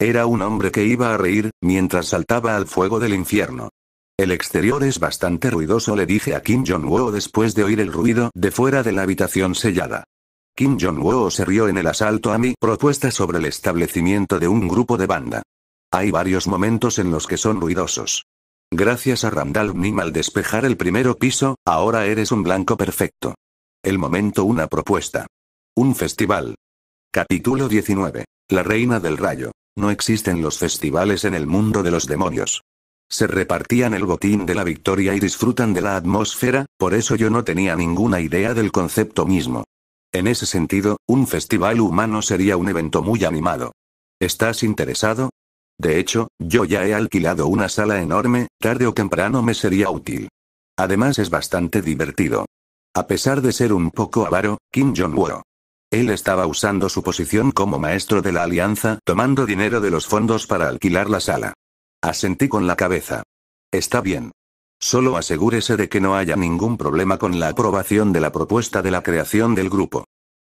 Era un hombre que iba a reír, mientras saltaba al fuego del infierno. El exterior es bastante ruidoso, le dije a Kim Jong-woo después de oír el ruido de fuera de la habitación sellada. Kim Jong-woo se rió en el asalto a mi propuesta sobre el establecimiento de un grupo de banda. Hay varios momentos en los que son ruidosos. Gracias a Randall Nim al despejar el primero piso, ahora eres un blanco perfecto. El momento una propuesta. Un festival. Capítulo 19. La reina del rayo. No existen los festivales en el mundo de los demonios. Se repartían el botín de la victoria y disfrutan de la atmósfera, por eso yo no tenía ninguna idea del concepto mismo. En ese sentido, un festival humano sería un evento muy animado. ¿Estás interesado? De hecho, yo ya he alquilado una sala enorme, tarde o temprano me sería útil. Además es bastante divertido. A pesar de ser un poco avaro, Kim Jong-woo. Él estaba usando su posición como maestro de la alianza, tomando dinero de los fondos para alquilar la sala. Asentí con la cabeza. Está bien. Solo asegúrese de que no haya ningún problema con la aprobación de la propuesta de la creación del grupo.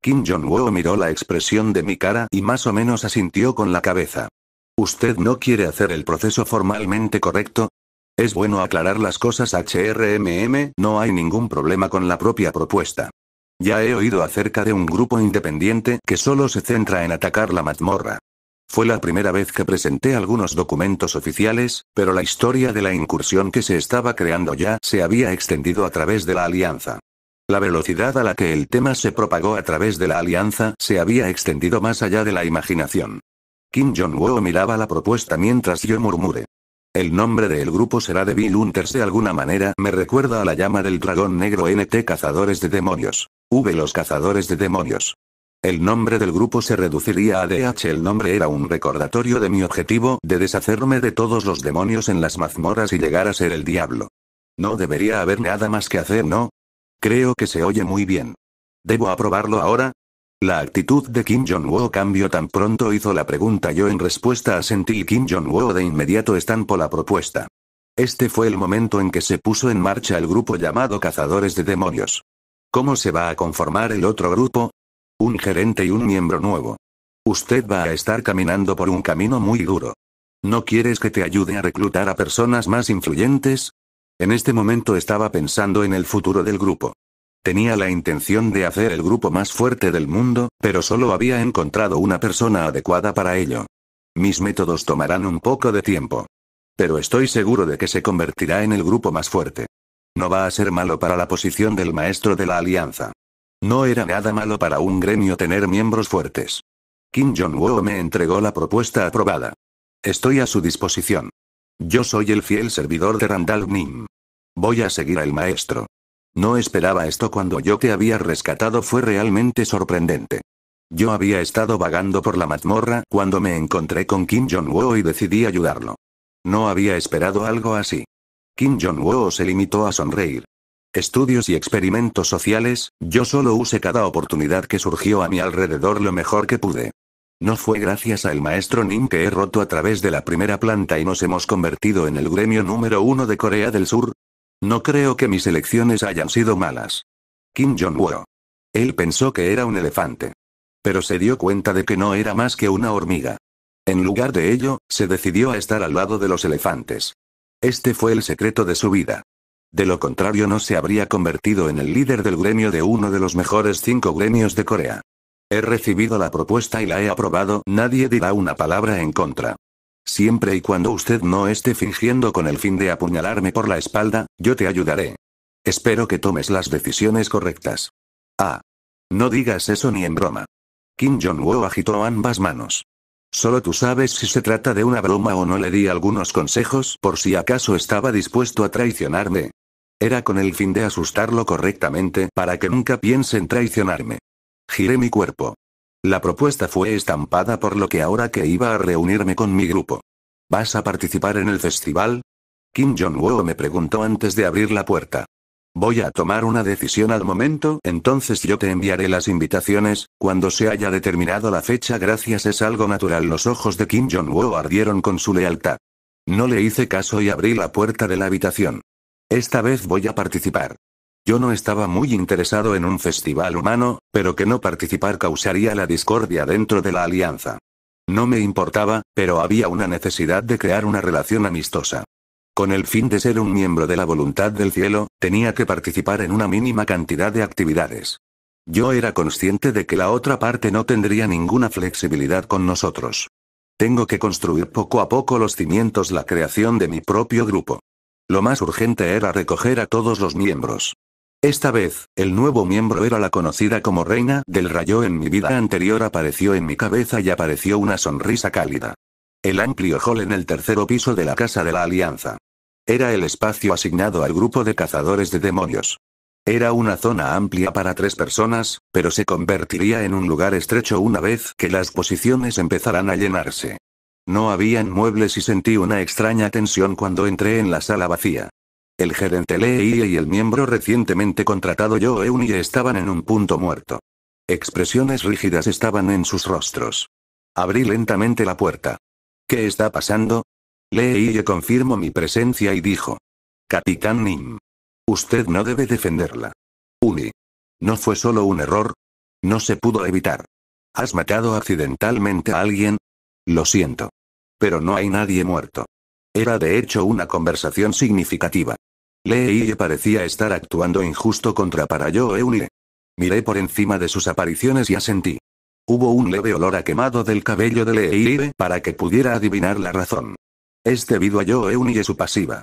Kim Jong-woo miró la expresión de mi cara y más o menos asintió con la cabeza. ¿Usted no quiere hacer el proceso formalmente correcto? Es bueno aclarar las cosas HRMM, no hay ningún problema con la propia propuesta. Ya he oído acerca de un grupo independiente que solo se centra en atacar la mazmorra. Fue la primera vez que presenté algunos documentos oficiales, pero la historia de la incursión que se estaba creando ya se había extendido a través de la alianza. La velocidad a la que el tema se propagó a través de la alianza se había extendido más allá de la imaginación. Kim Jong-woo miraba la propuesta mientras yo murmuré. El nombre del grupo será de Bill de alguna manera, me recuerda a la llama del dragón negro NT Cazadores de Demonios. V los Cazadores de Demonios. El nombre del grupo se reduciría a DH. El nombre era un recordatorio de mi objetivo de deshacerme de todos los demonios en las mazmorras y llegar a ser el diablo. No debería haber nada más que hacer, ¿no? Creo que se oye muy bien. ¿Debo aprobarlo ahora? La actitud de Kim Jong-woo cambió tan pronto hizo la pregunta yo en respuesta asentí Kim Jong-woo de inmediato estampó la propuesta. Este fue el momento en que se puso en marcha el grupo llamado Cazadores de Demonios. ¿Cómo se va a conformar el otro grupo? Un gerente y un miembro nuevo. Usted va a estar caminando por un camino muy duro. ¿No quieres que te ayude a reclutar a personas más influyentes? En este momento estaba pensando en el futuro del grupo. Tenía la intención de hacer el grupo más fuerte del mundo, pero solo había encontrado una persona adecuada para ello. Mis métodos tomarán un poco de tiempo. Pero estoy seguro de que se convertirá en el grupo más fuerte. No va a ser malo para la posición del maestro de la alianza. No era nada malo para un gremio tener miembros fuertes. Kim Jong-woo me entregó la propuesta aprobada. Estoy a su disposición. Yo soy el fiel servidor de Randall Nim. Voy a seguir al maestro. No esperaba esto cuando yo te había rescatado fue realmente sorprendente. Yo había estado vagando por la mazmorra cuando me encontré con Kim Jong-woo y decidí ayudarlo. No había esperado algo así. Kim Jong-woo se limitó a sonreír estudios y experimentos sociales, yo solo usé cada oportunidad que surgió a mi alrededor lo mejor que pude. No fue gracias al maestro Nim que he roto a través de la primera planta y nos hemos convertido en el gremio número uno de Corea del Sur. No creo que mis elecciones hayan sido malas. Kim Jong-woo. Él pensó que era un elefante. Pero se dio cuenta de que no era más que una hormiga. En lugar de ello, se decidió a estar al lado de los elefantes. Este fue el secreto de su vida. De lo contrario no se habría convertido en el líder del gremio de uno de los mejores cinco gremios de Corea. He recibido la propuesta y la he aprobado, nadie dirá una palabra en contra. Siempre y cuando usted no esté fingiendo con el fin de apuñalarme por la espalda, yo te ayudaré. Espero que tomes las decisiones correctas. Ah. No digas eso ni en broma. Kim Jong-woo agitó ambas manos. Solo tú sabes si se trata de una broma o no le di algunos consejos por si acaso estaba dispuesto a traicionarme, era con el fin de asustarlo correctamente para que nunca piense en traicionarme. Giré mi cuerpo. La propuesta fue estampada por lo que ahora que iba a reunirme con mi grupo. ¿Vas a participar en el festival? Kim Jong-woo me preguntó antes de abrir la puerta. Voy a tomar una decisión al momento, entonces yo te enviaré las invitaciones, cuando se haya determinado la fecha gracias es algo natural. Los ojos de Kim Jong-woo ardieron con su lealtad. No le hice caso y abrí la puerta de la habitación. Esta vez voy a participar. Yo no estaba muy interesado en un festival humano, pero que no participar causaría la discordia dentro de la alianza. No me importaba, pero había una necesidad de crear una relación amistosa. Con el fin de ser un miembro de la voluntad del cielo, tenía que participar en una mínima cantidad de actividades. Yo era consciente de que la otra parte no tendría ninguna flexibilidad con nosotros. Tengo que construir poco a poco los cimientos, la creación de mi propio grupo. Lo más urgente era recoger a todos los miembros. Esta vez, el nuevo miembro era la conocida como Reina del Rayo. En mi vida anterior apareció en mi cabeza y apareció una sonrisa cálida. El amplio hall en el tercero piso de la Casa de la Alianza. Era el espacio asignado al grupo de cazadores de demonios. Era una zona amplia para tres personas, pero se convertiría en un lugar estrecho una vez que las posiciones empezaran a llenarse. No habían muebles y sentí una extraña tensión cuando entré en la sala vacía. El gerente Lee y el miembro recientemente contratado Yo Uni estaban en un punto muerto. Expresiones rígidas estaban en sus rostros. Abrí lentamente la puerta. ¿Qué está pasando? Lee confirmó mi presencia y dijo. Capitán Nim. Usted no debe defenderla. Uni. ¿No fue solo un error? No se pudo evitar. ¿Has matado accidentalmente a alguien? Lo siento. Pero no hay nadie muerto. Era de hecho una conversación significativa. Lee parecía estar actuando injusto contra yo Eunie. Eh, Miré por encima de sus apariciones y asentí. Hubo un leve olor a quemado del cabello de Leire para que pudiera adivinar la razón. Es debido a Yo y eh, su pasiva.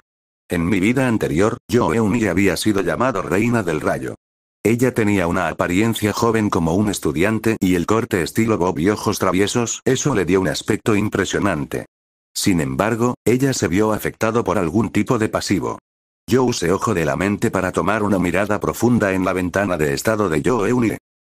En mi vida anterior, Yo eh, había sido llamado Reina del Rayo. Ella tenía una apariencia joven como un estudiante y el corte estilo bob y ojos traviesos, eso le dio un aspecto impresionante. Sin embargo, ella se vio afectado por algún tipo de pasivo. Yo usé ojo de la mente para tomar una mirada profunda en la ventana de estado de Joe Eunie.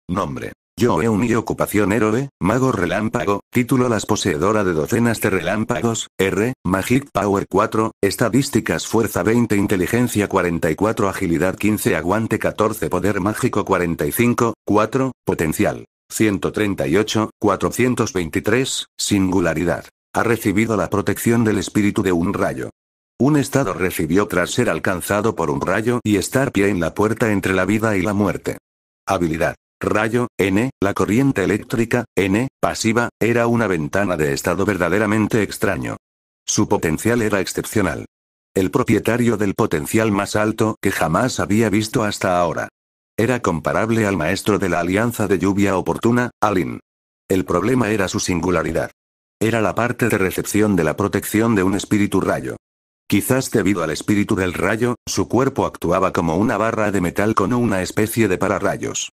Nombre. Yo he ocupación héroe, mago relámpago, título las poseedora de docenas de relámpagos, R, Magic Power 4, estadísticas fuerza 20 inteligencia 44 agilidad 15 aguante 14 poder mágico 45, 4, potencial. 138, 423, singularidad. Ha recibido la protección del espíritu de un rayo. Un estado recibió tras ser alcanzado por un rayo y estar pie en la puerta entre la vida y la muerte. Habilidad. Rayo, N, la corriente eléctrica, N, pasiva, era una ventana de estado verdaderamente extraño. Su potencial era excepcional. El propietario del potencial más alto que jamás había visto hasta ahora. Era comparable al maestro de la alianza de lluvia oportuna, Alin. El problema era su singularidad. Era la parte de recepción de la protección de un espíritu rayo. Quizás debido al espíritu del rayo, su cuerpo actuaba como una barra de metal con una especie de pararrayos.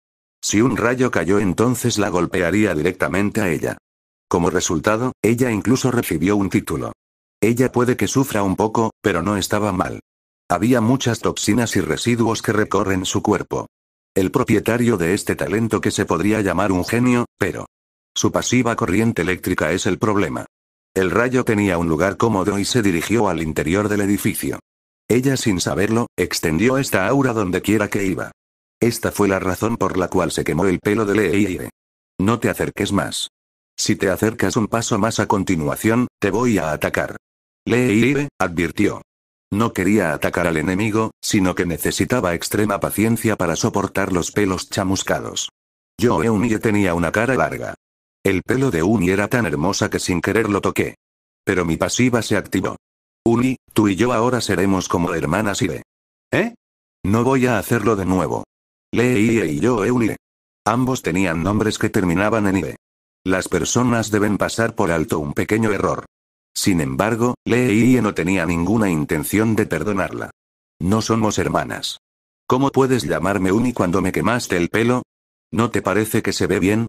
Si un rayo cayó entonces la golpearía directamente a ella. Como resultado, ella incluso recibió un título. Ella puede que sufra un poco, pero no estaba mal. Había muchas toxinas y residuos que recorren su cuerpo. El propietario de este talento que se podría llamar un genio, pero... Su pasiva corriente eléctrica es el problema. El rayo tenía un lugar cómodo y se dirigió al interior del edificio. Ella sin saberlo, extendió esta aura donde quiera que iba. Esta fue la razón por la cual se quemó el pelo de Leire. No te acerques más. Si te acercas un paso más a continuación, te voy a atacar. Leire, advirtió. No quería atacar al enemigo, sino que necesitaba extrema paciencia para soportar los pelos chamuscados. Yo Eunie tenía una cara larga. El pelo de Uni era tan hermosa que sin querer lo toqué. Pero mi pasiva se activó. Uni, tú y yo ahora seremos como hermanas y de. ¿Eh? No voy a hacerlo de nuevo. Lee y yo eunie. Ambos tenían nombres que terminaban en I. Las personas deben pasar por alto un pequeño error. Sin embargo, Lee no tenía ninguna intención de perdonarla. No somos hermanas. ¿Cómo puedes llamarme Uni cuando me quemaste el pelo? ¿No te parece que se ve bien?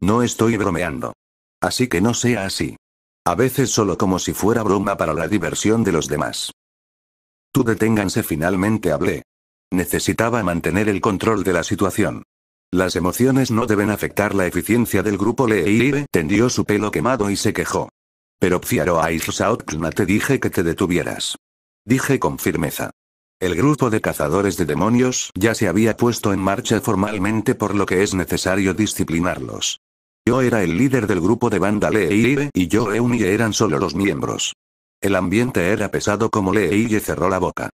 No estoy bromeando. Así que no sea así. A veces solo como si fuera broma para la diversión de los demás. Tú deténganse finalmente hablé. Necesitaba mantener el control de la situación. Las emociones no deben afectar la eficiencia del grupo Ive tendió su pelo quemado y se quejó. Pero Pfiaro Aishsaotkna te dije que te detuvieras. Dije con firmeza. El grupo de cazadores de demonios ya se había puesto en marcha formalmente por lo que es necesario disciplinarlos. Yo era el líder del grupo de banda ley y yo Eunie eran solo los miembros. El ambiente era pesado como y cerró la boca.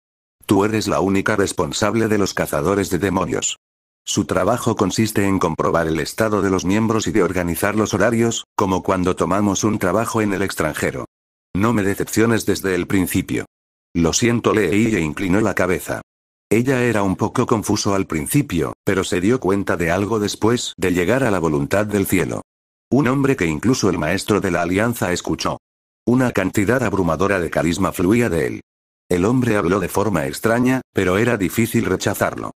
Tú eres la única responsable de los cazadores de demonios. Su trabajo consiste en comprobar el estado de los miembros y de organizar los horarios, como cuando tomamos un trabajo en el extranjero. No me decepciones desde el principio. Lo siento, leí e inclinó la cabeza. Ella era un poco confuso al principio, pero se dio cuenta de algo después de llegar a la voluntad del cielo. Un hombre que incluso el maestro de la alianza escuchó. Una cantidad abrumadora de carisma fluía de él. El hombre habló de forma extraña, pero era difícil rechazarlo.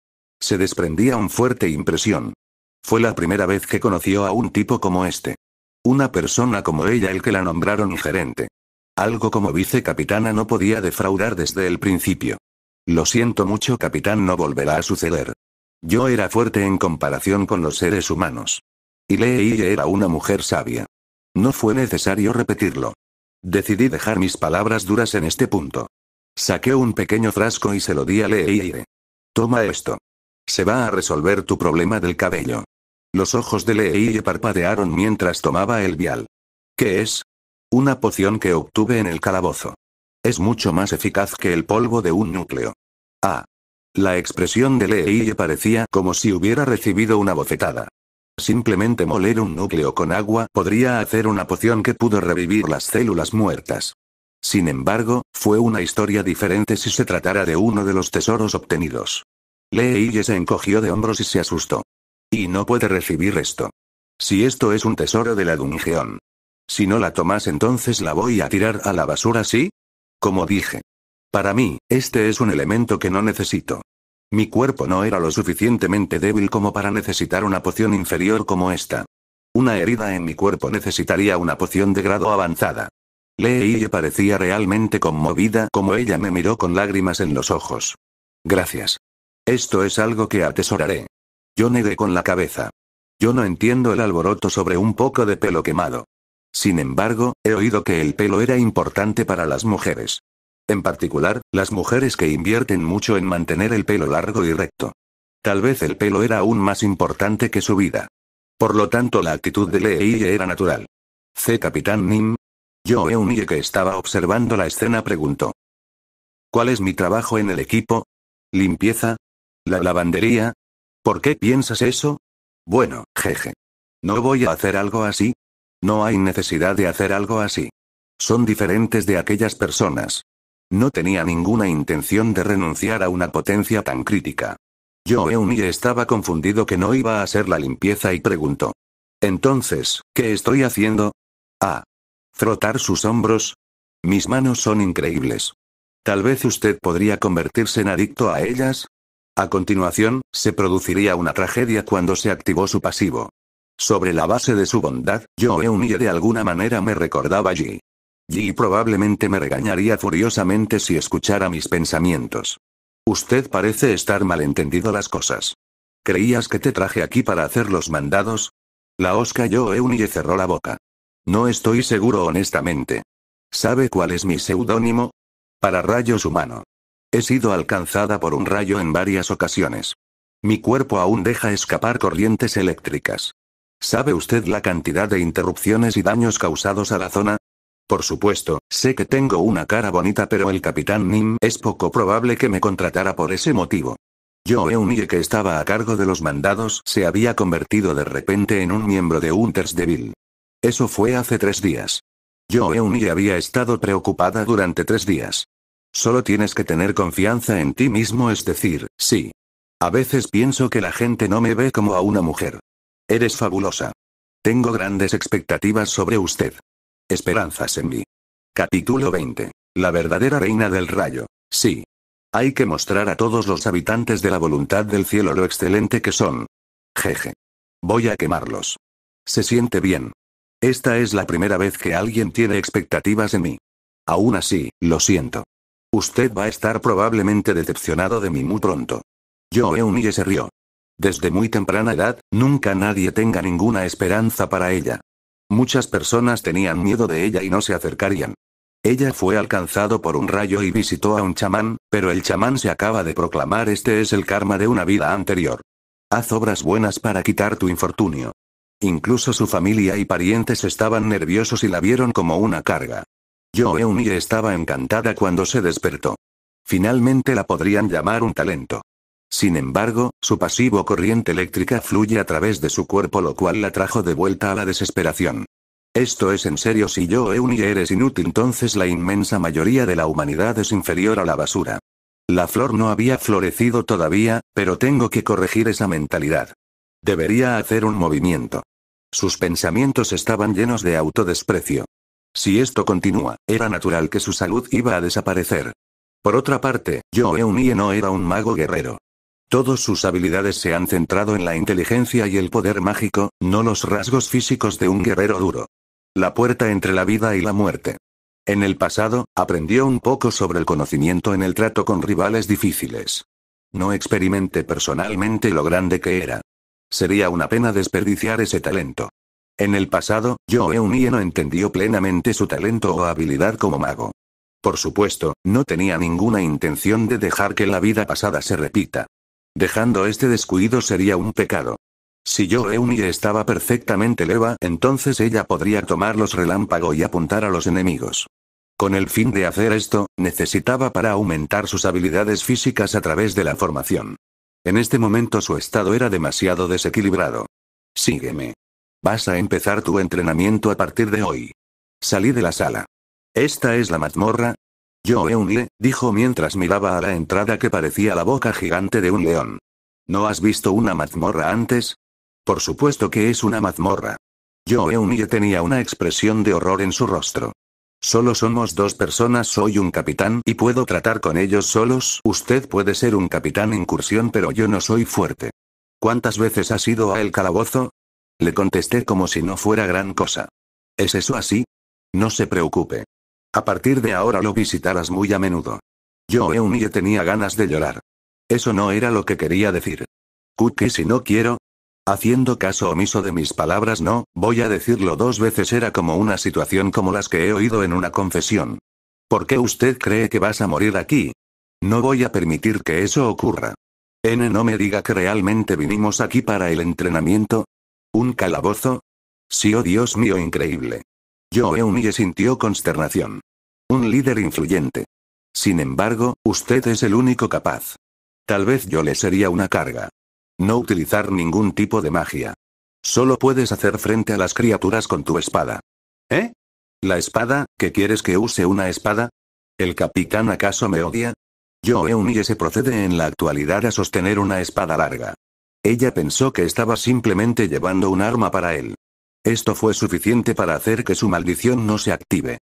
Se desprendía un fuerte impresión. Fue la primera vez que conoció a un tipo como este. Una persona como ella el que la nombraron gerente. Algo como vicecapitana no podía defraudar desde el principio. Lo siento mucho, capitán, no volverá a suceder. Yo era fuerte en comparación con los seres humanos. Y Lee era una mujer sabia. No fue necesario repetirlo. Decidí dejar mis palabras duras en este punto. Saqué un pequeño frasco y se lo di a Leire. Toma esto. Se va a resolver tu problema del cabello. Los ojos de Leire parpadearon mientras tomaba el vial. ¿Qué es? Una poción que obtuve en el calabozo. Es mucho más eficaz que el polvo de un núcleo. Ah. La expresión de Leille parecía como si hubiera recibido una bofetada. Simplemente moler un núcleo con agua podría hacer una poción que pudo revivir las células muertas. Sin embargo, fue una historia diferente si se tratara de uno de los tesoros obtenidos. Leille se encogió de hombros y se asustó. Y no puede recibir esto. Si esto es un tesoro de la Dungeon. Si no la tomas entonces la voy a tirar a la basura, ¿sí? Como dije. Para mí, este es un elemento que no necesito. Mi cuerpo no era lo suficientemente débil como para necesitar una poción inferior como esta. Una herida en mi cuerpo necesitaría una poción de grado avanzada. Leeye parecía realmente conmovida como ella me miró con lágrimas en los ojos. Gracias. Esto es algo que atesoraré. Yo negué con la cabeza. Yo no entiendo el alboroto sobre un poco de pelo quemado. Sin embargo, he oído que el pelo era importante para las mujeres. En particular, las mujeres que invierten mucho en mantener el pelo largo y recto. Tal vez el pelo era aún más importante que su vida. Por lo tanto, la actitud de Leie era natural. C. Capitán Nim, yo Eumie que estaba observando la escena preguntó. ¿Cuál es mi trabajo en el equipo? ¿Limpieza? ¿La lavandería? ¿Por qué piensas eso? Bueno, jeje. No voy a hacer algo así. No hay necesidad de hacer algo así. Son diferentes de aquellas personas. No tenía ninguna intención de renunciar a una potencia tan crítica. Yo Euni estaba confundido que no iba a hacer la limpieza y preguntó. Entonces, ¿qué estoy haciendo? Ah, Frotar sus hombros. Mis manos son increíbles. Tal vez usted podría convertirse en adicto a ellas. A continuación, se produciría una tragedia cuando se activó su pasivo. Sobre la base de su bondad, yo y de alguna manera me recordaba allí. Y probablemente me regañaría furiosamente si escuchara mis pensamientos. Usted parece estar malentendido las cosas. ¿Creías que te traje aquí para hacer los mandados? La Osca Joe y cerró la boca. No estoy seguro honestamente. ¿Sabe cuál es mi seudónimo? Para rayos humano. He sido alcanzada por un rayo en varias ocasiones. Mi cuerpo aún deja escapar corrientes eléctricas. ¿Sabe usted la cantidad de interrupciones y daños causados a la zona? Por supuesto, sé que tengo una cara bonita, pero el capitán Nim es poco probable que me contratara por ese motivo. Yo, Unige, que estaba a cargo de los mandados, se había convertido de repente en un miembro de Devil. Eso fue hace tres días. Yo Euni había estado preocupada durante tres días. Solo tienes que tener confianza en ti mismo, es decir, sí. A veces pienso que la gente no me ve como a una mujer. Eres fabulosa. Tengo grandes expectativas sobre usted. Esperanzas en mí. Capítulo 20. La verdadera reina del rayo. Sí. Hay que mostrar a todos los habitantes de la voluntad del cielo lo excelente que son. Jeje. Voy a quemarlos. Se siente bien. Esta es la primera vez que alguien tiene expectativas en mí. Aún así, lo siento. Usted va a estar probablemente decepcionado de mí muy pronto. Yo Eunice se rió. Desde muy temprana edad, nunca nadie tenga ninguna esperanza para ella. Muchas personas tenían miedo de ella y no se acercarían. Ella fue alcanzado por un rayo y visitó a un chamán, pero el chamán se acaba de proclamar este es el karma de una vida anterior. Haz obras buenas para quitar tu infortunio. Incluso su familia y parientes estaban nerviosos y la vieron como una carga. Yo Euni estaba encantada cuando se despertó. Finalmente la podrían llamar un talento. Sin embargo, su pasivo corriente eléctrica fluye a través de su cuerpo lo cual la trajo de vuelta a la desesperación. Esto es en serio si yo Euni eres inútil entonces la inmensa mayoría de la humanidad es inferior a la basura. La flor no había florecido todavía, pero tengo que corregir esa mentalidad. Debería hacer un movimiento. Sus pensamientos estaban llenos de autodesprecio. Si esto continúa, era natural que su salud iba a desaparecer. Por otra parte, Joe Unie no era un mago guerrero. Todas sus habilidades se han centrado en la inteligencia y el poder mágico, no los rasgos físicos de un guerrero duro. La puerta entre la vida y la muerte. En el pasado, aprendió un poco sobre el conocimiento en el trato con rivales difíciles. No experimenté personalmente lo grande que era, Sería una pena desperdiciar ese talento. En el pasado, Joe Unie no entendió plenamente su talento o habilidad como mago. Por supuesto, no tenía ninguna intención de dejar que la vida pasada se repita. Dejando este descuido sería un pecado. Si Joe Unie estaba perfectamente leva, entonces ella podría tomar los relámpagos y apuntar a los enemigos. Con el fin de hacer esto, necesitaba para aumentar sus habilidades físicas a través de la formación. En este momento su estado era demasiado desequilibrado. Sígueme. Vas a empezar tu entrenamiento a partir de hoy. Salí de la sala. Esta es la mazmorra. Yo Eunle, dijo mientras miraba a la entrada que parecía la boca gigante de un león. ¿No has visto una mazmorra antes? Por supuesto que es una mazmorra. Yo Eunle tenía una expresión de horror en su rostro. Solo somos dos personas, soy un capitán y puedo tratar con ellos solos. Usted puede ser un capitán incursión, pero yo no soy fuerte. ¿Cuántas veces has ido a el calabozo? Le contesté como si no fuera gran cosa. ¿Es eso así? No se preocupe. A partir de ahora lo visitarás muy a menudo. Yo día tenía ganas de llorar. Eso no era lo que quería decir. Cookie si no quiero, Haciendo caso omiso de mis palabras, no, voy a decirlo dos veces, era como una situación como las que he oído en una confesión. ¿Por qué usted cree que vas a morir aquí? No voy a permitir que eso ocurra. N no me diga que realmente vinimos aquí para el entrenamiento. ¿Un calabozo? Sí, oh Dios mío, increíble. Yo y sintió consternación. Un líder influyente. Sin embargo, usted es el único capaz. Tal vez yo le sería una carga. No utilizar ningún tipo de magia. Solo puedes hacer frente a las criaturas con tu espada. ¿Eh? ¿La espada? ¿Que quieres que use una espada? ¿El capitán acaso me odia? Yo Yo, se procede en la actualidad a sostener una espada larga. Ella pensó que estaba simplemente llevando un arma para él. Esto fue suficiente para hacer que su maldición no se active.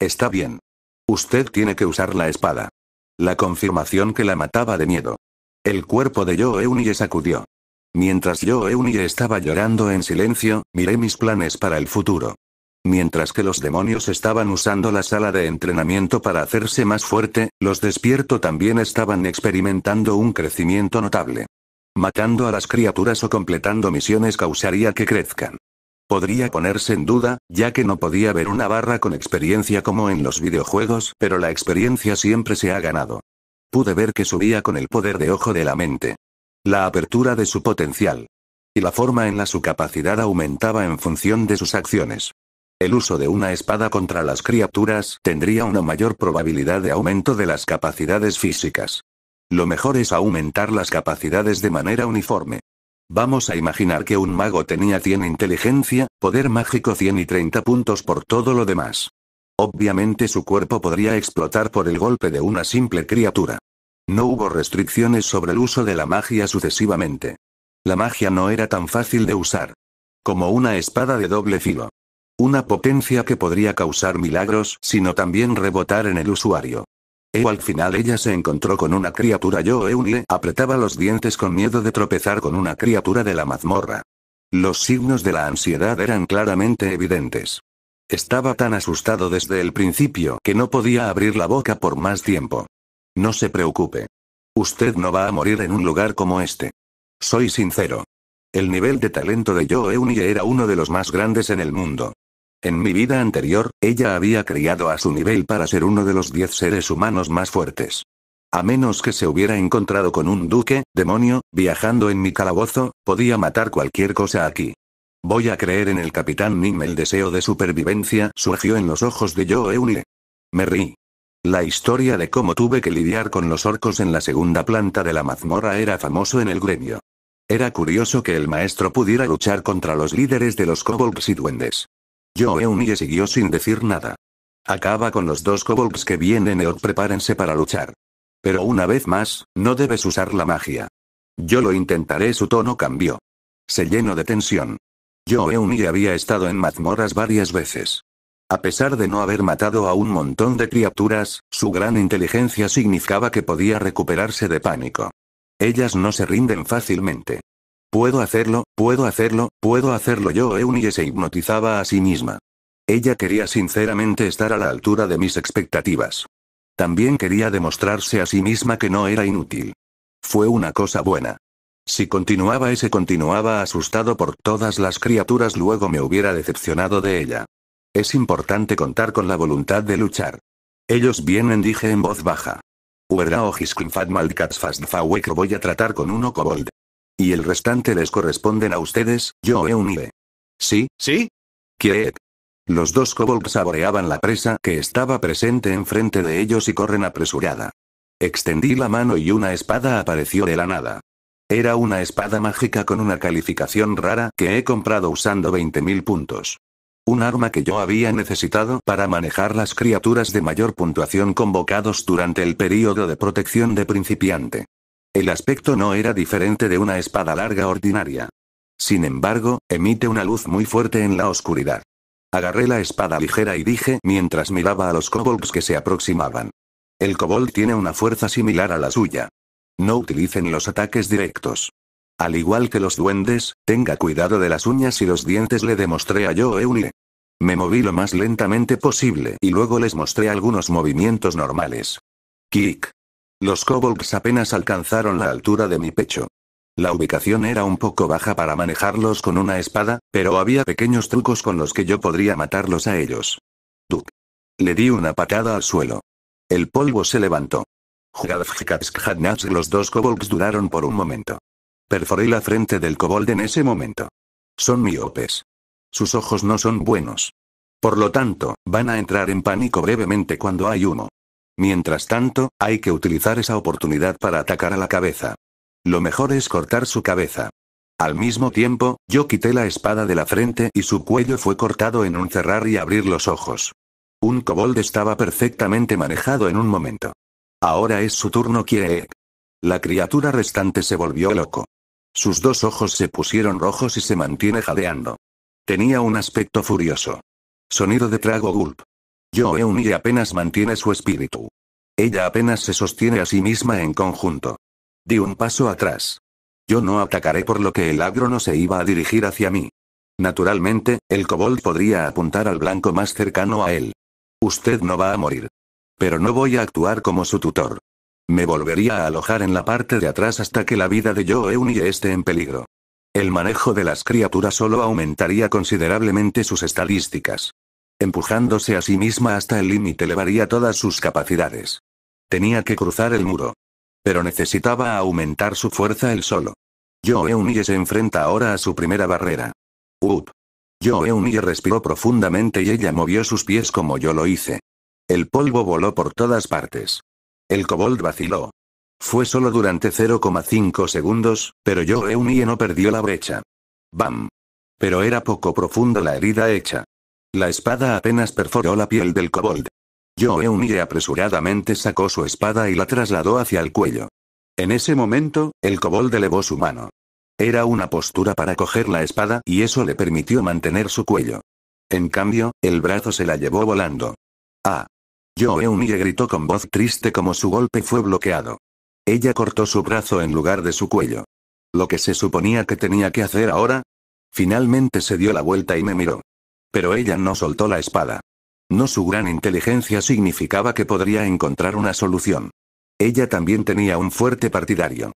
Está bien. Usted tiene que usar la espada. La confirmación que la mataba de miedo. El cuerpo de Joe Eunie sacudió. Mientras Joe Eunie estaba llorando en silencio, miré mis planes para el futuro. Mientras que los demonios estaban usando la sala de entrenamiento para hacerse más fuerte, los despierto también estaban experimentando un crecimiento notable. Matando a las criaturas o completando misiones causaría que crezcan. Podría ponerse en duda, ya que no podía ver una barra con experiencia como en los videojuegos, pero la experiencia siempre se ha ganado. Pude ver que subía con el poder de ojo de la mente. La apertura de su potencial. Y la forma en la su capacidad aumentaba en función de sus acciones. El uso de una espada contra las criaturas tendría una mayor probabilidad de aumento de las capacidades físicas. Lo mejor es aumentar las capacidades de manera uniforme. Vamos a imaginar que un mago tenía 100 inteligencia, poder mágico 100 y 30 puntos por todo lo demás. Obviamente su cuerpo podría explotar por el golpe de una simple criatura. No hubo restricciones sobre el uso de la magia sucesivamente. La magia no era tan fácil de usar. Como una espada de doble filo. Una potencia que podría causar milagros, sino también rebotar en el usuario. Eo al final ella se encontró con una criatura yo le apretaba los dientes con miedo de tropezar con una criatura de la mazmorra. Los signos de la ansiedad eran claramente evidentes. Estaba tan asustado desde el principio que no podía abrir la boca por más tiempo. No se preocupe. Usted no va a morir en un lugar como este. Soy sincero. El nivel de talento de Joe Eunie era uno de los más grandes en el mundo. En mi vida anterior, ella había criado a su nivel para ser uno de los diez seres humanos más fuertes. A menos que se hubiera encontrado con un duque, demonio, viajando en mi calabozo, podía matar cualquier cosa aquí. Voy a creer en el capitán Nim. El deseo de supervivencia surgió en los ojos de Joe Me reí. La historia de cómo tuve que lidiar con los orcos en la segunda planta de la mazmorra era famoso en el gremio. Era curioso que el maestro pudiera luchar contra los líderes de los kobolds y duendes. Joe siguió sin decir nada. Acaba con los dos kobolds que vienen Or prepárense para luchar. Pero una vez más, no debes usar la magia. Yo lo intentaré su tono cambió. Se llenó de tensión. Yo-Eun había estado en mazmorras varias veces. A pesar de no haber matado a un montón de criaturas, su gran inteligencia significaba que podía recuperarse de pánico. Ellas no se rinden fácilmente. Puedo hacerlo, puedo hacerlo, puedo hacerlo. Yo y se hipnotizaba a sí misma. Ella quería sinceramente estar a la altura de mis expectativas. También quería demostrarse a sí misma que no era inútil. Fue una cosa buena. Si continuaba ese continuaba asustado por todas las criaturas luego me hubiera decepcionado de ella. Es importante contar con la voluntad de luchar. Ellos vienen dije en voz baja. voy a tratar con uno kobold. Y el restante les corresponden a ustedes, yo he unido. ¿Sí? ¿Sí? Quiet. Los dos kobolds saboreaban la presa que estaba presente enfrente de ellos y corren apresurada. Extendí la mano y una espada apareció de la nada. Era una espada mágica con una calificación rara que he comprado usando 20.000 puntos. Un arma que yo había necesitado para manejar las criaturas de mayor puntuación convocados durante el período de protección de principiante. El aspecto no era diferente de una espada larga ordinaria. Sin embargo, emite una luz muy fuerte en la oscuridad. Agarré la espada ligera y dije mientras miraba a los kobolds que se aproximaban. El kobold tiene una fuerza similar a la suya, no utilicen los ataques directos. Al igual que los duendes, tenga cuidado de las uñas y los dientes le demostré a Yo Eulie. Me moví lo más lentamente posible y luego les mostré algunos movimientos normales. Kick. Los kobolds apenas alcanzaron la altura de mi pecho. La ubicación era un poco baja para manejarlos con una espada, pero había pequeños trucos con los que yo podría matarlos a ellos. Tuk. Le di una patada al suelo. El polvo se levantó los dos kobolds duraron por un momento. Perforé la frente del kobold en ese momento. Son miopes. Sus ojos no son buenos. Por lo tanto, van a entrar en pánico brevemente cuando hay humo. Mientras tanto, hay que utilizar esa oportunidad para atacar a la cabeza. Lo mejor es cortar su cabeza. Al mismo tiempo, yo quité la espada de la frente y su cuello fue cortado en un cerrar y abrir los ojos. Un kobold estaba perfectamente manejado en un momento. Ahora es su turno Quiere. La criatura restante se volvió loco. Sus dos ojos se pusieron rojos y se mantiene jadeando. Tenía un aspecto furioso. Sonido de trago gulp. Yo y apenas mantiene su espíritu. Ella apenas se sostiene a sí misma en conjunto. Di un paso atrás. Yo no atacaré por lo que el agro no se iba a dirigir hacia mí. Naturalmente, el kobold podría apuntar al blanco más cercano a él. Usted no va a morir. Pero no voy a actuar como su tutor. Me volvería a alojar en la parte de atrás hasta que la vida de Joe Unie esté en peligro. El manejo de las criaturas solo aumentaría considerablemente sus estadísticas. Empujándose a sí misma hasta el límite elevaría todas sus capacidades. Tenía que cruzar el muro. Pero necesitaba aumentar su fuerza él solo. Joe Unie se enfrenta ahora a su primera barrera. Up. Joe Unie respiró profundamente y ella movió sus pies como yo lo hice. El polvo voló por todas partes. El kobold vaciló. Fue solo durante 0,5 segundos, pero yo reuní no perdió la brecha. ¡Bam! Pero era poco profunda la herida hecha. La espada apenas perforó la piel del kobold. Yo Eunie apresuradamente sacó su espada y la trasladó hacia el cuello. En ese momento, el kobold elevó su mano. Era una postura para coger la espada y eso le permitió mantener su cuello. En cambio, el brazo se la llevó volando. Ah. Joe gritó con voz triste como su golpe fue bloqueado. Ella cortó su brazo en lugar de su cuello. Lo que se suponía que tenía que hacer ahora. Finalmente se dio la vuelta y me miró. Pero ella no soltó la espada. No su gran inteligencia significaba que podría encontrar una solución. Ella también tenía un fuerte partidario.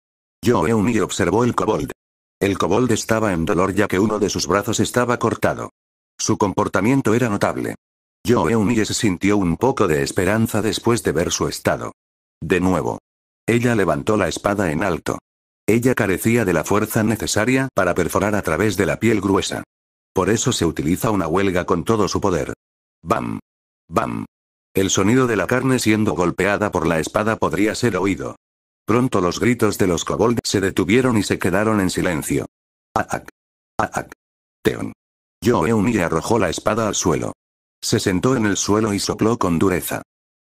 Joe observó el kobold. El kobold estaba en dolor ya que uno de sus brazos estaba cortado. Su comportamiento era notable. Yo se sintió un poco de esperanza después de ver su estado. De nuevo. Ella levantó la espada en alto. Ella carecía de la fuerza necesaria para perforar a través de la piel gruesa. Por eso se utiliza una huelga con todo su poder. Bam. Bam. El sonido de la carne siendo golpeada por la espada podría ser oído. Pronto los gritos de los kobold se detuvieron y se quedaron en silencio. Aak. Aak. Teon. Yo arrojó la espada al suelo. Se sentó en el suelo y sopló con dureza.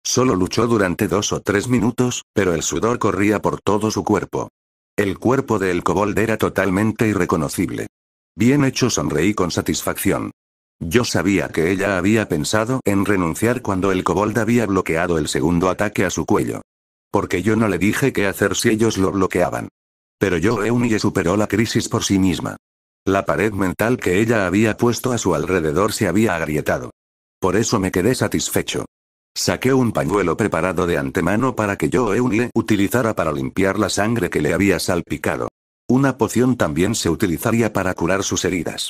Solo luchó durante dos o tres minutos, pero el sudor corría por todo su cuerpo. El cuerpo de El era totalmente irreconocible. Bien hecho, sonreí con satisfacción. Yo sabía que ella había pensado en renunciar cuando el kobold había bloqueado el segundo ataque a su cuello. Porque yo no le dije qué hacer si ellos lo bloqueaban. Pero yo y superó la crisis por sí misma. La pared mental que ella había puesto a su alrededor se había agrietado. Por eso me quedé satisfecho. Saqué un pañuelo preparado de antemano para que yo le utilizara para limpiar la sangre que le había salpicado. Una poción también se utilizaría para curar sus heridas.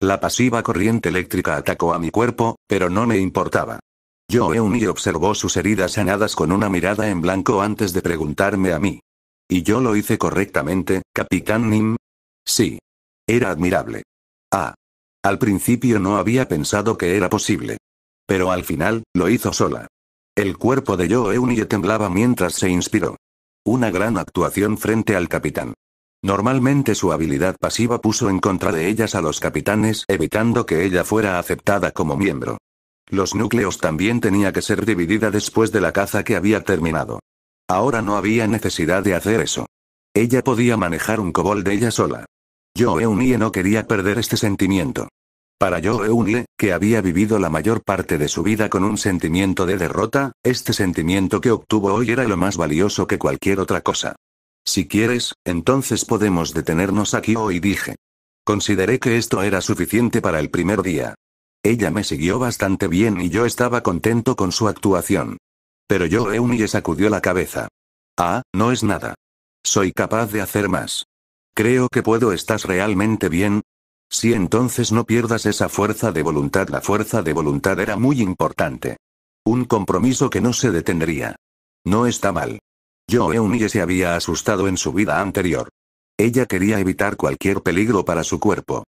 La pasiva corriente eléctrica atacó a mi cuerpo, pero no me importaba. Yo y observó sus heridas sanadas con una mirada en blanco antes de preguntarme a mí. ¿Y yo lo hice correctamente, Capitán Nim? Sí. Era admirable. Ah. Al principio no había pensado que era posible. Pero al final, lo hizo sola. El cuerpo de Joe temblaba mientras se inspiró. Una gran actuación frente al capitán. Normalmente su habilidad pasiva puso en contra de ellas a los capitanes, evitando que ella fuera aceptada como miembro. Los núcleos también tenía que ser dividida después de la caza que había terminado. Ahora no había necesidad de hacer eso. Ella podía manejar un cobol de ella sola. Yo no quería perder este sentimiento. Para Joe Unle, que había vivido la mayor parte de su vida con un sentimiento de derrota, este sentimiento que obtuvo hoy era lo más valioso que cualquier otra cosa. Si quieres, entonces podemos detenernos aquí hoy, dije. Consideré que esto era suficiente para el primer día. Ella me siguió bastante bien y yo estaba contento con su actuación. Pero Joe le sacudió la cabeza. Ah, no es nada. Soy capaz de hacer más. Creo que puedo. Estás realmente bien, si entonces no pierdas esa fuerza de voluntad, la fuerza de voluntad era muy importante. Un compromiso que no se detendría. No está mal. Yo Eunie se había asustado en su vida anterior. Ella quería evitar cualquier peligro para su cuerpo.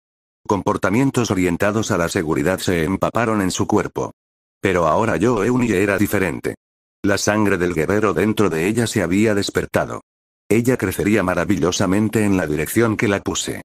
Comportamientos orientados a la seguridad se empaparon en su cuerpo. Pero ahora yo Eunye era diferente. La sangre del guerrero dentro de ella se había despertado. Ella crecería maravillosamente en la dirección que la puse.